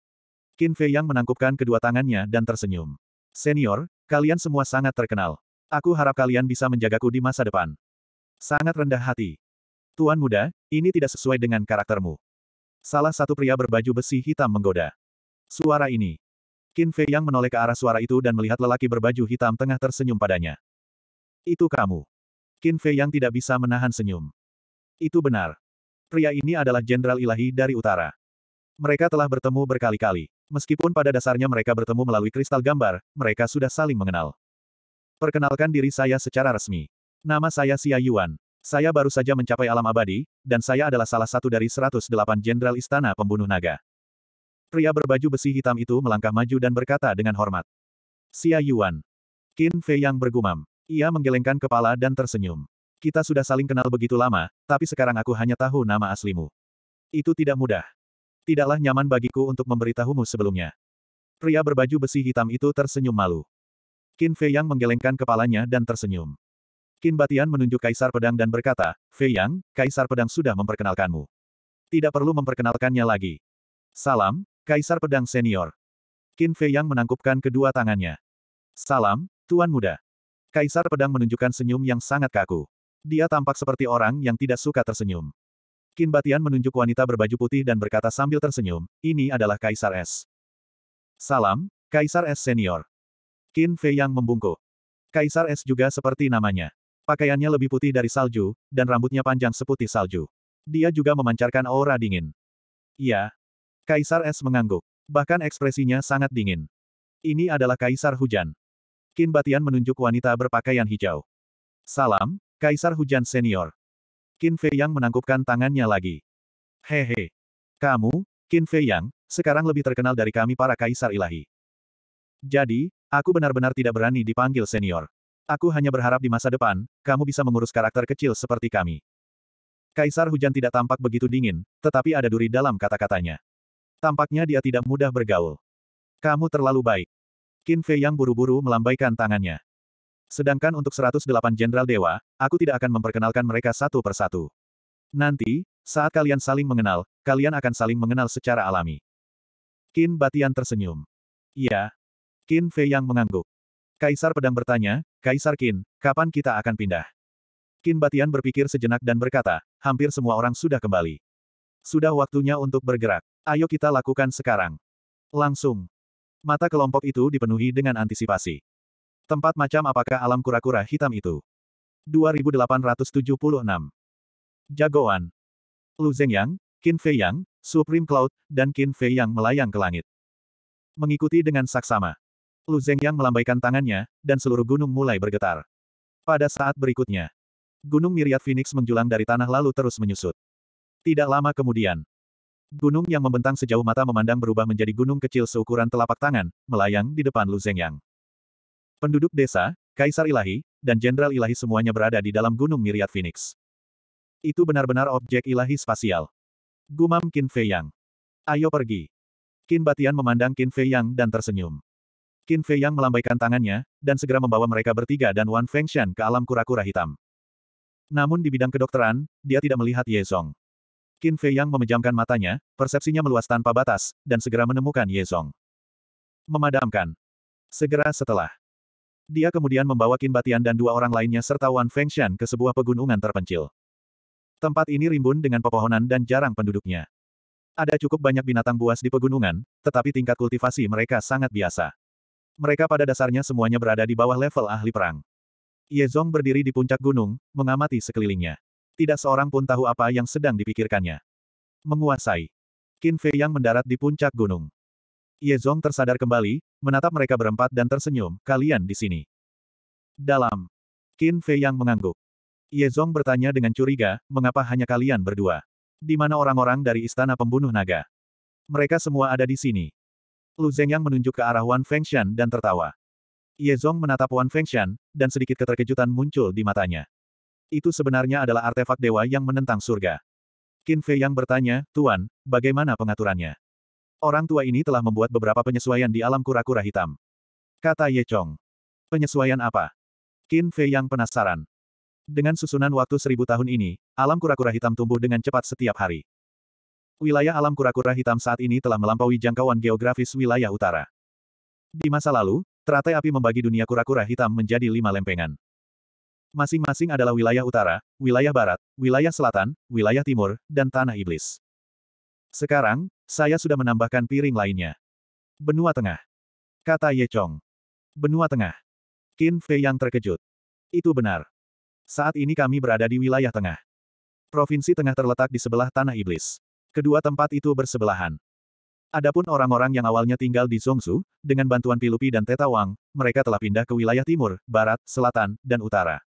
Qin Fei Yang menangkupkan kedua tangannya dan tersenyum. Senior, kalian semua sangat terkenal. Aku harap kalian bisa menjagaku di masa depan. Sangat rendah hati. Tuan muda, ini tidak sesuai dengan karaktermu. Salah satu pria berbaju besi hitam menggoda. Suara ini. Qin Fei yang menoleh ke arah suara itu dan melihat lelaki berbaju hitam tengah tersenyum padanya. Itu kamu. Qin Fei yang tidak bisa menahan senyum. Itu benar. Pria ini adalah Jenderal Ilahi dari Utara. Mereka telah bertemu berkali-kali. Meskipun pada dasarnya mereka bertemu melalui kristal gambar, mereka sudah saling mengenal. Perkenalkan diri saya secara resmi. Nama saya Xia Yuan. Saya baru saja mencapai alam abadi, dan saya adalah salah satu dari 108 jenderal istana pembunuh naga. Pria berbaju besi hitam itu melangkah maju dan berkata dengan hormat. Xia Yuan. Qin Fei yang bergumam. Ia menggelengkan kepala dan tersenyum. Kita sudah saling kenal begitu lama, tapi sekarang aku hanya tahu nama aslimu. Itu tidak mudah. Tidaklah nyaman bagiku untuk memberitahumu sebelumnya. Pria berbaju besi hitam itu tersenyum malu. Qin Fei Yang menggelengkan kepalanya dan tersenyum. Qin Batian menunjuk Kaisar Pedang dan berkata, Fei Yang, Kaisar Pedang sudah memperkenalkanmu. Tidak perlu memperkenalkannya lagi. Salam, Kaisar Pedang Senior. Qin Fei Yang menangkupkan kedua tangannya. Salam, Tuan Muda. Kaisar Pedang menunjukkan senyum yang sangat kaku. Dia tampak seperti orang yang tidak suka tersenyum. Qin Batian menunjuk wanita berbaju putih dan berkata sambil tersenyum, ini adalah Kaisar S. Salam, Kaisar S Senior. Qin Fei Yang membungkuk. Kaisar S juga seperti namanya. Pakaiannya lebih putih dari salju, dan rambutnya panjang seputih salju. Dia juga memancarkan aura dingin. Ya. Kaisar Es mengangguk. Bahkan ekspresinya sangat dingin. Ini adalah Kaisar Hujan. Kin Batian menunjuk wanita berpakaian hijau. Salam, Kaisar Hujan Senior. Kin Fei Yang menangkupkan tangannya lagi. Hehe. Kamu, Kin Fei Yang, sekarang lebih terkenal dari kami para Kaisar Ilahi. Jadi, aku benar-benar tidak berani dipanggil senior. Aku hanya berharap di masa depan, kamu bisa mengurus karakter kecil seperti kami. Kaisar Hujan tidak tampak begitu dingin, tetapi ada duri dalam kata-katanya. Tampaknya dia tidak mudah bergaul. Kamu terlalu baik. Qin Fei yang buru-buru melambaikan tangannya. Sedangkan untuk 108 jenderal dewa, aku tidak akan memperkenalkan mereka satu persatu. Nanti, saat kalian saling mengenal, kalian akan saling mengenal secara alami. Qin Batian tersenyum. Iya. Qin Fei yang mengangguk. Kaisar Pedang bertanya, Kaisar Qin, kapan kita akan pindah? Qin Batian berpikir sejenak dan berkata, hampir semua orang sudah kembali. Sudah waktunya untuk bergerak. Ayo kita lakukan sekarang. Langsung. Mata kelompok itu dipenuhi dengan antisipasi. Tempat macam apakah alam kura-kura hitam itu? 2876. Jagoan. Lu Zhengyang, Qin Fei Yang, Supreme Cloud, dan Qin Fei Yang melayang ke langit. Mengikuti dengan saksama. Lu Zhengyang melambaikan tangannya, dan seluruh gunung mulai bergetar. Pada saat berikutnya, Gunung Miriat Phoenix menjulang dari tanah lalu terus menyusut. Tidak lama kemudian, Gunung yang membentang sejauh mata memandang berubah menjadi gunung kecil seukuran telapak tangan, melayang di depan Lu Zengyang. Penduduk desa, Kaisar Ilahi, dan Jenderal Ilahi semuanya berada di dalam gunung Miriat Phoenix. Itu benar-benar objek ilahi spasial. Gumam Qin Fei Yang. Ayo pergi. Qin Batian memandang Qin Fei Yang dan tersenyum. Qin Fei Yang melambaikan tangannya, dan segera membawa mereka bertiga dan Wan Fengshan ke alam kura-kura hitam. Namun di bidang kedokteran, dia tidak melihat Ye Zong. Qin Fei Yang memejamkan matanya, persepsinya meluas tanpa batas, dan segera menemukan Ye Zong. Memadamkan. Segera setelah. Dia kemudian membawa Qin Batian dan dua orang lainnya serta Wan Fengshan ke sebuah pegunungan terpencil. Tempat ini rimbun dengan pepohonan dan jarang penduduknya. Ada cukup banyak binatang buas di pegunungan, tetapi tingkat kultivasi mereka sangat biasa. Mereka pada dasarnya semuanya berada di bawah level ahli perang. Ye Zong berdiri di puncak gunung, mengamati sekelilingnya. Tidak seorang pun tahu apa yang sedang dipikirkannya. Menguasai. Qin Fei yang mendarat di puncak gunung. Ye Zong tersadar kembali, menatap mereka berempat dan tersenyum, kalian di sini. Dalam. Qin Fei yang mengangguk. Ye Zong bertanya dengan curiga, mengapa hanya kalian berdua? Di mana orang-orang dari istana pembunuh naga? Mereka semua ada di sini. Lu Zeng yang menunjuk ke arah Wan Fengshan dan tertawa. Ye Zong menatap Wan Fengshan, dan sedikit keterkejutan muncul di matanya. Itu sebenarnya adalah artefak dewa yang menentang surga. Qin Fei yang bertanya, Tuan, bagaimana pengaturannya? Orang tua ini telah membuat beberapa penyesuaian di alam kura-kura hitam. Kata Ye Chong. Penyesuaian apa? Qin Fei yang penasaran. Dengan susunan waktu seribu tahun ini, alam kura-kura hitam tumbuh dengan cepat setiap hari. Wilayah alam kura-kura hitam saat ini telah melampaui jangkauan geografis wilayah utara. Di masa lalu, teratai api membagi dunia kura-kura hitam menjadi lima lempengan. Masing-masing adalah wilayah utara, wilayah barat, wilayah selatan, wilayah timur, dan tanah iblis. Sekarang, saya sudah menambahkan piring lainnya. Benua Tengah. Kata Ye Chong. Benua Tengah. Qin Fei yang terkejut. Itu benar. Saat ini kami berada di wilayah tengah. Provinsi tengah terletak di sebelah tanah iblis. Kedua tempat itu bersebelahan. Adapun orang-orang yang awalnya tinggal di Zongsu, dengan bantuan Pilupi dan Teta Wang, mereka telah pindah ke wilayah timur, barat, selatan, dan utara.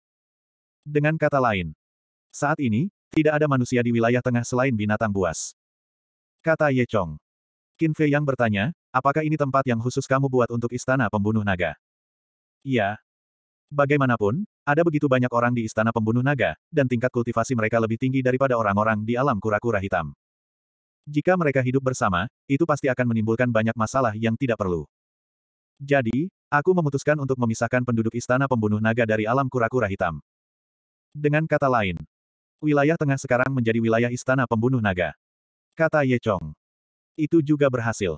Dengan kata lain, saat ini, tidak ada manusia di wilayah tengah selain binatang buas. Kata Ye Chong. Qin Fei yang bertanya, apakah ini tempat yang khusus kamu buat untuk istana pembunuh naga? Iya. Bagaimanapun, ada begitu banyak orang di istana pembunuh naga, dan tingkat kultivasi mereka lebih tinggi daripada orang-orang di alam kura-kura hitam. Jika mereka hidup bersama, itu pasti akan menimbulkan banyak masalah yang tidak perlu. Jadi, aku memutuskan untuk memisahkan penduduk istana pembunuh naga dari alam kura-kura hitam. Dengan kata lain, wilayah tengah sekarang menjadi wilayah istana pembunuh naga. Kata Ye Chong. Itu juga berhasil.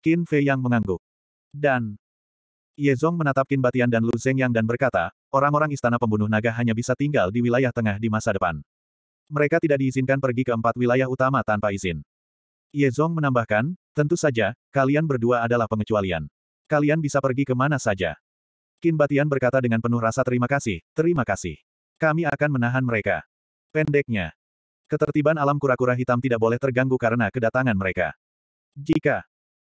Qin Fei yang mengangguk. Dan Ye Zong menatap Qin Batian dan Lu Zeng Yang dan berkata, orang-orang istana pembunuh naga hanya bisa tinggal di wilayah tengah di masa depan. Mereka tidak diizinkan pergi ke empat wilayah utama tanpa izin. Ye Zong menambahkan, tentu saja, kalian berdua adalah pengecualian. Kalian bisa pergi ke mana saja. Qin Batian berkata dengan penuh rasa terima kasih, terima kasih. Kami akan menahan mereka. Pendeknya. Ketertiban alam kura-kura hitam tidak boleh terganggu karena kedatangan mereka. Jika.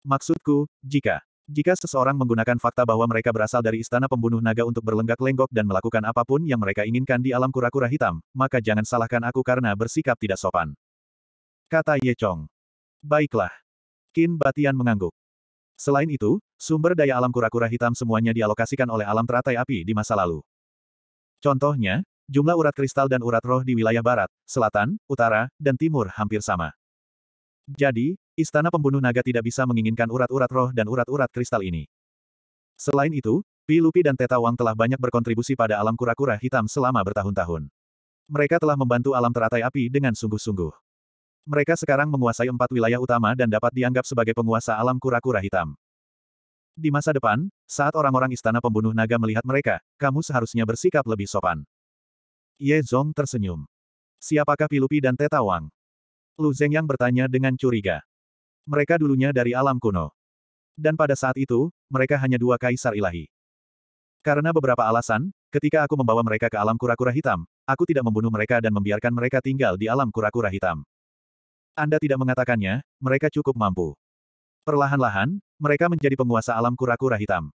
Maksudku, jika. Jika seseorang menggunakan fakta bahwa mereka berasal dari istana pembunuh naga untuk berlenggak-lenggok dan melakukan apapun yang mereka inginkan di alam kura-kura hitam, maka jangan salahkan aku karena bersikap tidak sopan. Kata Ye Chong. Baiklah. Qin Batian mengangguk. Selain itu, sumber daya alam kura-kura hitam semuanya dialokasikan oleh alam teratai api di masa lalu. Contohnya, Jumlah urat kristal dan urat roh di wilayah barat, selatan, utara, dan timur hampir sama. Jadi, istana pembunuh naga tidak bisa menginginkan urat-urat roh dan urat-urat kristal ini. Selain itu, Pi Lupi dan Teta Wang telah banyak berkontribusi pada alam kura-kura hitam selama bertahun-tahun. Mereka telah membantu alam teratai api dengan sungguh-sungguh. Mereka sekarang menguasai empat wilayah utama dan dapat dianggap sebagai penguasa alam kura-kura hitam. Di masa depan, saat orang-orang istana pembunuh naga melihat mereka, kamu seharusnya bersikap lebih sopan. Ye Zong tersenyum. Siapakah Pilupi dan Teta Wang? Lu yang bertanya dengan curiga. Mereka dulunya dari alam kuno. Dan pada saat itu, mereka hanya dua kaisar ilahi. Karena beberapa alasan, ketika aku membawa mereka ke alam kura-kura hitam, aku tidak membunuh mereka dan membiarkan mereka tinggal di alam kura-kura hitam. Anda tidak mengatakannya, mereka cukup mampu. Perlahan-lahan, mereka menjadi penguasa alam kura-kura hitam.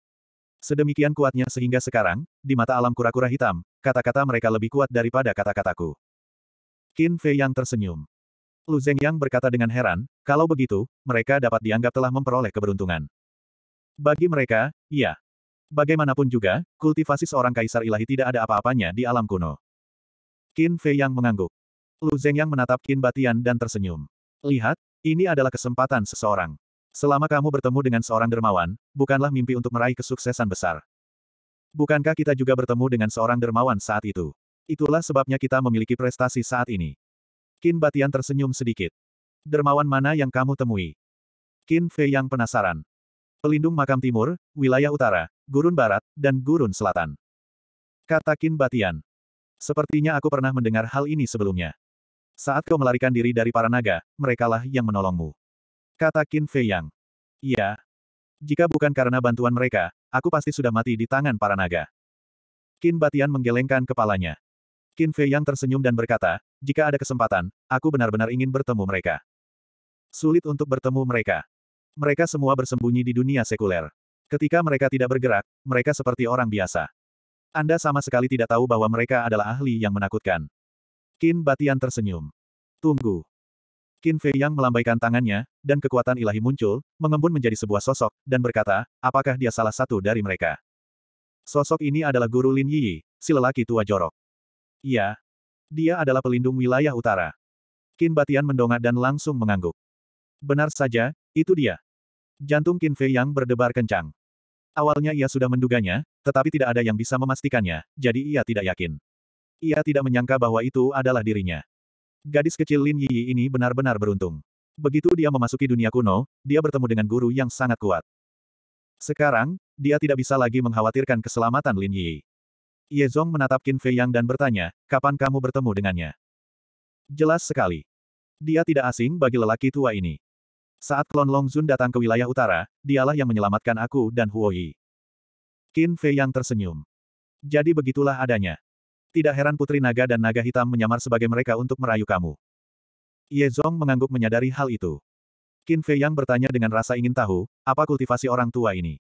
Sedemikian kuatnya sehingga sekarang, di mata alam kura-kura hitam, kata-kata mereka lebih kuat daripada kata-kataku. Qin Fei yang tersenyum. Lu Zeng yang berkata dengan heran, kalau begitu, mereka dapat dianggap telah memperoleh keberuntungan. Bagi mereka, iya. Bagaimanapun juga, kultivasi seorang kaisar ilahi tidak ada apa-apanya di alam kuno. Qin Fei yang mengangguk. Lu Zeng yang menatap Qin Batian dan tersenyum. Lihat, ini adalah kesempatan seseorang. Selama kamu bertemu dengan seorang dermawan, bukanlah mimpi untuk meraih kesuksesan besar. Bukankah kita juga bertemu dengan seorang dermawan saat itu? Itulah sebabnya kita memiliki prestasi saat ini. Qin Batian tersenyum sedikit. Dermawan mana yang kamu temui? Qin Fei yang penasaran. Pelindung makam timur, wilayah utara, gurun barat, dan gurun selatan. Kata Qin Batian. Sepertinya aku pernah mendengar hal ini sebelumnya. Saat kau melarikan diri dari para naga, merekalah yang menolongmu. Kata Qin Fei Yang. Iya. Jika bukan karena bantuan mereka, aku pasti sudah mati di tangan para naga. Qin Batian menggelengkan kepalanya. Qin Fei Yang tersenyum dan berkata, jika ada kesempatan, aku benar-benar ingin bertemu mereka. Sulit untuk bertemu mereka. Mereka semua bersembunyi di dunia sekuler. Ketika mereka tidak bergerak, mereka seperti orang biasa. Anda sama sekali tidak tahu bahwa mereka adalah ahli yang menakutkan. Qin Batian tersenyum. Tunggu. Qin Fei Yang melambaikan tangannya, dan kekuatan ilahi muncul, mengembun menjadi sebuah sosok, dan berkata, apakah dia salah satu dari mereka? Sosok ini adalah guru Lin Yi, si lelaki tua jorok. Iya. Dia adalah pelindung wilayah utara. Qin Batian mendongak dan langsung mengangguk. Benar saja, itu dia. Jantung Qin Fei Yang berdebar kencang. Awalnya ia sudah menduganya, tetapi tidak ada yang bisa memastikannya, jadi ia tidak yakin. Ia tidak menyangka bahwa itu adalah dirinya. Gadis kecil Lin Yi ini benar-benar beruntung. Begitu dia memasuki dunia kuno, dia bertemu dengan guru yang sangat kuat. Sekarang, dia tidak bisa lagi mengkhawatirkan keselamatan Lin Yi. Ye Zong menatap Qin Fei Yang dan bertanya, kapan kamu bertemu dengannya? Jelas sekali. Dia tidak asing bagi lelaki tua ini. Saat klon Long Zun datang ke wilayah utara, dialah yang menyelamatkan aku dan Huo Yi. Qin Fei Yang tersenyum. Jadi begitulah adanya. Tidak heran Putri Naga dan Naga Hitam menyamar sebagai mereka untuk merayu kamu. Ye Zong mengangguk menyadari hal itu. Qin Fei Yang bertanya dengan rasa ingin tahu, apa kultivasi orang tua ini?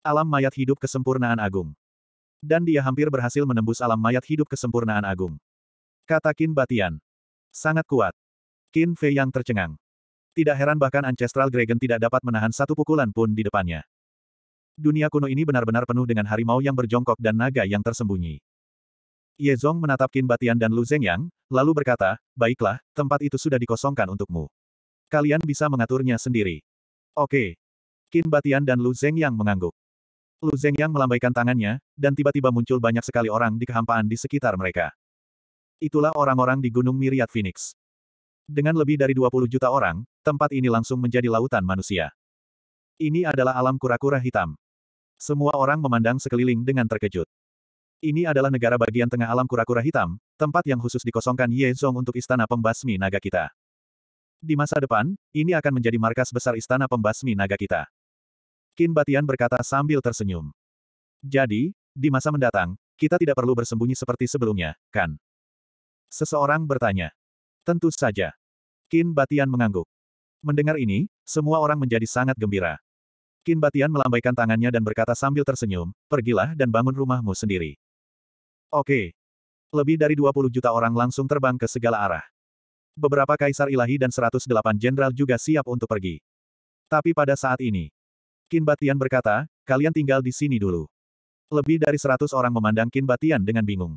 Alam mayat hidup kesempurnaan agung. Dan dia hampir berhasil menembus alam mayat hidup kesempurnaan agung. Kata Qin Batian. Sangat kuat. Qin Fei Yang tercengang. Tidak heran bahkan Ancestral Dragon tidak dapat menahan satu pukulan pun di depannya. Dunia kuno ini benar-benar penuh dengan harimau yang berjongkok dan naga yang tersembunyi. Ye Yezong menatap Qin Batian dan Lu Yang, lalu berkata, baiklah, tempat itu sudah dikosongkan untukmu. Kalian bisa mengaturnya sendiri. Oke. Qin Batian dan Lu Yang mengangguk. Lu Yang melambaikan tangannya, dan tiba-tiba muncul banyak sekali orang di kehampaan di sekitar mereka. Itulah orang-orang di Gunung Miriat Phoenix. Dengan lebih dari 20 juta orang, tempat ini langsung menjadi lautan manusia. Ini adalah alam kura-kura hitam. Semua orang memandang sekeliling dengan terkejut. Ini adalah negara bagian tengah alam kura-kura hitam, tempat yang khusus dikosongkan Ye Zhong untuk istana pembasmi naga kita. Di masa depan, ini akan menjadi markas besar istana pembasmi naga kita. Qin Batian berkata sambil tersenyum. Jadi, di masa mendatang, kita tidak perlu bersembunyi seperti sebelumnya, kan? Seseorang bertanya. Tentu saja. Qin Batian mengangguk. Mendengar ini, semua orang menjadi sangat gembira. Qin Batian melambaikan tangannya dan berkata sambil tersenyum, pergilah dan bangun rumahmu sendiri. Oke. Lebih dari 20 juta orang langsung terbang ke segala arah. Beberapa kaisar ilahi dan 108 jenderal juga siap untuk pergi. Tapi pada saat ini, Qin Batian berkata, kalian tinggal di sini dulu. Lebih dari 100 orang memandang Qin Batian dengan bingung.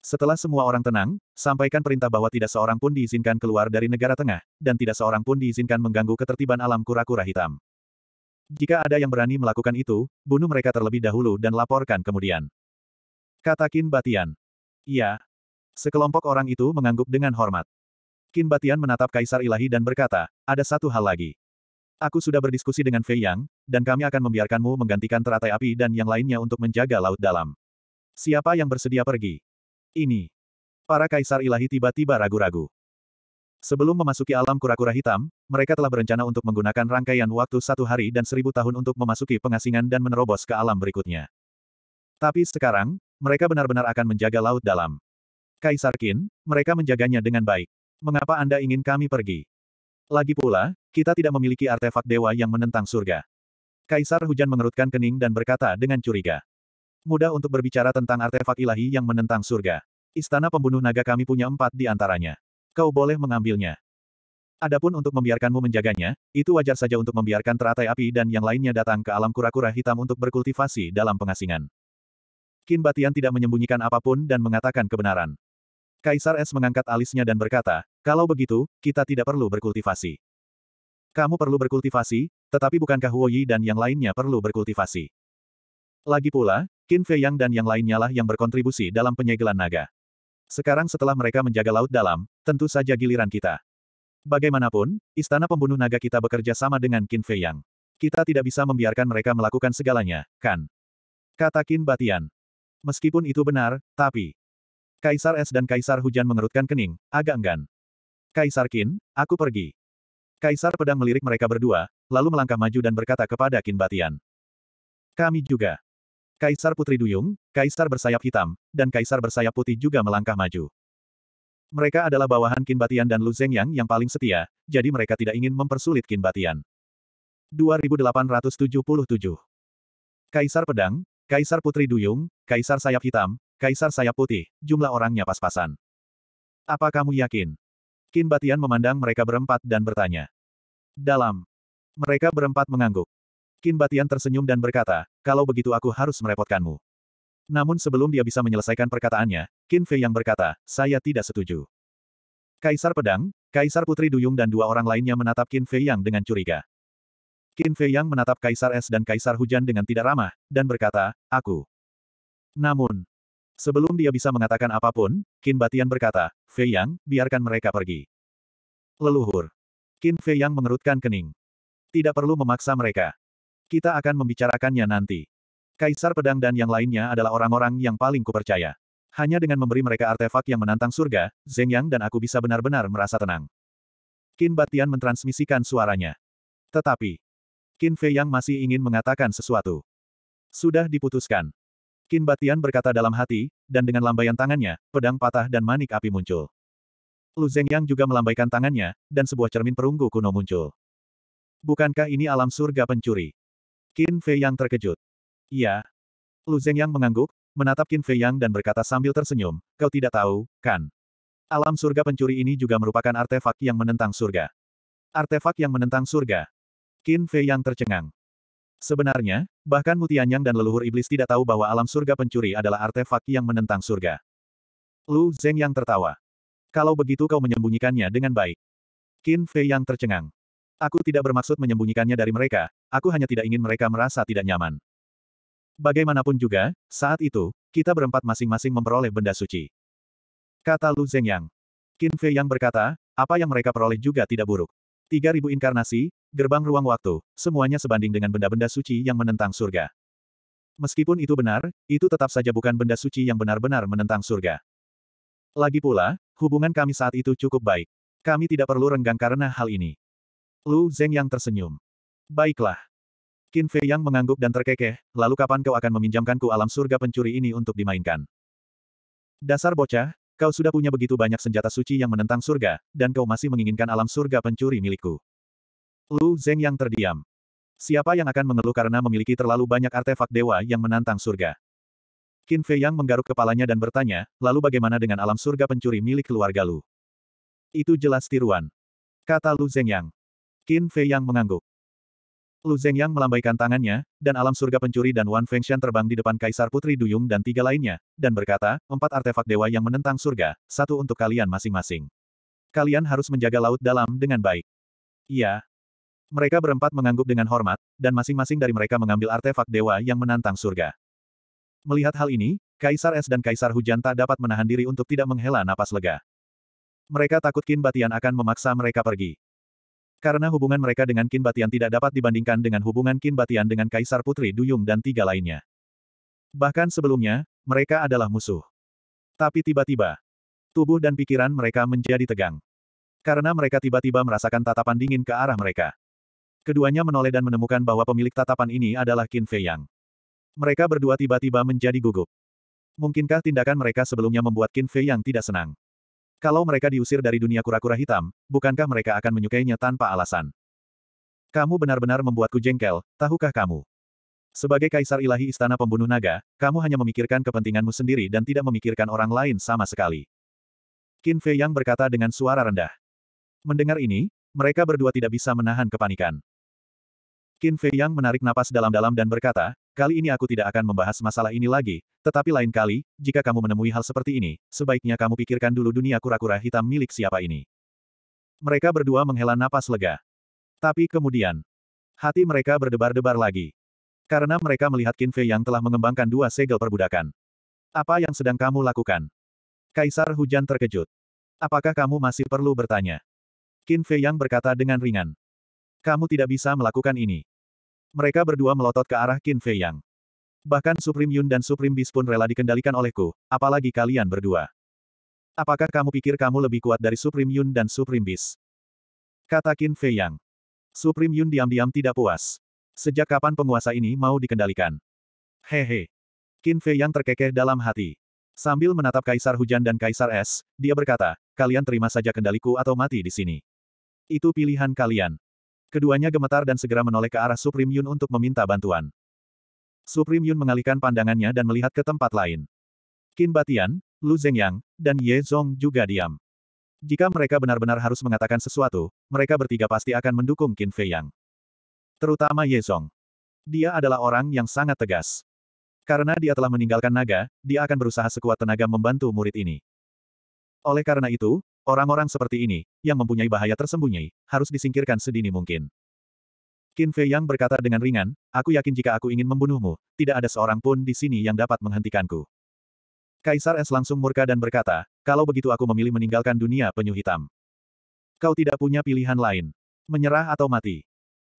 Setelah semua orang tenang, sampaikan perintah bahwa tidak seorang pun diizinkan keluar dari negara tengah, dan tidak seorang pun diizinkan mengganggu ketertiban alam kura-kura hitam. Jika ada yang berani melakukan itu, bunuh mereka terlebih dahulu dan laporkan kemudian. Kata Kin Batian. Iya. Sekelompok orang itu mengangguk dengan hormat. Kin Batian menatap Kaisar Ilahi dan berkata, ada satu hal lagi. Aku sudah berdiskusi dengan Fei Yang, dan kami akan membiarkanmu menggantikan teratai api dan yang lainnya untuk menjaga laut dalam. Siapa yang bersedia pergi? Ini. Para Kaisar Ilahi tiba-tiba ragu-ragu. Sebelum memasuki alam kura-kura hitam, mereka telah berencana untuk menggunakan rangkaian waktu satu hari dan seribu tahun untuk memasuki pengasingan dan menerobos ke alam berikutnya. Tapi sekarang, mereka benar-benar akan menjaga laut dalam. Kaisar Qin, mereka menjaganya dengan baik. Mengapa Anda ingin kami pergi? Lagi pula, kita tidak memiliki artefak dewa yang menentang surga. Kaisar Hujan mengerutkan kening dan berkata dengan curiga. Mudah untuk berbicara tentang artefak ilahi yang menentang surga. Istana pembunuh naga kami punya empat di antaranya. Kau boleh mengambilnya. Adapun untuk membiarkanmu menjaganya, itu wajar saja untuk membiarkan teratai api dan yang lainnya datang ke alam kura-kura hitam untuk berkultivasi dalam pengasingan. Kin Batian tidak menyembunyikan apapun dan mengatakan kebenaran. Kaisar Es mengangkat alisnya dan berkata, kalau begitu, kita tidak perlu berkultivasi. Kamu perlu berkultivasi, tetapi bukankah Huo Yi dan yang lainnya perlu berkultivasi? Lagi pula, Qin Fei Yang dan yang lainnya lah yang berkontribusi dalam penyegelan naga. Sekarang setelah mereka menjaga laut dalam, tentu saja giliran kita. Bagaimanapun, istana pembunuh naga kita bekerja sama dengan Qin Fei Yang. Kita tidak bisa membiarkan mereka melakukan segalanya, kan? Kata Qin Batian. Meskipun itu benar, tapi... Kaisar Es dan Kaisar Hujan mengerutkan kening, agak enggan. Kaisar Kin, aku pergi. Kaisar Pedang melirik mereka berdua, lalu melangkah maju dan berkata kepada Kin Batian. Kami juga. Kaisar Putri Duyung, Kaisar bersayap hitam, dan Kaisar bersayap putih juga melangkah maju. Mereka adalah bawahan Kin Batian dan Lu Zhengyang yang paling setia, jadi mereka tidak ingin mempersulit Kin Batian. 2877 Kaisar Pedang, Kaisar Putri Duyung, Kaisar Sayap Hitam, Kaisar Sayap Putih, jumlah orangnya pas-pasan. Apa kamu yakin? Kin Batian memandang mereka berempat dan bertanya. Dalam. Mereka berempat mengangguk. Kin Batian tersenyum dan berkata, kalau begitu aku harus merepotkanmu. Namun sebelum dia bisa menyelesaikan perkataannya, Kin Fei yang berkata, saya tidak setuju. Kaisar Pedang, Kaisar Putri Duyung dan dua orang lainnya menatap Kin Fei Yang dengan curiga. Qin Fei Yang menatap Kaisar Es dan Kaisar Hujan dengan tidak ramah, dan berkata, aku. Namun, sebelum dia bisa mengatakan apapun, Qin Batian berkata, Fei Yang, biarkan mereka pergi. Leluhur. Qin Fei Yang mengerutkan kening. Tidak perlu memaksa mereka. Kita akan membicarakannya nanti. Kaisar Pedang dan yang lainnya adalah orang-orang yang paling kupercaya. Hanya dengan memberi mereka artefak yang menantang surga, Zeng Yang dan aku bisa benar-benar merasa tenang. Qin Batian mentransmisikan suaranya. Tetapi, Qin Fei yang masih ingin mengatakan sesuatu. Sudah diputuskan. Qin Batian berkata dalam hati, dan dengan lambaian tangannya, pedang patah dan manik api muncul. Lu Yang juga melambaikan tangannya, dan sebuah cermin perunggu kuno muncul. Bukankah ini alam surga pencuri? Qin Fei yang terkejut. Iya. Lu Yang mengangguk, menatap Qin Fei yang dan berkata sambil tersenyum, kau tidak tahu, kan? Alam surga pencuri ini juga merupakan artefak yang menentang surga. Artefak yang menentang surga, Qin Fei yang tercengang. Sebenarnya, bahkan Mutianyang dan leluhur iblis tidak tahu bahwa alam surga pencuri adalah artefak yang menentang surga. Lu Zeng yang tertawa. Kalau begitu kau menyembunyikannya dengan baik. Qin Fei yang tercengang. Aku tidak bermaksud menyembunyikannya dari mereka, aku hanya tidak ingin mereka merasa tidak nyaman. Bagaimanapun juga, saat itu, kita berempat masing-masing memperoleh benda suci. Kata Lu Zeng Yang. Qin Fei Yang berkata, apa yang mereka peroleh juga tidak buruk. 3000 inkarnasi, gerbang ruang waktu, semuanya sebanding dengan benda-benda suci yang menentang surga. Meskipun itu benar, itu tetap saja bukan benda suci yang benar-benar menentang surga. Lagi pula, hubungan kami saat itu cukup baik. Kami tidak perlu renggang karena hal ini. Lu Zeng yang tersenyum. Baiklah. Qin Fei yang mengangguk dan terkekeh, lalu kapan kau akan meminjamkanku alam surga pencuri ini untuk dimainkan? Dasar bocah, Kau sudah punya begitu banyak senjata suci yang menentang surga, dan kau masih menginginkan alam surga pencuri milikku. Lu Zeng yang terdiam. Siapa yang akan mengeluh karena memiliki terlalu banyak artefak dewa yang menantang surga? Qin Fei Yang menggaruk kepalanya dan bertanya, lalu bagaimana dengan alam surga pencuri milik keluarga Lu? Itu jelas tiruan. Kata Lu Zeng Yang. Qin Fei Yang mengangguk. Lu Yang melambaikan tangannya, dan alam surga pencuri dan Wan Fengshan terbang di depan Kaisar Putri Duyung dan tiga lainnya, dan berkata, empat artefak dewa yang menentang surga, satu untuk kalian masing-masing. Kalian harus menjaga laut dalam dengan baik. Iya. Mereka berempat mengangguk dengan hormat, dan masing-masing dari mereka mengambil artefak dewa yang menantang surga. Melihat hal ini, Kaisar Es dan Kaisar Hujan tak dapat menahan diri untuk tidak menghela napas lega. Mereka takut Qin Batian akan memaksa mereka pergi. Karena hubungan mereka dengan Qin Batian tidak dapat dibandingkan dengan hubungan Qin Batian dengan Kaisar Putri Duyung dan tiga lainnya. Bahkan sebelumnya, mereka adalah musuh. Tapi tiba-tiba, tubuh dan pikiran mereka menjadi tegang. Karena mereka tiba-tiba merasakan tatapan dingin ke arah mereka. Keduanya menoleh dan menemukan bahwa pemilik tatapan ini adalah Qin Fei Yang. Mereka berdua tiba-tiba menjadi gugup. Mungkinkah tindakan mereka sebelumnya membuat Qin Fei Yang tidak senang? Kalau mereka diusir dari dunia kura-kura hitam, bukankah mereka akan menyukainya tanpa alasan? Kamu benar-benar membuatku jengkel, tahukah kamu? Sebagai kaisar ilahi istana pembunuh naga, kamu hanya memikirkan kepentinganmu sendiri dan tidak memikirkan orang lain sama sekali. Qin Fei Yang berkata dengan suara rendah. Mendengar ini, mereka berdua tidak bisa menahan kepanikan. Qin Fei Yang menarik napas dalam-dalam dan berkata, kali ini aku tidak akan membahas masalah ini lagi, tetapi lain kali, jika kamu menemui hal seperti ini, sebaiknya kamu pikirkan dulu dunia kura-kura hitam milik siapa ini. Mereka berdua menghela napas lega. Tapi kemudian, hati mereka berdebar-debar lagi. Karena mereka melihat Qin Fei Yang telah mengembangkan dua segel perbudakan. Apa yang sedang kamu lakukan? Kaisar Hujan terkejut. Apakah kamu masih perlu bertanya? Qin Fei Yang berkata dengan ringan. Kamu tidak bisa melakukan ini. Mereka berdua melotot ke arah Qin Fei Yang. Bahkan Supreme Yun dan Supreme Beast pun rela dikendalikan olehku, apalagi kalian berdua. Apakah kamu pikir kamu lebih kuat dari Supreme Yun dan Supreme Beast? Kata Qin Fei Yang. Supreme Yun diam-diam tidak puas. Sejak kapan penguasa ini mau dikendalikan? Hehe. Qin Fei Yang terkekeh dalam hati. Sambil menatap Kaisar Hujan dan Kaisar Es, dia berkata, kalian terima saja kendaliku atau mati di sini. Itu pilihan kalian. Keduanya gemetar dan segera menoleh ke arah Supreme Yun untuk meminta bantuan. Supreme Yun mengalihkan pandangannya dan melihat ke tempat lain. Qin Batian, Lu Zhengyang, dan Ye Zong juga diam. Jika mereka benar-benar harus mengatakan sesuatu, mereka bertiga pasti akan mendukung Qin Fei Yang. Terutama Ye Zong. Dia adalah orang yang sangat tegas. Karena dia telah meninggalkan naga, dia akan berusaha sekuat tenaga membantu murid ini. Oleh karena itu, Orang-orang seperti ini, yang mempunyai bahaya tersembunyi, harus disingkirkan sedini mungkin. Qin Fei Yang berkata dengan ringan, aku yakin jika aku ingin membunuhmu, tidak ada seorang pun di sini yang dapat menghentikanku. Kaisar Es langsung murka dan berkata, kalau begitu aku memilih meninggalkan dunia penyu hitam. Kau tidak punya pilihan lain. Menyerah atau mati.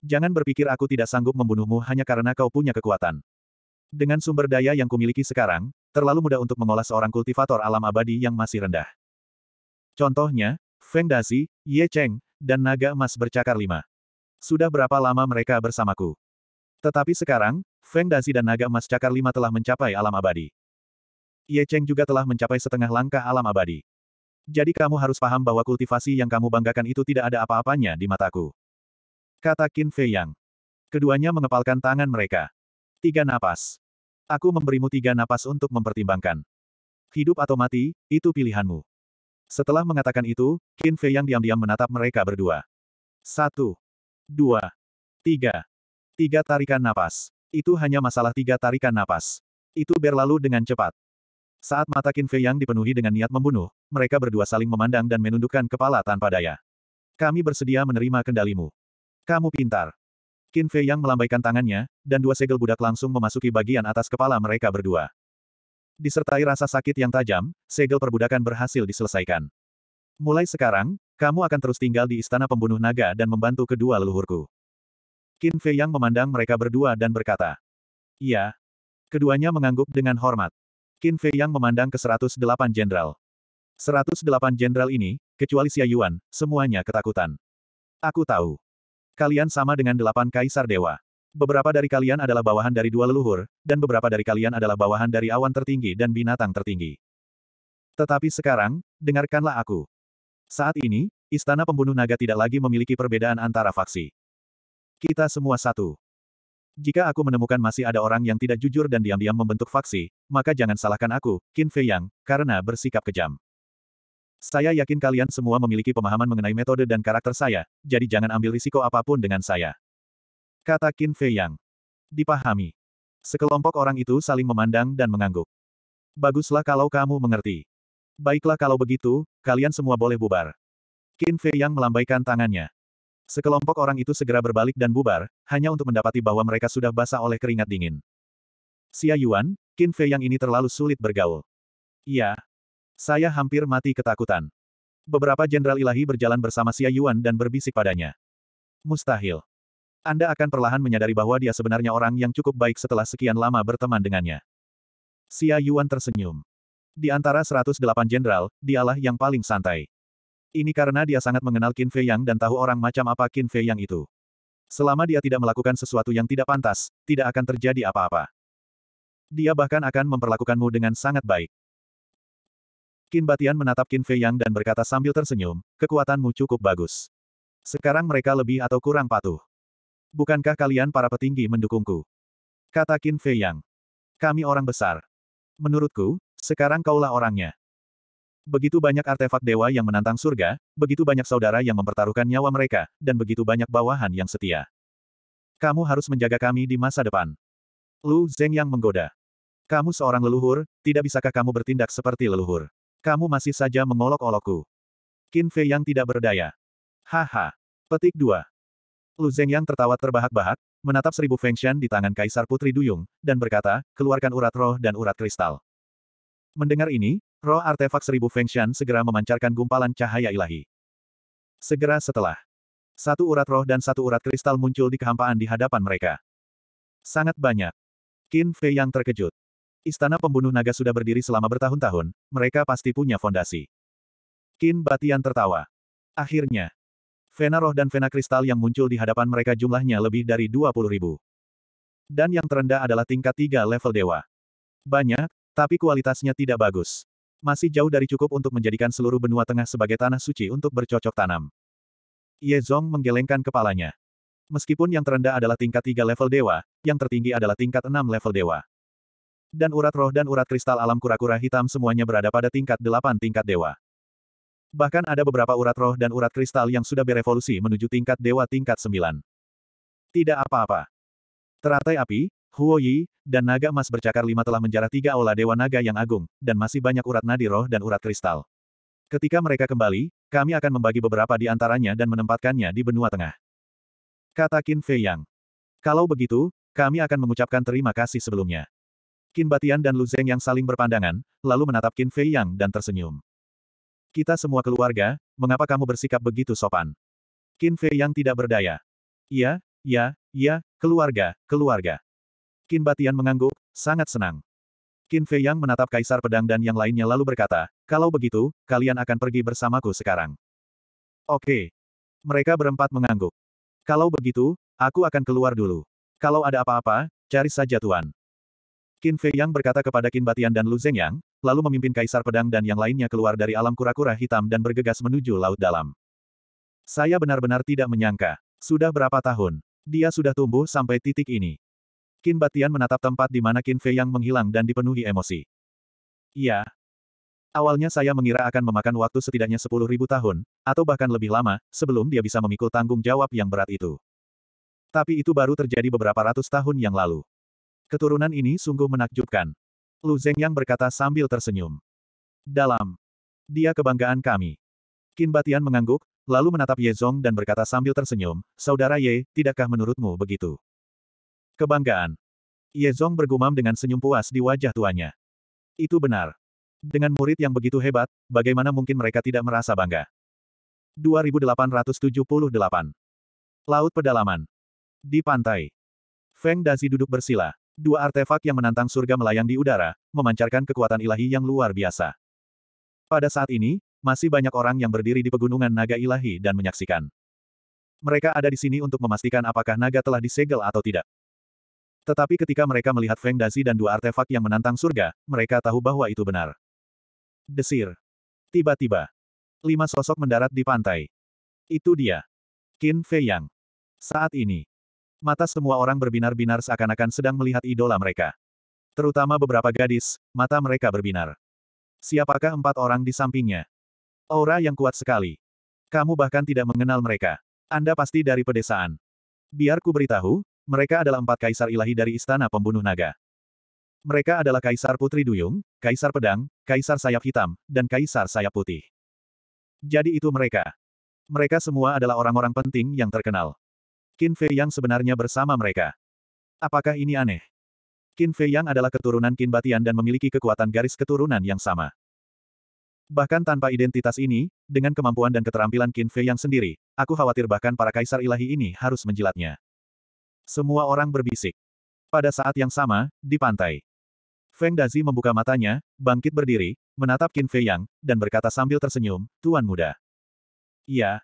Jangan berpikir aku tidak sanggup membunuhmu hanya karena kau punya kekuatan. Dengan sumber daya yang kumiliki sekarang, terlalu mudah untuk mengolah seorang kultivator alam abadi yang masih rendah. Contohnya, Feng Dazi, Ye Cheng, dan naga emas bercakar lima. Sudah berapa lama mereka bersamaku? Tetapi sekarang, Feng Dazi dan naga emas cakar lima telah mencapai alam abadi. Ye Cheng juga telah mencapai setengah langkah alam abadi. Jadi kamu harus paham bahwa kultivasi yang kamu banggakan itu tidak ada apa-apanya di mataku. Kata Qin Fei Yang. Keduanya mengepalkan tangan mereka. Tiga napas. Aku memberimu tiga napas untuk mempertimbangkan. Hidup atau mati, itu pilihanmu. Setelah mengatakan itu, Qin Fei yang diam-diam menatap mereka berdua. Satu. Dua. Tiga. Tiga tarikan napas. Itu hanya masalah tiga tarikan napas. Itu berlalu dengan cepat. Saat mata Qin Fei yang dipenuhi dengan niat membunuh, mereka berdua saling memandang dan menundukkan kepala tanpa daya. Kami bersedia menerima kendalimu. Kamu pintar. Qin Fei yang melambaikan tangannya, dan dua segel budak langsung memasuki bagian atas kepala mereka berdua disertai rasa sakit yang tajam, segel perbudakan berhasil diselesaikan. Mulai sekarang, kamu akan terus tinggal di istana pembunuh naga dan membantu kedua leluhurku. Qin Fei Yang memandang mereka berdua dan berkata, Iya. Keduanya mengangguk dengan hormat. Qin Fei Yang memandang ke 108 jenderal. 108 jenderal ini, kecuali Xia Yuan, semuanya ketakutan. Aku tahu. Kalian sama dengan delapan kaisar dewa. Beberapa dari kalian adalah bawahan dari dua leluhur, dan beberapa dari kalian adalah bawahan dari awan tertinggi dan binatang tertinggi. Tetapi sekarang, dengarkanlah aku. Saat ini, Istana Pembunuh Naga tidak lagi memiliki perbedaan antara faksi. Kita semua satu. Jika aku menemukan masih ada orang yang tidak jujur dan diam-diam membentuk faksi, maka jangan salahkan aku, Qin Fei Yang, karena bersikap kejam. Saya yakin kalian semua memiliki pemahaman mengenai metode dan karakter saya, jadi jangan ambil risiko apapun dengan saya. Kata Qin Fei Yang. Dipahami. Sekelompok orang itu saling memandang dan mengangguk. Baguslah kalau kamu mengerti. Baiklah kalau begitu, kalian semua boleh bubar. Qin Fei Yang melambaikan tangannya. Sekelompok orang itu segera berbalik dan bubar, hanya untuk mendapati bahwa mereka sudah basah oleh keringat dingin. Xia Yuan, Qin Fei Yang ini terlalu sulit bergaul. Iya. Saya hampir mati ketakutan. Beberapa jenderal ilahi berjalan bersama Xia Yuan dan berbisik padanya. Mustahil. Anda akan perlahan menyadari bahwa dia sebenarnya orang yang cukup baik setelah sekian lama berteman dengannya. Xia Yuan tersenyum. Di antara 108 jenderal, dialah yang paling santai. Ini karena dia sangat mengenal Qin Fei Yang dan tahu orang macam apa Qin Fei Yang itu. Selama dia tidak melakukan sesuatu yang tidak pantas, tidak akan terjadi apa-apa. Dia bahkan akan memperlakukanmu dengan sangat baik. Qin Batian menatap Qin Fei Yang dan berkata sambil tersenyum, kekuatanmu cukup bagus. Sekarang mereka lebih atau kurang patuh. Bukankah kalian para petinggi mendukungku? Kata Qin Fei Yang. Kami orang besar. Menurutku, sekarang kaulah orangnya. Begitu banyak artefak dewa yang menantang surga, begitu banyak saudara yang mempertaruhkan nyawa mereka, dan begitu banyak bawahan yang setia. Kamu harus menjaga kami di masa depan. Lu Zeng yang menggoda. Kamu seorang leluhur, tidak bisakah kamu bertindak seperti leluhur? Kamu masih saja mengolok-olokku. Qin Fei yang tidak berdaya. Haha. Petik 2. Lu yang tertawa terbahak-bahak, menatap seribu fengshan di tangan Kaisar Putri Duyung, dan berkata, keluarkan urat roh dan urat kristal. Mendengar ini, roh artefak seribu fengshan segera memancarkan gumpalan cahaya ilahi. Segera setelah, satu urat roh dan satu urat kristal muncul di kehampaan di hadapan mereka. Sangat banyak. Qin Fei yang terkejut. Istana pembunuh naga sudah berdiri selama bertahun-tahun, mereka pasti punya fondasi. Qin Batian tertawa. Akhirnya, Vena roh dan vena kristal yang muncul di hadapan mereka jumlahnya lebih dari 20 ribu. Dan yang terendah adalah tingkat 3 level dewa. Banyak, tapi kualitasnya tidak bagus. Masih jauh dari cukup untuk menjadikan seluruh benua tengah sebagai tanah suci untuk bercocok tanam. Ye Zong menggelengkan kepalanya. Meskipun yang terendah adalah tingkat 3 level dewa, yang tertinggi adalah tingkat 6 level dewa. Dan urat roh dan urat kristal alam kura-kura hitam semuanya berada pada tingkat 8 tingkat dewa. Bahkan ada beberapa urat roh dan urat kristal yang sudah berevolusi menuju tingkat dewa tingkat sembilan. Tidak apa-apa. Teratai api, Huo Yi, dan naga emas bercakar lima telah menjarah tiga olah dewa naga yang agung, dan masih banyak urat nadi roh dan urat kristal. Ketika mereka kembali, kami akan membagi beberapa di antaranya dan menempatkannya di benua tengah. Kata Qin Fei Yang. Kalau begitu, kami akan mengucapkan terima kasih sebelumnya. Qin Batian dan Lu Zeng yang saling berpandangan, lalu menatap Qin Fei Yang dan tersenyum. Kita semua keluarga, mengapa kamu bersikap begitu sopan? Qin Fei yang tidak berdaya. Iya, iya, iya, keluarga, keluarga. Qin Batian mengangguk, sangat senang. Qin Fei yang menatap Kaisar Pedang dan yang lainnya lalu berkata, kalau begitu, kalian akan pergi bersamaku sekarang. Oke. Mereka berempat mengangguk. Kalau begitu, aku akan keluar dulu. Kalau ada apa-apa, cari saja Tuan. Qin Fei Yang berkata kepada Qin Batian dan Lu Zeng Yang, lalu memimpin Kaisar Pedang dan yang lainnya keluar dari alam kura-kura hitam dan bergegas menuju Laut Dalam. Saya benar-benar tidak menyangka. Sudah berapa tahun? Dia sudah tumbuh sampai titik ini. Qin Batian menatap tempat di mana Qin Fei yang menghilang dan dipenuhi emosi. Iya. Awalnya saya mengira akan memakan waktu setidaknya 10.000 tahun, atau bahkan lebih lama, sebelum dia bisa memikul tanggung jawab yang berat itu. Tapi itu baru terjadi beberapa ratus tahun yang lalu. Keturunan ini sungguh menakjubkan. Lu yang berkata sambil tersenyum. Dalam. Dia kebanggaan kami. Qin Batian mengangguk, lalu menatap Ye Zong dan berkata sambil tersenyum, Saudara Ye, tidakkah menurutmu begitu? Kebanggaan. Ye Zong bergumam dengan senyum puas di wajah tuanya. Itu benar. Dengan murid yang begitu hebat, bagaimana mungkin mereka tidak merasa bangga? 2878 Laut Pedalaman Di pantai. Feng Dazi duduk bersila dua artefak yang menantang surga melayang di udara, memancarkan kekuatan ilahi yang luar biasa. Pada saat ini, masih banyak orang yang berdiri di pegunungan naga ilahi dan menyaksikan. Mereka ada di sini untuk memastikan apakah naga telah disegel atau tidak. Tetapi ketika mereka melihat Feng Dazi dan dua artefak yang menantang surga, mereka tahu bahwa itu benar. Desir. Tiba-tiba. Lima sosok mendarat di pantai. Itu dia. Qin Fei Yang. Saat ini, Mata semua orang berbinar-binar seakan-akan sedang melihat idola mereka. Terutama beberapa gadis, mata mereka berbinar. Siapakah empat orang di sampingnya? Aura yang kuat sekali. Kamu bahkan tidak mengenal mereka. Anda pasti dari pedesaan. Biar ku beritahu, mereka adalah empat kaisar ilahi dari Istana Pembunuh Naga. Mereka adalah Kaisar Putri Duyung, Kaisar Pedang, Kaisar Sayap Hitam, dan Kaisar Sayap Putih. Jadi itu mereka. Mereka semua adalah orang-orang penting yang terkenal. Qin Fei Yang sebenarnya bersama mereka. Apakah ini aneh? Qin Fei Yang adalah keturunan Qin Batian dan memiliki kekuatan garis keturunan yang sama. Bahkan tanpa identitas ini, dengan kemampuan dan keterampilan Qin Fei Yang sendiri, aku khawatir bahkan para kaisar ilahi ini harus menjilatnya. Semua orang berbisik. Pada saat yang sama, di pantai. Feng Dazi membuka matanya, bangkit berdiri, menatap Qin Fei Yang, dan berkata sambil tersenyum, Tuan Muda. Iya.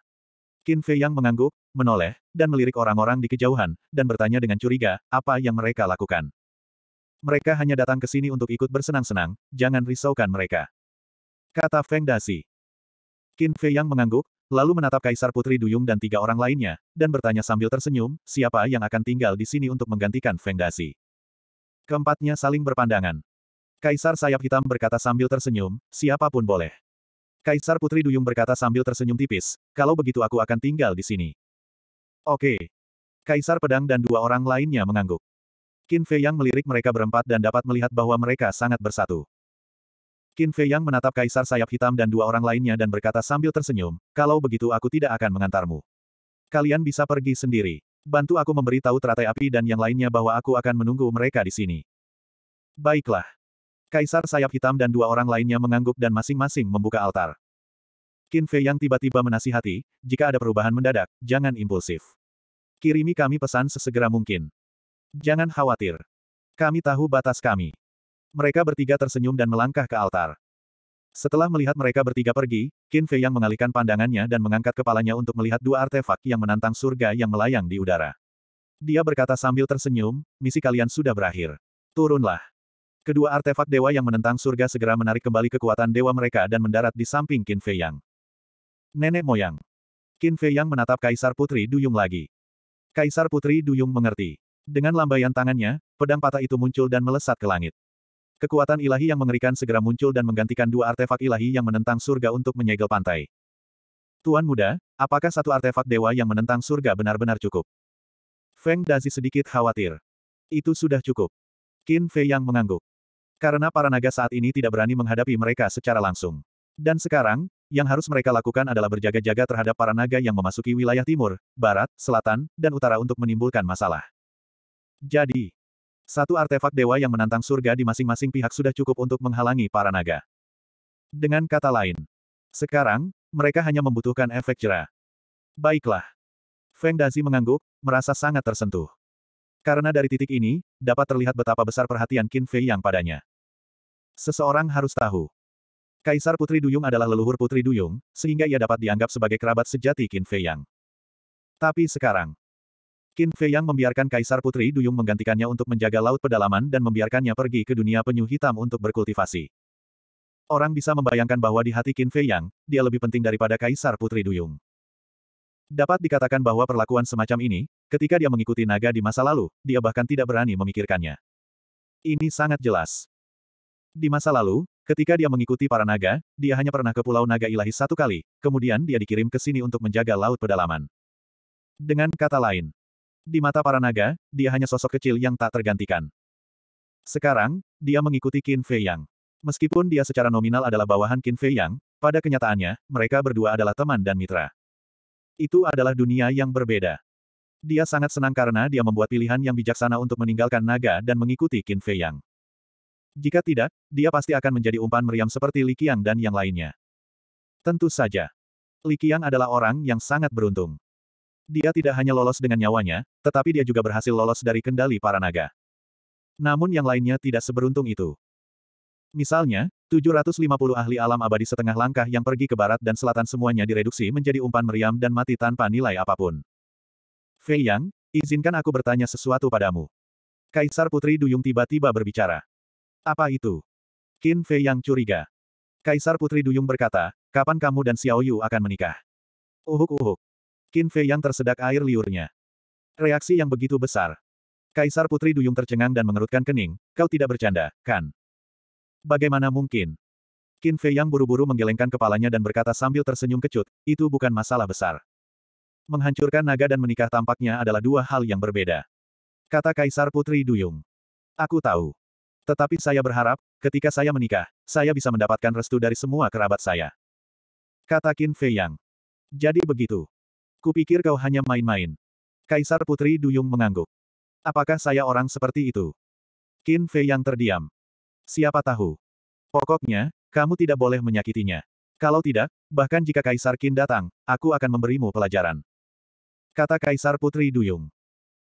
Qin Fei Yang mengangguk, menoleh, dan melirik orang-orang di kejauhan, dan bertanya dengan curiga, apa yang mereka lakukan. Mereka hanya datang ke sini untuk ikut bersenang-senang, jangan risaukan mereka. Kata Feng Dasi. Qin Fei yang mengangguk, lalu menatap Kaisar Putri Duyung dan tiga orang lainnya, dan bertanya sambil tersenyum, siapa yang akan tinggal di sini untuk menggantikan Feng Dasi. Keempatnya saling berpandangan. Kaisar Sayap Hitam berkata sambil tersenyum, siapapun boleh. Kaisar Putri Duyung berkata sambil tersenyum tipis, kalau begitu aku akan tinggal di sini. Oke. Kaisar Pedang dan dua orang lainnya mengangguk. Qin Fei Yang melirik mereka berempat dan dapat melihat bahwa mereka sangat bersatu. Qin Fei Yang menatap Kaisar Sayap Hitam dan dua orang lainnya dan berkata sambil tersenyum, kalau begitu aku tidak akan mengantarmu. Kalian bisa pergi sendiri. Bantu aku memberi tahu teratai api dan yang lainnya bahwa aku akan menunggu mereka di sini. Baiklah. Kaisar Sayap Hitam dan dua orang lainnya mengangguk dan masing-masing membuka altar. Qin Fei yang tiba-tiba menasihati, jika ada perubahan mendadak, jangan impulsif. Kirimi kami pesan sesegera mungkin. Jangan khawatir. Kami tahu batas kami. Mereka bertiga tersenyum dan melangkah ke altar. Setelah melihat mereka bertiga pergi, Qin Fei yang mengalihkan pandangannya dan mengangkat kepalanya untuk melihat dua artefak yang menantang surga yang melayang di udara. Dia berkata sambil tersenyum, misi kalian sudah berakhir. Turunlah. Kedua artefak dewa yang menentang surga segera menarik kembali kekuatan dewa mereka dan mendarat di samping Qin Fei Yang. Nenek moyang. Qin Fei Yang menatap Kaisar Putri Duyung lagi. Kaisar Putri Duyung mengerti. Dengan lambaian tangannya, pedang patah itu muncul dan melesat ke langit. Kekuatan ilahi yang mengerikan segera muncul dan menggantikan dua artefak ilahi yang menentang surga untuk menyegel pantai. Tuan muda, apakah satu artefak dewa yang menentang surga benar-benar cukup? Feng Dazi sedikit khawatir. Itu sudah cukup. Qin Fei yang mengangguk. Karena para naga saat ini tidak berani menghadapi mereka secara langsung. Dan sekarang, yang harus mereka lakukan adalah berjaga-jaga terhadap para naga yang memasuki wilayah timur, barat, selatan, dan utara untuk menimbulkan masalah. Jadi, satu artefak dewa yang menantang surga di masing-masing pihak sudah cukup untuk menghalangi para naga. Dengan kata lain, sekarang, mereka hanya membutuhkan efek jera. Baiklah. Feng Dazi mengangguk, merasa sangat tersentuh. Karena dari titik ini, dapat terlihat betapa besar perhatian Qin Fei yang padanya. Seseorang harus tahu. Kaisar Putri Duyung adalah leluhur Putri Duyung, sehingga ia dapat dianggap sebagai kerabat sejati Qin Fei Yang. Tapi sekarang, Qin Fei Yang membiarkan Kaisar Putri Duyung menggantikannya untuk menjaga laut pedalaman dan membiarkannya pergi ke dunia penyu hitam untuk berkultivasi. Orang bisa membayangkan bahwa di hati Qin Fei Yang, dia lebih penting daripada Kaisar Putri Duyung. Dapat dikatakan bahwa perlakuan semacam ini, ketika dia mengikuti naga di masa lalu, dia bahkan tidak berani memikirkannya. Ini sangat jelas. Di masa lalu, Ketika dia mengikuti para naga, dia hanya pernah ke Pulau Naga Ilahi satu kali, kemudian dia dikirim ke sini untuk menjaga laut pedalaman. Dengan kata lain, di mata para naga, dia hanya sosok kecil yang tak tergantikan. Sekarang, dia mengikuti Qin Fei Yang. Meskipun dia secara nominal adalah bawahan Qin Fei Yang, pada kenyataannya, mereka berdua adalah teman dan mitra. Itu adalah dunia yang berbeda. Dia sangat senang karena dia membuat pilihan yang bijaksana untuk meninggalkan naga dan mengikuti Qin Fei Yang. Jika tidak, dia pasti akan menjadi umpan meriam seperti Li Qiang dan yang lainnya. Tentu saja. Li Qiang adalah orang yang sangat beruntung. Dia tidak hanya lolos dengan nyawanya, tetapi dia juga berhasil lolos dari kendali para naga. Namun yang lainnya tidak seberuntung itu. Misalnya, 750 ahli alam abadi setengah langkah yang pergi ke barat dan selatan semuanya direduksi menjadi umpan meriam dan mati tanpa nilai apapun. Fei Yang, izinkan aku bertanya sesuatu padamu. Kaisar Putri Duyung tiba-tiba berbicara. Apa itu? Qin Fei yang curiga. Kaisar Putri Duyung berkata, kapan kamu dan Xiao Yu akan menikah? Uhuk-uhuk. Qin Fei yang tersedak air liurnya. Reaksi yang begitu besar. Kaisar Putri Duyung tercengang dan mengerutkan kening, kau tidak bercanda, kan? Bagaimana mungkin? Qin Fei yang buru-buru menggelengkan kepalanya dan berkata sambil tersenyum kecut, itu bukan masalah besar. Menghancurkan naga dan menikah tampaknya adalah dua hal yang berbeda. Kata Kaisar Putri Duyung. Aku tahu. Tetapi saya berharap, ketika saya menikah, saya bisa mendapatkan restu dari semua kerabat saya. Kata Qin Fei Yang. Jadi begitu. Kupikir kau hanya main-main. Kaisar Putri Duyung mengangguk. Apakah saya orang seperti itu? Qin Fei Yang terdiam. Siapa tahu. Pokoknya, kamu tidak boleh menyakitinya. Kalau tidak, bahkan jika Kaisar Qin datang, aku akan memberimu pelajaran. Kata Kaisar Putri Duyung.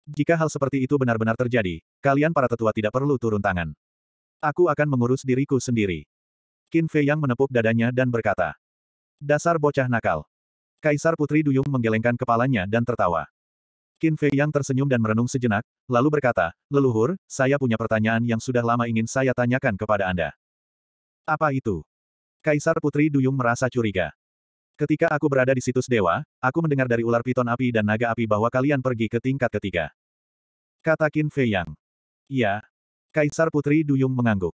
Jika hal seperti itu benar-benar terjadi, kalian para tetua tidak perlu turun tangan. Aku akan mengurus diriku sendiri. Qin Fei yang menepuk dadanya dan berkata. Dasar bocah nakal. Kaisar Putri Duyung menggelengkan kepalanya dan tertawa. Qin Fei yang tersenyum dan merenung sejenak, lalu berkata, Leluhur, saya punya pertanyaan yang sudah lama ingin saya tanyakan kepada Anda. Apa itu? Kaisar Putri Duyung merasa curiga. Ketika aku berada di situs dewa, aku mendengar dari ular piton api dan naga api bahwa kalian pergi ke tingkat ketiga. Kata Qin Fei Yang. Iya, Kaisar Putri Duyung mengangguk.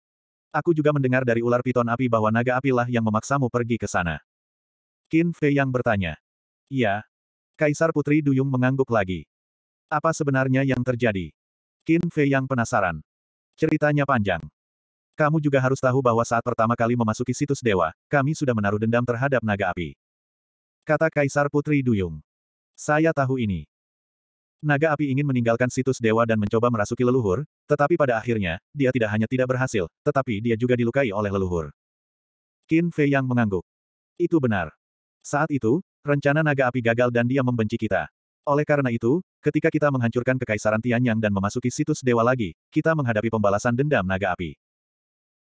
Aku juga mendengar dari ular piton api bahwa naga apilah yang memaksamu pergi ke sana. Qin Fei yang bertanya. Iya. Kaisar Putri Duyung mengangguk lagi. Apa sebenarnya yang terjadi? Qin Fei yang penasaran. Ceritanya panjang. Kamu juga harus tahu bahwa saat pertama kali memasuki situs dewa, kami sudah menaruh dendam terhadap naga api. Kata Kaisar Putri Duyung. Saya tahu ini. Naga api ingin meninggalkan situs dewa dan mencoba merasuki leluhur, tetapi pada akhirnya, dia tidak hanya tidak berhasil, tetapi dia juga dilukai oleh leluhur. Qin Fei yang mengangguk. Itu benar. Saat itu, rencana naga api gagal dan dia membenci kita. Oleh karena itu, ketika kita menghancurkan kekaisaran Tianyang dan memasuki situs dewa lagi, kita menghadapi pembalasan dendam naga api.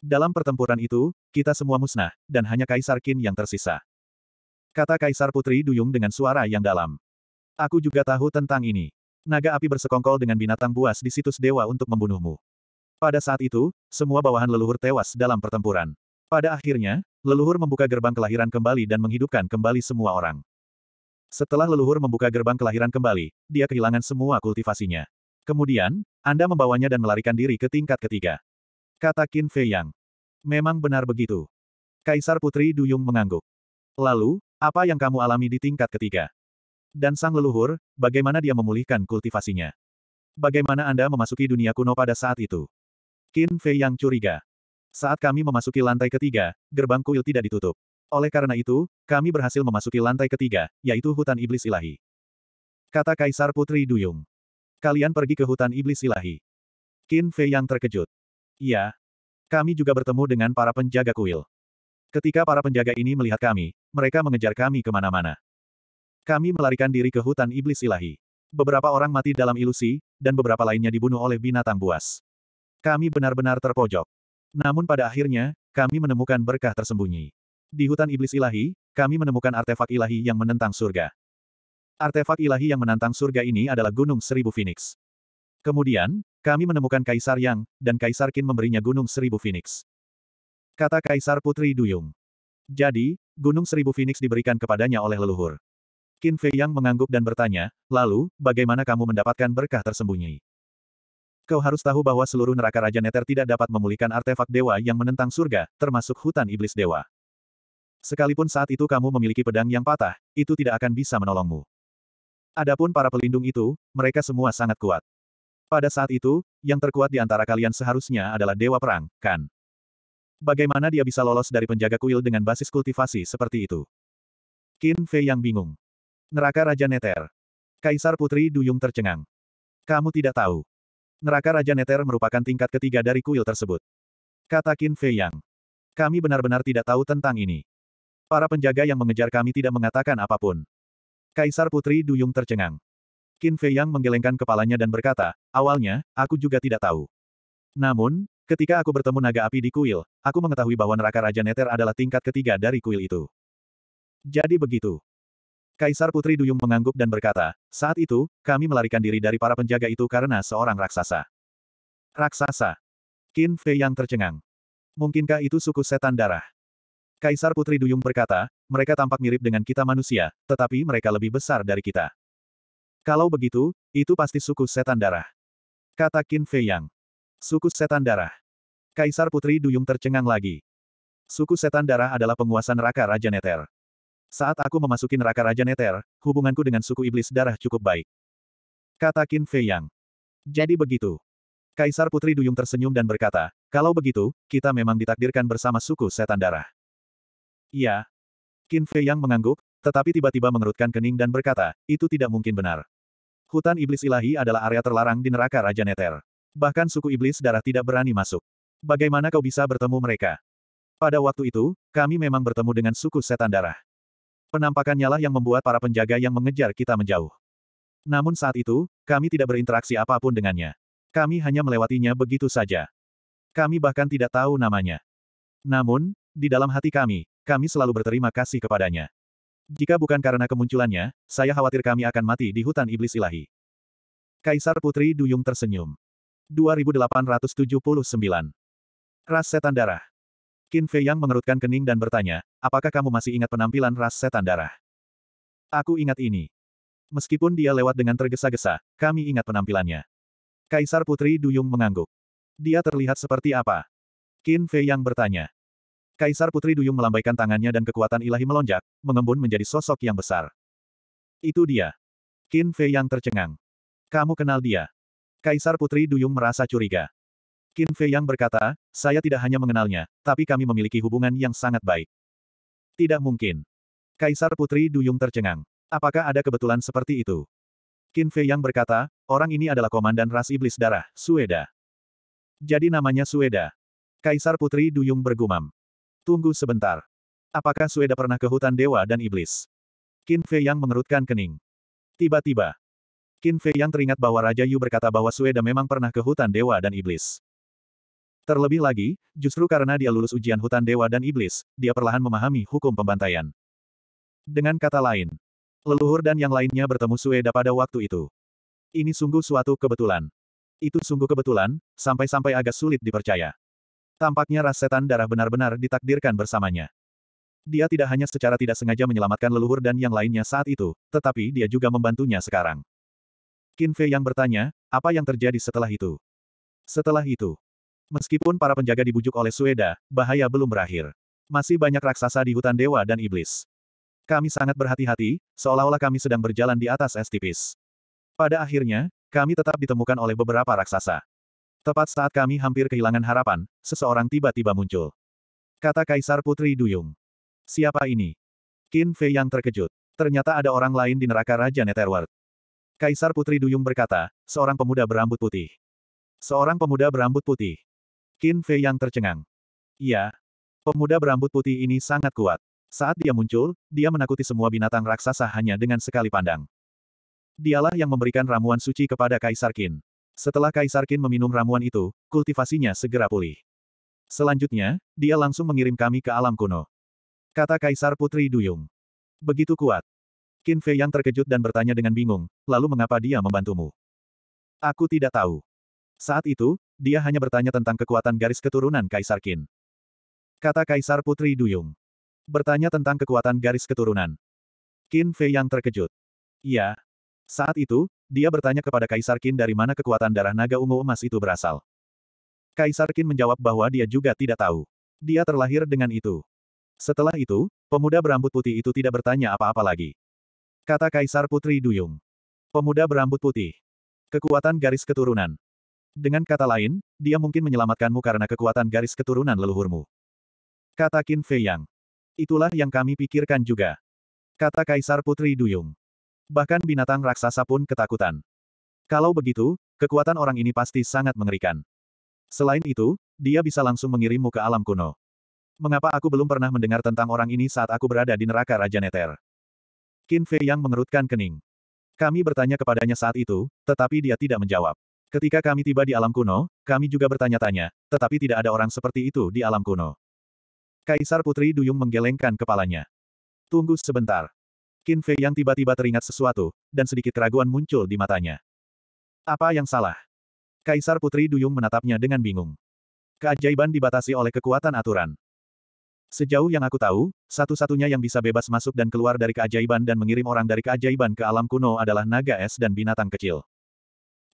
Dalam pertempuran itu, kita semua musnah, dan hanya Kaisar Qin yang tersisa. Kata Kaisar Putri Duyung dengan suara yang dalam. Aku juga tahu tentang ini naga api bersekongkol dengan binatang buas di situs dewa untuk membunuhmu. Pada saat itu, semua bawahan leluhur tewas dalam pertempuran. Pada akhirnya, leluhur membuka gerbang kelahiran kembali dan menghidupkan kembali semua orang. Setelah leluhur membuka gerbang kelahiran kembali, dia kehilangan semua kultivasinya. Kemudian, Anda membawanya dan melarikan diri ke tingkat ketiga. Kata Qin Fei Yang. Memang benar begitu. Kaisar Putri Duyung mengangguk. Lalu, apa yang kamu alami di tingkat ketiga? Dan sang leluhur, bagaimana dia memulihkan kultivasinya? Bagaimana Anda memasuki dunia kuno pada saat itu? Qin Fei yang curiga. Saat kami memasuki lantai ketiga, gerbang kuil tidak ditutup. Oleh karena itu, kami berhasil memasuki lantai ketiga, yaitu hutan iblis ilahi. Kata Kaisar Putri Duyung. Kalian pergi ke hutan iblis ilahi. Qin Fei yang terkejut. Iya. Kami juga bertemu dengan para penjaga kuil. Ketika para penjaga ini melihat kami, mereka mengejar kami kemana-mana. Kami melarikan diri ke hutan iblis ilahi. Beberapa orang mati dalam ilusi, dan beberapa lainnya dibunuh oleh binatang buas. Kami benar-benar terpojok. Namun pada akhirnya, kami menemukan berkah tersembunyi. Di hutan iblis ilahi, kami menemukan artefak ilahi yang menentang surga. Artefak ilahi yang menantang surga ini adalah Gunung Seribu Phoenix. Kemudian, kami menemukan Kaisar Yang, dan Kaisar kin memberinya Gunung Seribu Phoenix. Kata Kaisar Putri Duyung. Jadi, Gunung Seribu Phoenix diberikan kepadanya oleh leluhur. Qin Fei Yang mengangguk dan bertanya, lalu, bagaimana kamu mendapatkan berkah tersembunyi? Kau harus tahu bahwa seluruh neraka Raja Neter tidak dapat memulihkan artefak dewa yang menentang surga, termasuk hutan iblis dewa. Sekalipun saat itu kamu memiliki pedang yang patah, itu tidak akan bisa menolongmu. Adapun para pelindung itu, mereka semua sangat kuat. Pada saat itu, yang terkuat di antara kalian seharusnya adalah dewa perang, kan? Bagaimana dia bisa lolos dari penjaga kuil dengan basis kultivasi seperti itu? Qin Fei yang bingung. Neraka Raja Neter. Kaisar Putri Duyung tercengang. Kamu tidak tahu. Neraka Raja Neter merupakan tingkat ketiga dari kuil tersebut. Kata Qin Fei Yang. Kami benar-benar tidak tahu tentang ini. Para penjaga yang mengejar kami tidak mengatakan apapun. Kaisar Putri Duyung tercengang. Qin Fei Yang menggelengkan kepalanya dan berkata, awalnya, aku juga tidak tahu. Namun, ketika aku bertemu naga api di kuil, aku mengetahui bahwa neraka Raja Neter adalah tingkat ketiga dari kuil itu. Jadi begitu. Kaisar Putri Duyung mengangguk dan berkata, saat itu, kami melarikan diri dari para penjaga itu karena seorang raksasa. Raksasa. Qin Fei yang tercengang. Mungkinkah itu suku setan darah? Kaisar Putri Duyung berkata, mereka tampak mirip dengan kita manusia, tetapi mereka lebih besar dari kita. Kalau begitu, itu pasti suku setan darah. Kata Qin Fei Yang. Suku setan darah. Kaisar Putri Duyung tercengang lagi. Suku setan darah adalah penguasa neraka Raja Neter. Saat aku memasuki neraka Raja Neter, hubunganku dengan suku iblis darah cukup baik. Kata Qin Fei Yang. Jadi begitu. Kaisar Putri Duyung tersenyum dan berkata, kalau begitu, kita memang ditakdirkan bersama suku setan darah. Iya. Qin Fei Yang mengangguk, tetapi tiba-tiba mengerutkan kening dan berkata, itu tidak mungkin benar. Hutan Iblis Ilahi adalah area terlarang di neraka Raja Neter. Bahkan suku iblis darah tidak berani masuk. Bagaimana kau bisa bertemu mereka? Pada waktu itu, kami memang bertemu dengan suku setan darah. Penampakannya lah yang membuat para penjaga yang mengejar kita menjauh. Namun saat itu, kami tidak berinteraksi apapun dengannya. Kami hanya melewatinya begitu saja. Kami bahkan tidak tahu namanya. Namun, di dalam hati kami, kami selalu berterima kasih kepadanya. Jika bukan karena kemunculannya, saya khawatir kami akan mati di hutan iblis ilahi. Kaisar Putri Duyung tersenyum. 2879. Ras Setan Darah. Qin Fei Yang mengerutkan kening dan bertanya, apakah kamu masih ingat penampilan ras setan darah? Aku ingat ini. Meskipun dia lewat dengan tergesa-gesa, kami ingat penampilannya. Kaisar Putri Duyung mengangguk. Dia terlihat seperti apa? Qin Fei Yang bertanya. Kaisar Putri Duyung melambaikan tangannya dan kekuatan ilahi melonjak, mengembun menjadi sosok yang besar. Itu dia. Qin Fei Yang tercengang. Kamu kenal dia. Kaisar Putri Duyung merasa curiga. Qin Fei yang berkata, saya tidak hanya mengenalnya, tapi kami memiliki hubungan yang sangat baik. Tidak mungkin. Kaisar Putri Duyung tercengang. Apakah ada kebetulan seperti itu? Qin Fei yang berkata, orang ini adalah komandan ras iblis darah, Sueda. Jadi namanya Sueda. Kaisar Putri Duyung bergumam. Tunggu sebentar. Apakah Sueda pernah ke hutan dewa dan iblis? Qin Fei yang mengerutkan kening. Tiba-tiba, Qin Fei yang teringat bahwa Raja Yu berkata bahwa Sueda memang pernah ke hutan dewa dan iblis. Terlebih lagi, justru karena dia lulus ujian hutan dewa dan iblis, dia perlahan memahami hukum pembantaian. Dengan kata lain, leluhur dan yang lainnya bertemu Sueda pada waktu itu. Ini sungguh suatu kebetulan. Itu sungguh kebetulan, sampai-sampai agak sulit dipercaya. Tampaknya ras setan darah benar-benar ditakdirkan bersamanya. Dia tidak hanya secara tidak sengaja menyelamatkan leluhur dan yang lainnya saat itu, tetapi dia juga membantunya sekarang. Kinfe yang bertanya, apa yang terjadi setelah itu? Setelah itu, Meskipun para penjaga dibujuk oleh Sueda, bahaya belum berakhir. Masih banyak raksasa di hutan dewa dan iblis. Kami sangat berhati-hati, seolah-olah kami sedang berjalan di atas es tipis. Pada akhirnya, kami tetap ditemukan oleh beberapa raksasa. Tepat saat kami hampir kehilangan harapan, seseorang tiba-tiba muncul. Kata Kaisar Putri Duyung. Siapa ini? Qin Fei yang terkejut. Ternyata ada orang lain di neraka Raja Netherworld. Kaisar Putri Duyung berkata, seorang pemuda berambut putih. Seorang pemuda berambut putih. Qin Fei yang tercengang. Ya, Pemuda berambut putih ini sangat kuat. Saat dia muncul, dia menakuti semua binatang raksasa hanya dengan sekali pandang. Dialah yang memberikan ramuan suci kepada Kaisar Qin. Setelah Kaisar Qin meminum ramuan itu, kultivasinya segera pulih. Selanjutnya, dia langsung mengirim kami ke alam kuno. Kata Kaisar Putri Duyung. Begitu kuat. Qin Fei yang terkejut dan bertanya dengan bingung, lalu mengapa dia membantumu? Aku tidak tahu. Saat itu, dia hanya bertanya tentang kekuatan garis keturunan Kaisar Qin. Kata Kaisar Putri Duyung. Bertanya tentang kekuatan garis keturunan. Qin Fei yang terkejut. ya Saat itu, dia bertanya kepada Kaisar Qin dari mana kekuatan darah naga ungu emas itu berasal. Kaisar Qin menjawab bahwa dia juga tidak tahu. Dia terlahir dengan itu. Setelah itu, pemuda berambut putih itu tidak bertanya apa-apa lagi. Kata Kaisar Putri Duyung. Pemuda berambut putih. Kekuatan garis keturunan. Dengan kata lain, dia mungkin menyelamatkanmu karena kekuatan garis keturunan leluhurmu. Kata Qin Fei Yang. Itulah yang kami pikirkan juga. Kata Kaisar Putri Duyung. Bahkan binatang raksasa pun ketakutan. Kalau begitu, kekuatan orang ini pasti sangat mengerikan. Selain itu, dia bisa langsung mengirimmu ke alam kuno. Mengapa aku belum pernah mendengar tentang orang ini saat aku berada di neraka Raja Neter? Qin Fei Yang mengerutkan kening. Kami bertanya kepadanya saat itu, tetapi dia tidak menjawab. Ketika kami tiba di alam kuno, kami juga bertanya-tanya, tetapi tidak ada orang seperti itu di alam kuno. Kaisar Putri Duyung menggelengkan kepalanya. Tunggu sebentar. Qin Fei yang tiba-tiba teringat sesuatu, dan sedikit keraguan muncul di matanya. Apa yang salah? Kaisar Putri Duyung menatapnya dengan bingung. Keajaiban dibatasi oleh kekuatan aturan. Sejauh yang aku tahu, satu-satunya yang bisa bebas masuk dan keluar dari keajaiban dan mengirim orang dari keajaiban ke alam kuno adalah naga es dan binatang kecil.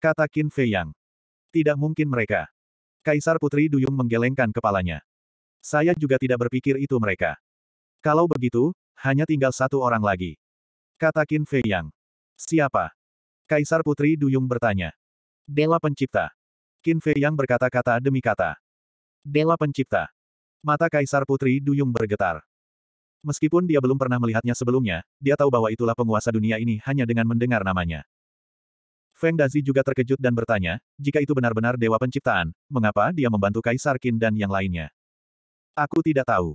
Kata Qin Fei Yang. Tidak mungkin mereka. Kaisar Putri Duyung menggelengkan kepalanya. Saya juga tidak berpikir itu mereka. Kalau begitu, hanya tinggal satu orang lagi. Kata Qin Fei Yang. Siapa? Kaisar Putri Duyung bertanya. Dewa Pencipta. Qin Fei Yang berkata-kata demi kata. Dewa Pencipta. Mata Kaisar Putri Duyung bergetar. Meskipun dia belum pernah melihatnya sebelumnya, dia tahu bahwa itulah penguasa dunia ini hanya dengan mendengar namanya. Feng Dazi juga terkejut dan bertanya, jika itu benar-benar dewa penciptaan, mengapa dia membantu Kaisar Qin dan yang lainnya? Aku tidak tahu.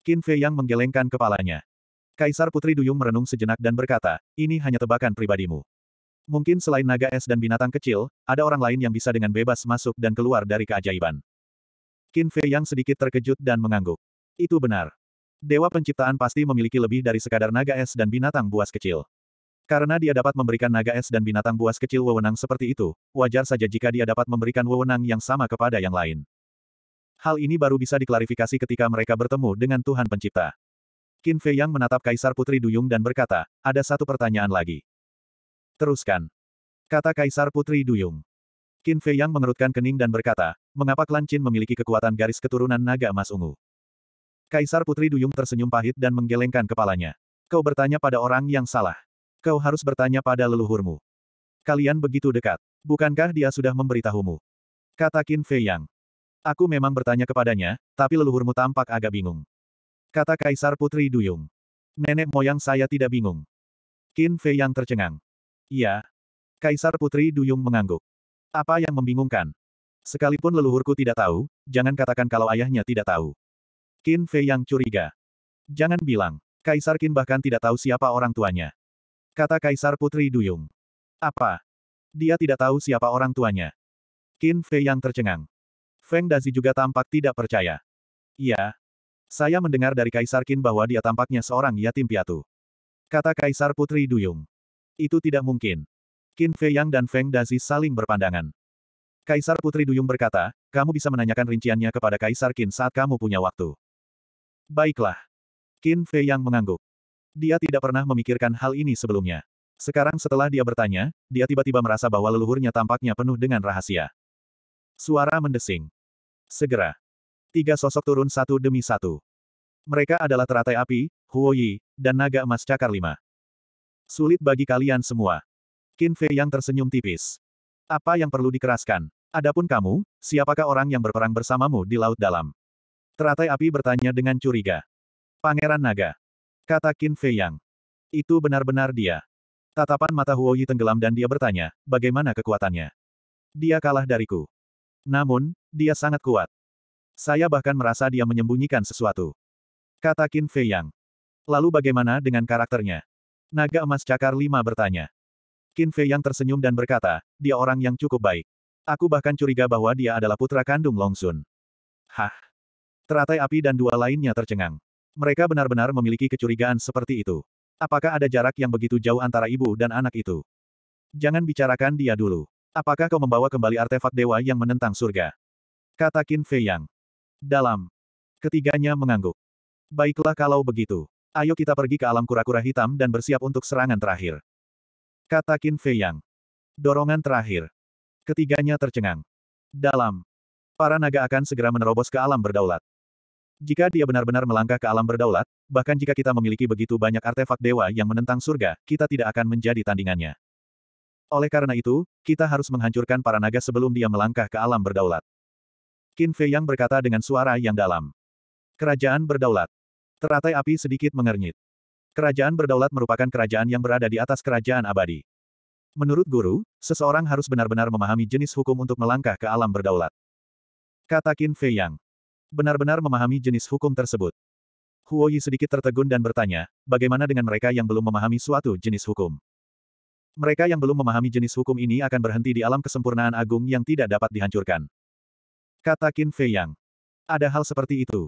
Qin Fei yang menggelengkan kepalanya. Kaisar Putri Duyung merenung sejenak dan berkata, ini hanya tebakan pribadimu. Mungkin selain naga es dan binatang kecil, ada orang lain yang bisa dengan bebas masuk dan keluar dari keajaiban. Qin Fei yang sedikit terkejut dan mengangguk. Itu benar. Dewa penciptaan pasti memiliki lebih dari sekadar naga es dan binatang buas kecil. Karena dia dapat memberikan naga es dan binatang buas kecil wewenang seperti itu, wajar saja jika dia dapat memberikan wewenang yang sama kepada yang lain. Hal ini baru bisa diklarifikasi ketika mereka bertemu dengan Tuhan Pencipta. Qin Fei Yang menatap Kaisar Putri Duyung dan berkata, ada satu pertanyaan lagi. Teruskan. Kata Kaisar Putri Duyung. Qin Fei Yang mengerutkan kening dan berkata, mengapa klan Qin memiliki kekuatan garis keturunan naga emas ungu? Kaisar Putri Duyung tersenyum pahit dan menggelengkan kepalanya. Kau bertanya pada orang yang salah kau harus bertanya pada leluhurmu. Kalian begitu dekat. Bukankah dia sudah memberitahumu? Kata Qin Fei Yang. Aku memang bertanya kepadanya, tapi leluhurmu tampak agak bingung. Kata Kaisar Putri Duyung. Nenek moyang saya tidak bingung. Qin Fei Yang tercengang. Iya. Kaisar Putri Duyung mengangguk. Apa yang membingungkan? Sekalipun leluhurku tidak tahu, jangan katakan kalau ayahnya tidak tahu. Qin Fei Yang curiga. Jangan bilang, Kaisar Qin bahkan tidak tahu siapa orang tuanya. Kata Kaisar Putri Duyung. Apa? Dia tidak tahu siapa orang tuanya. Qin Fei yang tercengang. Feng Dazi juga tampak tidak percaya. Ya. Saya mendengar dari Kaisar Qin bahwa dia tampaknya seorang yatim piatu. Kata Kaisar Putri Duyung. Itu tidak mungkin. Qin Fei Yang dan Feng Dazi saling berpandangan. Kaisar Putri Duyung berkata, kamu bisa menanyakan rinciannya kepada Kaisar Qin saat kamu punya waktu. Baiklah. Qin Fei Yang mengangguk. Dia tidak pernah memikirkan hal ini sebelumnya. Sekarang setelah dia bertanya, dia tiba-tiba merasa bahwa leluhurnya tampaknya penuh dengan rahasia. Suara mendesing. Segera. Tiga sosok turun satu demi satu. Mereka adalah teratai api, Huoyi, dan naga emas cakar lima. Sulit bagi kalian semua. Qin Fei yang tersenyum tipis. Apa yang perlu dikeraskan? Adapun kamu, siapakah orang yang berperang bersamamu di Laut Dalam? Teratai api bertanya dengan curiga. Pangeran Naga. Kata Qin Fei Yang. Itu benar-benar dia. Tatapan mata Huo tenggelam dan dia bertanya, bagaimana kekuatannya? Dia kalah dariku. Namun, dia sangat kuat. Saya bahkan merasa dia menyembunyikan sesuatu. Kata Qin Fei Yang. Lalu bagaimana dengan karakternya? Naga emas cakar lima bertanya. Qin Fei Yang tersenyum dan berkata, dia orang yang cukup baik. Aku bahkan curiga bahwa dia adalah putra kandung Long Sun. Hah? Teratai api dan dua lainnya tercengang. Mereka benar-benar memiliki kecurigaan seperti itu. Apakah ada jarak yang begitu jauh antara ibu dan anak itu? Jangan bicarakan dia dulu. Apakah kau membawa kembali artefak dewa yang menentang surga? Kata Qin Fei Yang. Dalam. Ketiganya mengangguk. Baiklah kalau begitu. Ayo kita pergi ke alam kura-kura hitam dan bersiap untuk serangan terakhir. Kata Qin Fei Yang. Dorongan terakhir. Ketiganya tercengang. Dalam. Para naga akan segera menerobos ke alam berdaulat. Jika dia benar-benar melangkah ke alam berdaulat, bahkan jika kita memiliki begitu banyak artefak dewa yang menentang surga, kita tidak akan menjadi tandingannya. Oleh karena itu, kita harus menghancurkan para naga sebelum dia melangkah ke alam berdaulat. Qin Fei Yang berkata dengan suara yang dalam. Kerajaan berdaulat. Teratai api sedikit mengernyit. Kerajaan berdaulat merupakan kerajaan yang berada di atas kerajaan abadi. Menurut guru, seseorang harus benar-benar memahami jenis hukum untuk melangkah ke alam berdaulat. Kata Qin Fei Yang benar-benar memahami jenis hukum tersebut. Huo Yi sedikit tertegun dan bertanya, bagaimana dengan mereka yang belum memahami suatu jenis hukum? Mereka yang belum memahami jenis hukum ini akan berhenti di alam kesempurnaan agung yang tidak dapat dihancurkan. Kata Qin Fei Yang. Ada hal seperti itu.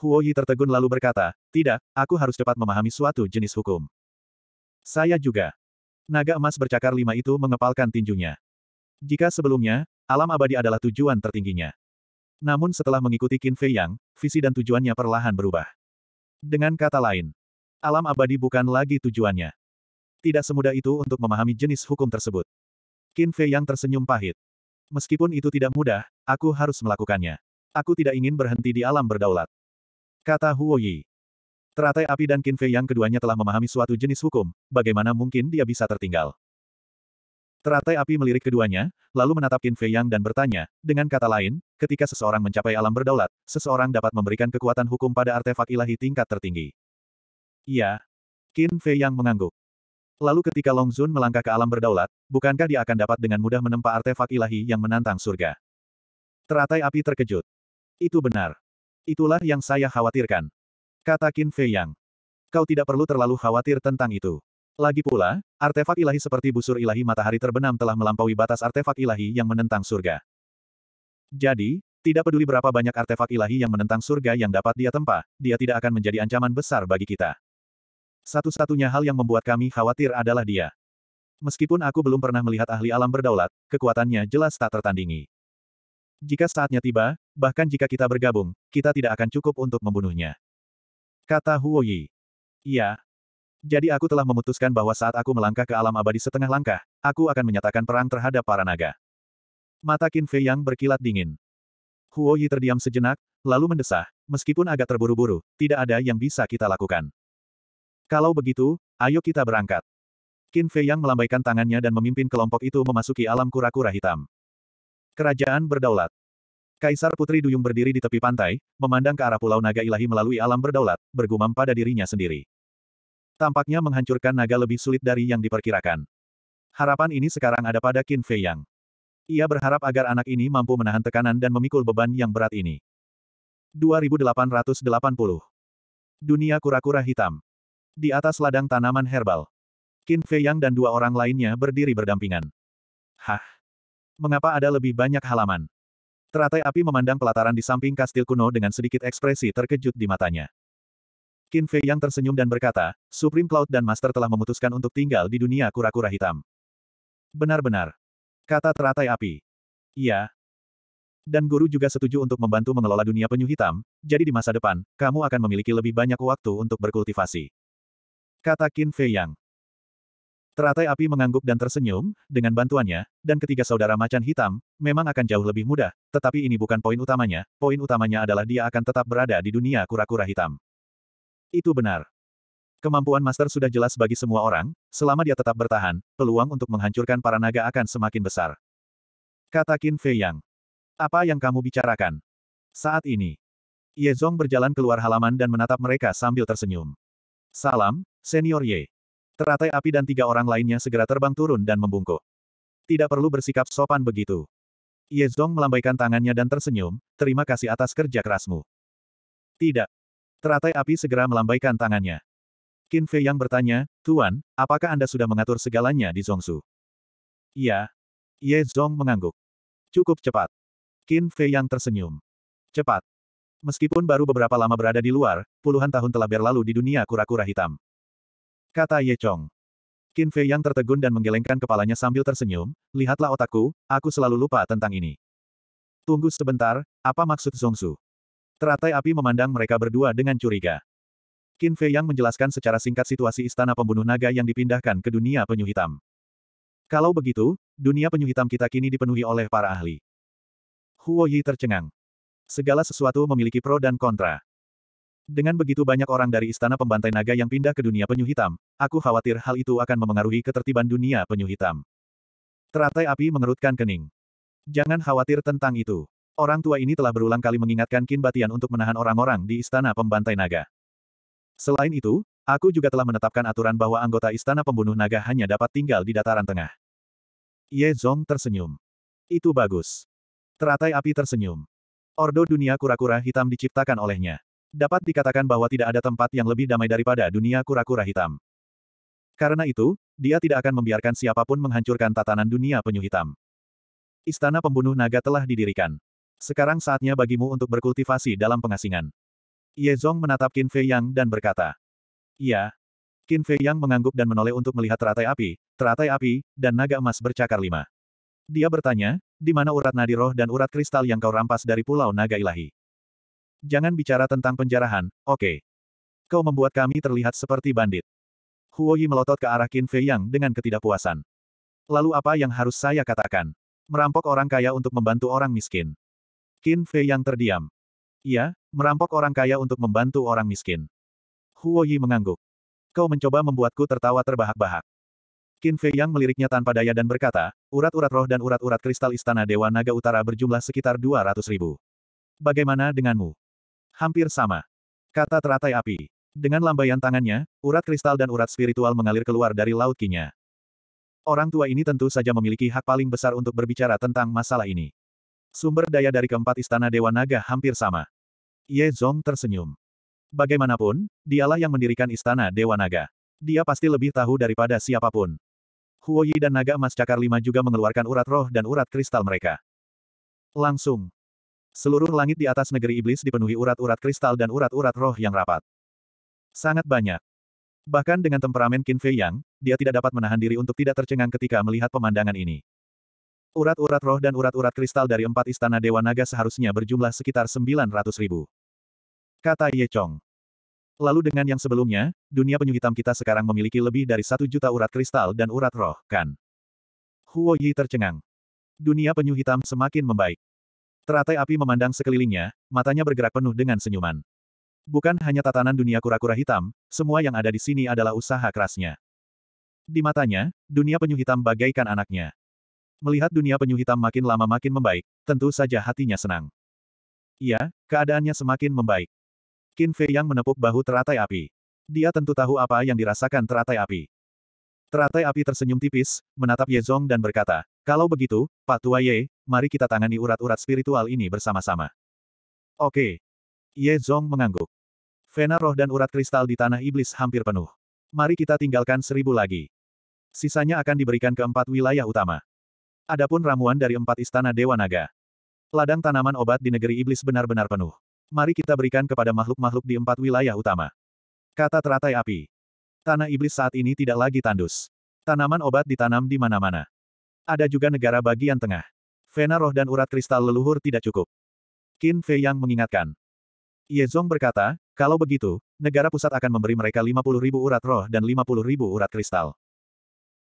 Huo Yi tertegun lalu berkata, tidak, aku harus cepat memahami suatu jenis hukum. Saya juga. Naga emas bercakar lima itu mengepalkan tinjunya. Jika sebelumnya, alam abadi adalah tujuan tertingginya. Namun setelah mengikuti Qin Fei Yang, visi dan tujuannya perlahan berubah. Dengan kata lain, alam abadi bukan lagi tujuannya. Tidak semudah itu untuk memahami jenis hukum tersebut. Qin Fei Yang tersenyum pahit. Meskipun itu tidak mudah, aku harus melakukannya. Aku tidak ingin berhenti di alam berdaulat. Kata Huo Yi. Teratai api dan Qin Fei Yang keduanya telah memahami suatu jenis hukum, bagaimana mungkin dia bisa tertinggal. Teratai api melirik keduanya, lalu menatap Qin Fei Yang dan bertanya, dengan kata lain, ketika seseorang mencapai alam berdaulat, seseorang dapat memberikan kekuatan hukum pada artefak ilahi tingkat tertinggi. Iya. Qin Fei Yang mengangguk. Lalu ketika Long Zun melangkah ke alam berdaulat, bukankah dia akan dapat dengan mudah menempa artefak ilahi yang menantang surga? Teratai api terkejut. Itu benar. Itulah yang saya khawatirkan. Kata Qin Fei Yang. Kau tidak perlu terlalu khawatir tentang itu. Lagi pula, artefak ilahi seperti busur ilahi matahari terbenam telah melampaui batas artefak ilahi yang menentang surga. Jadi, tidak peduli berapa banyak artefak ilahi yang menentang surga yang dapat dia tempa, dia tidak akan menjadi ancaman besar bagi kita. Satu-satunya hal yang membuat kami khawatir adalah dia. Meskipun aku belum pernah melihat ahli alam berdaulat, kekuatannya jelas tak tertandingi. Jika saatnya tiba, bahkan jika kita bergabung, kita tidak akan cukup untuk membunuhnya. Kata Huoyi. Iya, jadi aku telah memutuskan bahwa saat aku melangkah ke alam abadi setengah langkah, aku akan menyatakan perang terhadap para naga. Mata Qin Fei yang berkilat dingin. Huo Yi terdiam sejenak, lalu mendesah, meskipun agak terburu-buru, tidak ada yang bisa kita lakukan. Kalau begitu, ayo kita berangkat. Qin Fei yang melambaikan tangannya dan memimpin kelompok itu memasuki alam kura-kura hitam. Kerajaan berdaulat. Kaisar Putri Duyung berdiri di tepi pantai, memandang ke arah Pulau Naga Ilahi melalui alam berdaulat, bergumam pada dirinya sendiri. Tampaknya menghancurkan naga lebih sulit dari yang diperkirakan. Harapan ini sekarang ada pada Qin Fei Yang. Ia berharap agar anak ini mampu menahan tekanan dan memikul beban yang berat ini. 2880. Dunia kura-kura hitam. Di atas ladang tanaman herbal. Qin Fei Yang dan dua orang lainnya berdiri berdampingan. Hah? Mengapa ada lebih banyak halaman? Teratai api memandang pelataran di samping kastil kuno dengan sedikit ekspresi terkejut di matanya. Qin Fei yang tersenyum dan berkata, Supreme Cloud dan Master telah memutuskan untuk tinggal di dunia kura-kura hitam. Benar-benar. Kata teratai api. Iya. Dan guru juga setuju untuk membantu mengelola dunia penyu hitam, jadi di masa depan, kamu akan memiliki lebih banyak waktu untuk berkultivasi. Kata Qin Fei Yang. Teratai api mengangguk dan tersenyum, dengan bantuannya, dan ketiga saudara macan hitam, memang akan jauh lebih mudah, tetapi ini bukan poin utamanya, poin utamanya adalah dia akan tetap berada di dunia kura-kura hitam. Itu benar. Kemampuan Master sudah jelas bagi semua orang, selama dia tetap bertahan, peluang untuk menghancurkan para naga akan semakin besar. Kata Qin Fei Yang. Apa yang kamu bicarakan? Saat ini. Ye Zong berjalan keluar halaman dan menatap mereka sambil tersenyum. Salam, Senior Ye. Teratai api dan tiga orang lainnya segera terbang turun dan membungkuk. Tidak perlu bersikap sopan begitu. Ye Zong melambaikan tangannya dan tersenyum, terima kasih atas kerja kerasmu. Tidak. Teratai api segera melambaikan tangannya. Qin Fei yang bertanya, Tuan, apakah Anda sudah mengatur segalanya di Zongsu? Iya. Ye Zong mengangguk. Cukup cepat. Qin Fei yang tersenyum. Cepat. Meskipun baru beberapa lama berada di luar, puluhan tahun telah berlalu di dunia kura-kura hitam. Kata Ye Chong. Qin Fei yang tertegun dan menggelengkan kepalanya sambil tersenyum, lihatlah otakku, aku selalu lupa tentang ini. Tunggu sebentar, apa maksud Zongsu? Teratai api memandang mereka berdua dengan curiga. Qin Fei Yang menjelaskan secara singkat situasi istana pembunuh naga yang dipindahkan ke dunia penyu hitam. Kalau begitu, dunia penyu hitam kita kini dipenuhi oleh para ahli. Huo Yi tercengang. Segala sesuatu memiliki pro dan kontra. Dengan begitu banyak orang dari istana pembantai naga yang pindah ke dunia penyu hitam, aku khawatir hal itu akan memengaruhi ketertiban dunia penyu hitam. Teratai api mengerutkan kening. Jangan khawatir tentang itu. Orang tua ini telah berulang kali mengingatkan Kin Batian untuk menahan orang-orang di Istana Pembantai Naga. Selain itu, aku juga telah menetapkan aturan bahwa anggota Istana Pembunuh Naga hanya dapat tinggal di dataran tengah. Ye Zong tersenyum. Itu bagus. Teratai api tersenyum. Ordo dunia kura-kura hitam diciptakan olehnya. Dapat dikatakan bahwa tidak ada tempat yang lebih damai daripada dunia kura-kura hitam. Karena itu, dia tidak akan membiarkan siapapun menghancurkan tatanan dunia penyu hitam. Istana Pembunuh Naga telah didirikan. Sekarang saatnya bagimu untuk berkultivasi dalam pengasingan. Ye Zong menatap Qin Fei Yang dan berkata. "Ya." Qin Fei Yang mengangguk dan menoleh untuk melihat teratai api, teratai api, dan naga emas bercakar lima. Dia bertanya, di mana urat nadi roh dan urat kristal yang kau rampas dari pulau naga ilahi? Jangan bicara tentang penjarahan, oke. Okay. Kau membuat kami terlihat seperti bandit. Huo Yi melotot ke arah Qin Fei Yang dengan ketidakpuasan. Lalu apa yang harus saya katakan? Merampok orang kaya untuk membantu orang miskin. Qin Fei yang terdiam. Ia, merampok orang kaya untuk membantu orang miskin. Huo Yi mengangguk. Kau mencoba membuatku tertawa terbahak-bahak. Qin Fei yang meliriknya tanpa daya dan berkata, urat-urat roh dan urat-urat kristal istana Dewa Naga Utara berjumlah sekitar 200 ribu. Bagaimana denganmu? Hampir sama. Kata teratai api. Dengan lambaian tangannya, urat kristal dan urat spiritual mengalir keluar dari laut kinya. Orang tua ini tentu saja memiliki hak paling besar untuk berbicara tentang masalah ini. Sumber daya dari keempat istana Dewa Naga hampir sama. Ye Zong tersenyum. Bagaimanapun, dialah yang mendirikan istana Dewa Naga. Dia pasti lebih tahu daripada siapapun. Huo Yi dan Naga Emas Cakar Lima juga mengeluarkan urat roh dan urat kristal mereka. Langsung. Seluruh langit di atas negeri iblis dipenuhi urat-urat kristal dan urat-urat roh yang rapat. Sangat banyak. Bahkan dengan temperamen Qin Fei Yang, dia tidak dapat menahan diri untuk tidak tercengang ketika melihat pemandangan ini. Urat-urat roh dan urat-urat kristal dari empat istana Dewa Naga seharusnya berjumlah sekitar 900 ribu. Kata Ye Chong. Lalu dengan yang sebelumnya, dunia penyu hitam kita sekarang memiliki lebih dari satu juta urat kristal dan urat roh, kan? Huo Yi tercengang. Dunia penyu hitam semakin membaik. Teratai api memandang sekelilingnya, matanya bergerak penuh dengan senyuman. Bukan hanya tatanan dunia kura-kura hitam, semua yang ada di sini adalah usaha kerasnya. Di matanya, dunia penyu hitam bagaikan anaknya. Melihat dunia penyu hitam makin lama makin membaik, tentu saja hatinya senang. Iya, keadaannya semakin membaik. Qin Fei yang menepuk bahu teratai api. Dia tentu tahu apa yang dirasakan teratai api. Teratai api tersenyum tipis, menatap Ye Zong dan berkata, kalau begitu, Pak Tua Ye, mari kita tangani urat-urat spiritual ini bersama-sama. Oke. Ye Zong mengangguk. Vena roh dan urat kristal di tanah iblis hampir penuh. Mari kita tinggalkan seribu lagi. Sisanya akan diberikan ke empat wilayah utama. Adapun ramuan dari empat istana Dewa Naga. Ladang tanaman obat di negeri iblis benar-benar penuh. Mari kita berikan kepada makhluk-makhluk di empat wilayah utama. Kata teratai api. Tanah iblis saat ini tidak lagi tandus. Tanaman obat ditanam di mana-mana. Ada juga negara bagian tengah. Vena roh dan urat kristal leluhur tidak cukup. Qin Fei yang mengingatkan. Ye Zong berkata, kalau begitu, negara pusat akan memberi mereka puluh ribu urat roh dan puluh ribu urat kristal.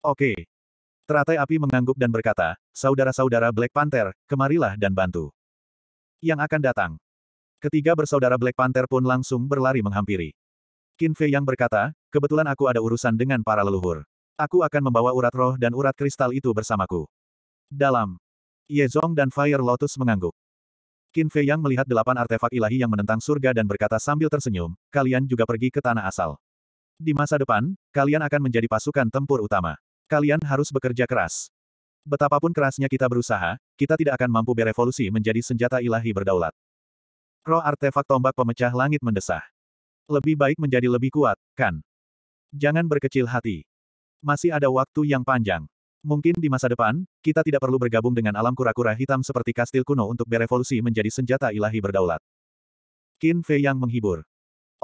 Oke, Teratai api mengangguk dan berkata, saudara-saudara Black Panther, kemarilah dan bantu. Yang akan datang. Ketiga bersaudara Black Panther pun langsung berlari menghampiri. Qin Fei yang berkata, kebetulan aku ada urusan dengan para leluhur. Aku akan membawa urat roh dan urat kristal itu bersamaku. Dalam. Ye Zong dan Fire Lotus mengangguk. Qin Fei yang melihat delapan artefak ilahi yang menentang surga dan berkata sambil tersenyum, kalian juga pergi ke tanah asal. Di masa depan, kalian akan menjadi pasukan tempur utama. Kalian harus bekerja keras. Betapapun kerasnya kita berusaha, kita tidak akan mampu berevolusi menjadi senjata ilahi berdaulat. Roh artefak tombak pemecah langit mendesah. Lebih baik menjadi lebih kuat, kan? Jangan berkecil hati. Masih ada waktu yang panjang. Mungkin di masa depan, kita tidak perlu bergabung dengan alam kura-kura hitam seperti kastil kuno untuk berevolusi menjadi senjata ilahi berdaulat. Qin Fei yang menghibur.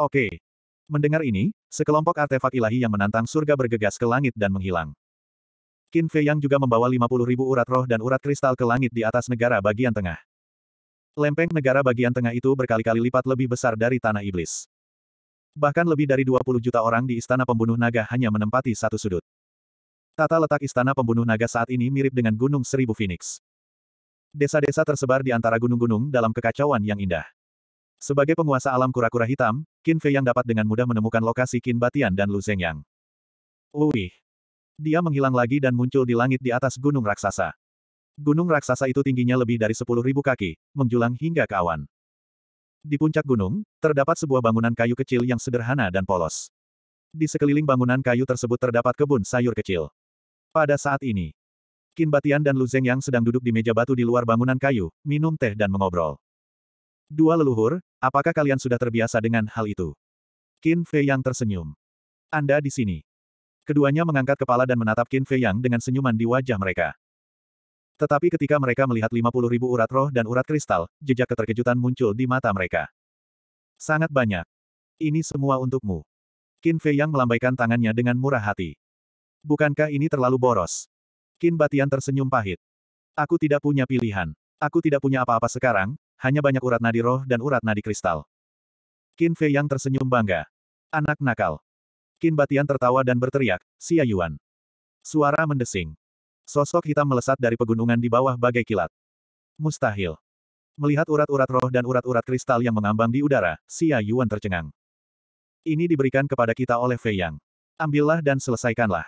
Oke. Mendengar ini, sekelompok artefak ilahi yang menantang surga bergegas ke langit dan menghilang. Qin Fei Yang juga membawa 50 ribu urat roh dan urat kristal ke langit di atas negara bagian tengah. Lempeng negara bagian tengah itu berkali-kali lipat lebih besar dari tanah iblis. Bahkan lebih dari 20 juta orang di istana pembunuh naga hanya menempati satu sudut. Tata letak istana pembunuh naga saat ini mirip dengan Gunung Seribu Phoenix. Desa-desa tersebar di antara gunung-gunung dalam kekacauan yang indah. Sebagai penguasa alam kura-kura hitam, Qin Fei yang dapat dengan mudah menemukan lokasi Qin Batian dan Lu Yang. Wih, dia menghilang lagi dan muncul di langit di atas gunung raksasa. Gunung raksasa itu tingginya lebih dari 10.000 kaki, menjulang hingga ke awan. Di puncak gunung, terdapat sebuah bangunan kayu kecil yang sederhana dan polos. Di sekeliling bangunan kayu tersebut terdapat kebun sayur kecil. Pada saat ini, Kin Batian dan Lu Zeng yang sedang duduk di meja batu di luar bangunan kayu, minum teh dan mengobrol. Dua leluhur, apakah kalian sudah terbiasa dengan hal itu? Kin Fei yang tersenyum. Anda di sini. Keduanya mengangkat kepala dan menatap Qin Fei Yang dengan senyuman di wajah mereka. Tetapi ketika mereka melihat 50 ribu urat roh dan urat kristal, jejak keterkejutan muncul di mata mereka. Sangat banyak. Ini semua untukmu. Qin Fei Yang melambaikan tangannya dengan murah hati. Bukankah ini terlalu boros? Qin Batian tersenyum pahit. Aku tidak punya pilihan. Aku tidak punya apa-apa sekarang, hanya banyak urat nadi roh dan urat nadi kristal. Qin Fei Yang tersenyum bangga. Anak nakal. Qin Batian tertawa dan berteriak, Xia Yuan. Suara mendesing. Sosok hitam melesat dari pegunungan di bawah bagai kilat. Mustahil. Melihat urat-urat roh dan urat-urat kristal yang mengambang di udara, Xia Yuan tercengang. Ini diberikan kepada kita oleh Fei Yang. Ambillah dan selesaikanlah.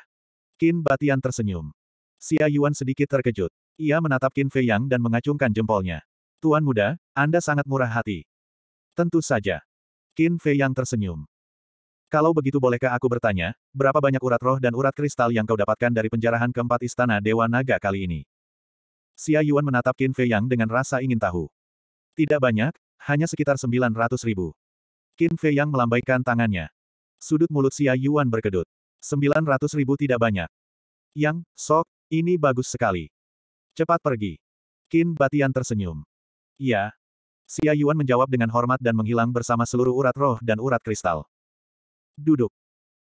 Qin Batian tersenyum. Xia Yuan sedikit terkejut. Ia menatap Qin Fei Yang dan mengacungkan jempolnya. Tuan muda, Anda sangat murah hati. Tentu saja. Qin Fei Yang tersenyum. Kalau begitu bolehkah aku bertanya, berapa banyak urat roh dan urat kristal yang kau dapatkan dari penjarahan keempat istana Dewa Naga kali ini? Xia Yuan menatap Qin Fei Yang dengan rasa ingin tahu. Tidak banyak, hanya sekitar 900 ribu. Qin Fei Yang melambaikan tangannya. Sudut mulut Xia Yuan berkedut. 900 ribu tidak banyak. Yang, Sok, ini bagus sekali. Cepat pergi. Qin Batian tersenyum. Iya. Xia Yuan menjawab dengan hormat dan menghilang bersama seluruh urat roh dan urat kristal. Duduk.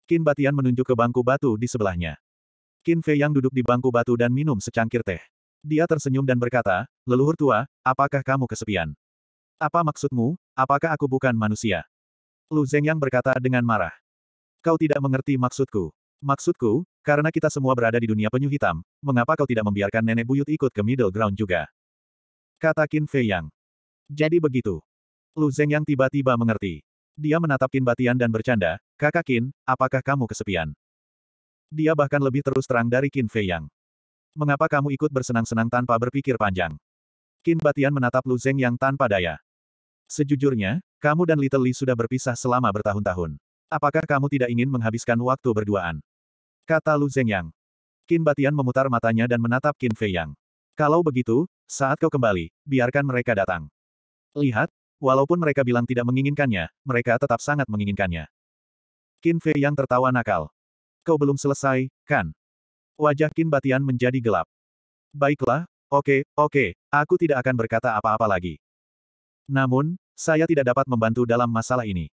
kin Batian menunjuk ke bangku batu di sebelahnya. kin Fei yang duduk di bangku batu dan minum secangkir teh. Dia tersenyum dan berkata, leluhur tua, apakah kamu kesepian? Apa maksudmu, apakah aku bukan manusia? Lu Zeng yang berkata dengan marah. Kau tidak mengerti maksudku. Maksudku, karena kita semua berada di dunia penyu hitam, mengapa kau tidak membiarkan nenek buyut ikut ke middle ground juga? Kata kin Fei Yang. Jadi begitu. Lu Zeng yang tiba-tiba mengerti. Dia menatap Kin Batian dan bercanda, Kakak Qin, apakah kamu kesepian? Dia bahkan lebih terus terang dari Kin Fei Yang. Mengapa kamu ikut bersenang-senang tanpa berpikir panjang? Kin Batian menatap Lu Zeng yang tanpa daya. Sejujurnya, kamu dan Little Li sudah berpisah selama bertahun-tahun. Apakah kamu tidak ingin menghabiskan waktu berduaan? Kata Lu Zeng Yang. Qin Batian memutar matanya dan menatap Kin Fei Yang. Kalau begitu, saat kau kembali, biarkan mereka datang. Lihat, Walaupun mereka bilang tidak menginginkannya, mereka tetap sangat menginginkannya. Qin Fei yang tertawa nakal. Kau belum selesai, kan? Wajah Qin Batian menjadi gelap. Baiklah, oke, oke, aku tidak akan berkata apa-apa lagi. Namun, saya tidak dapat membantu dalam masalah ini.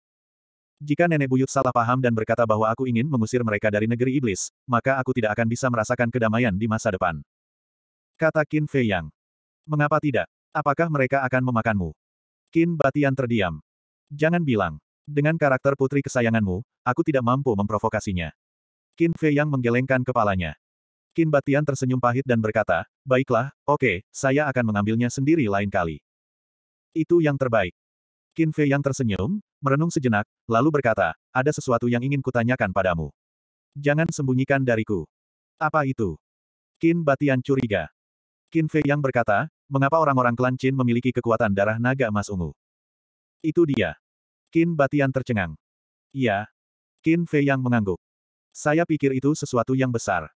Jika nenek buyut salah paham dan berkata bahwa aku ingin mengusir mereka dari negeri iblis, maka aku tidak akan bisa merasakan kedamaian di masa depan. Kata Qin Fei Yang. Mengapa tidak? Apakah mereka akan memakanmu? Kin Batian terdiam. Jangan bilang. Dengan karakter putri kesayanganmu, aku tidak mampu memprovokasinya. Qin Fei yang menggelengkan kepalanya. Qin Batian tersenyum pahit dan berkata, Baiklah, oke, okay, saya akan mengambilnya sendiri lain kali. Itu yang terbaik. Qin Fei yang tersenyum, merenung sejenak, lalu berkata, ada sesuatu yang ingin kutanyakan padamu. Jangan sembunyikan dariku. Apa itu? Qin Batian curiga. Qin Fei yang berkata, Mengapa orang-orang klan Qin memiliki kekuatan darah naga emas ungu? Itu dia. Qin Batian tercengang. Iya. Qin Fei yang mengangguk. Saya pikir itu sesuatu yang besar.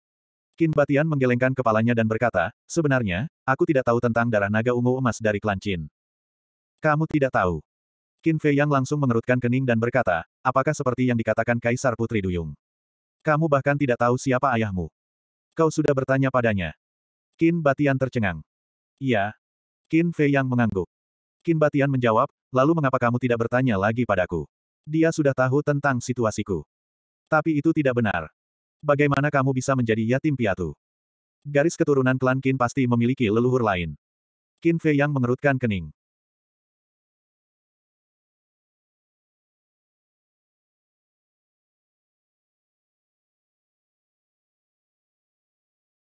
Qin Batian menggelengkan kepalanya dan berkata, sebenarnya, aku tidak tahu tentang darah naga ungu emas dari klan Qin. Kamu tidak tahu. Qin Fei yang langsung mengerutkan kening dan berkata, apakah seperti yang dikatakan Kaisar Putri Duyung? Kamu bahkan tidak tahu siapa ayahmu. Kau sudah bertanya padanya. Qin Batian tercengang. Iya. Qin Fei yang mengangguk. Qin Batian menjawab, lalu mengapa kamu tidak bertanya lagi padaku? Dia sudah tahu tentang situasiku. Tapi itu tidak benar. Bagaimana kamu bisa menjadi yatim piatu? Garis keturunan klan Qin pasti memiliki leluhur lain. Qin Fei yang mengerutkan kening.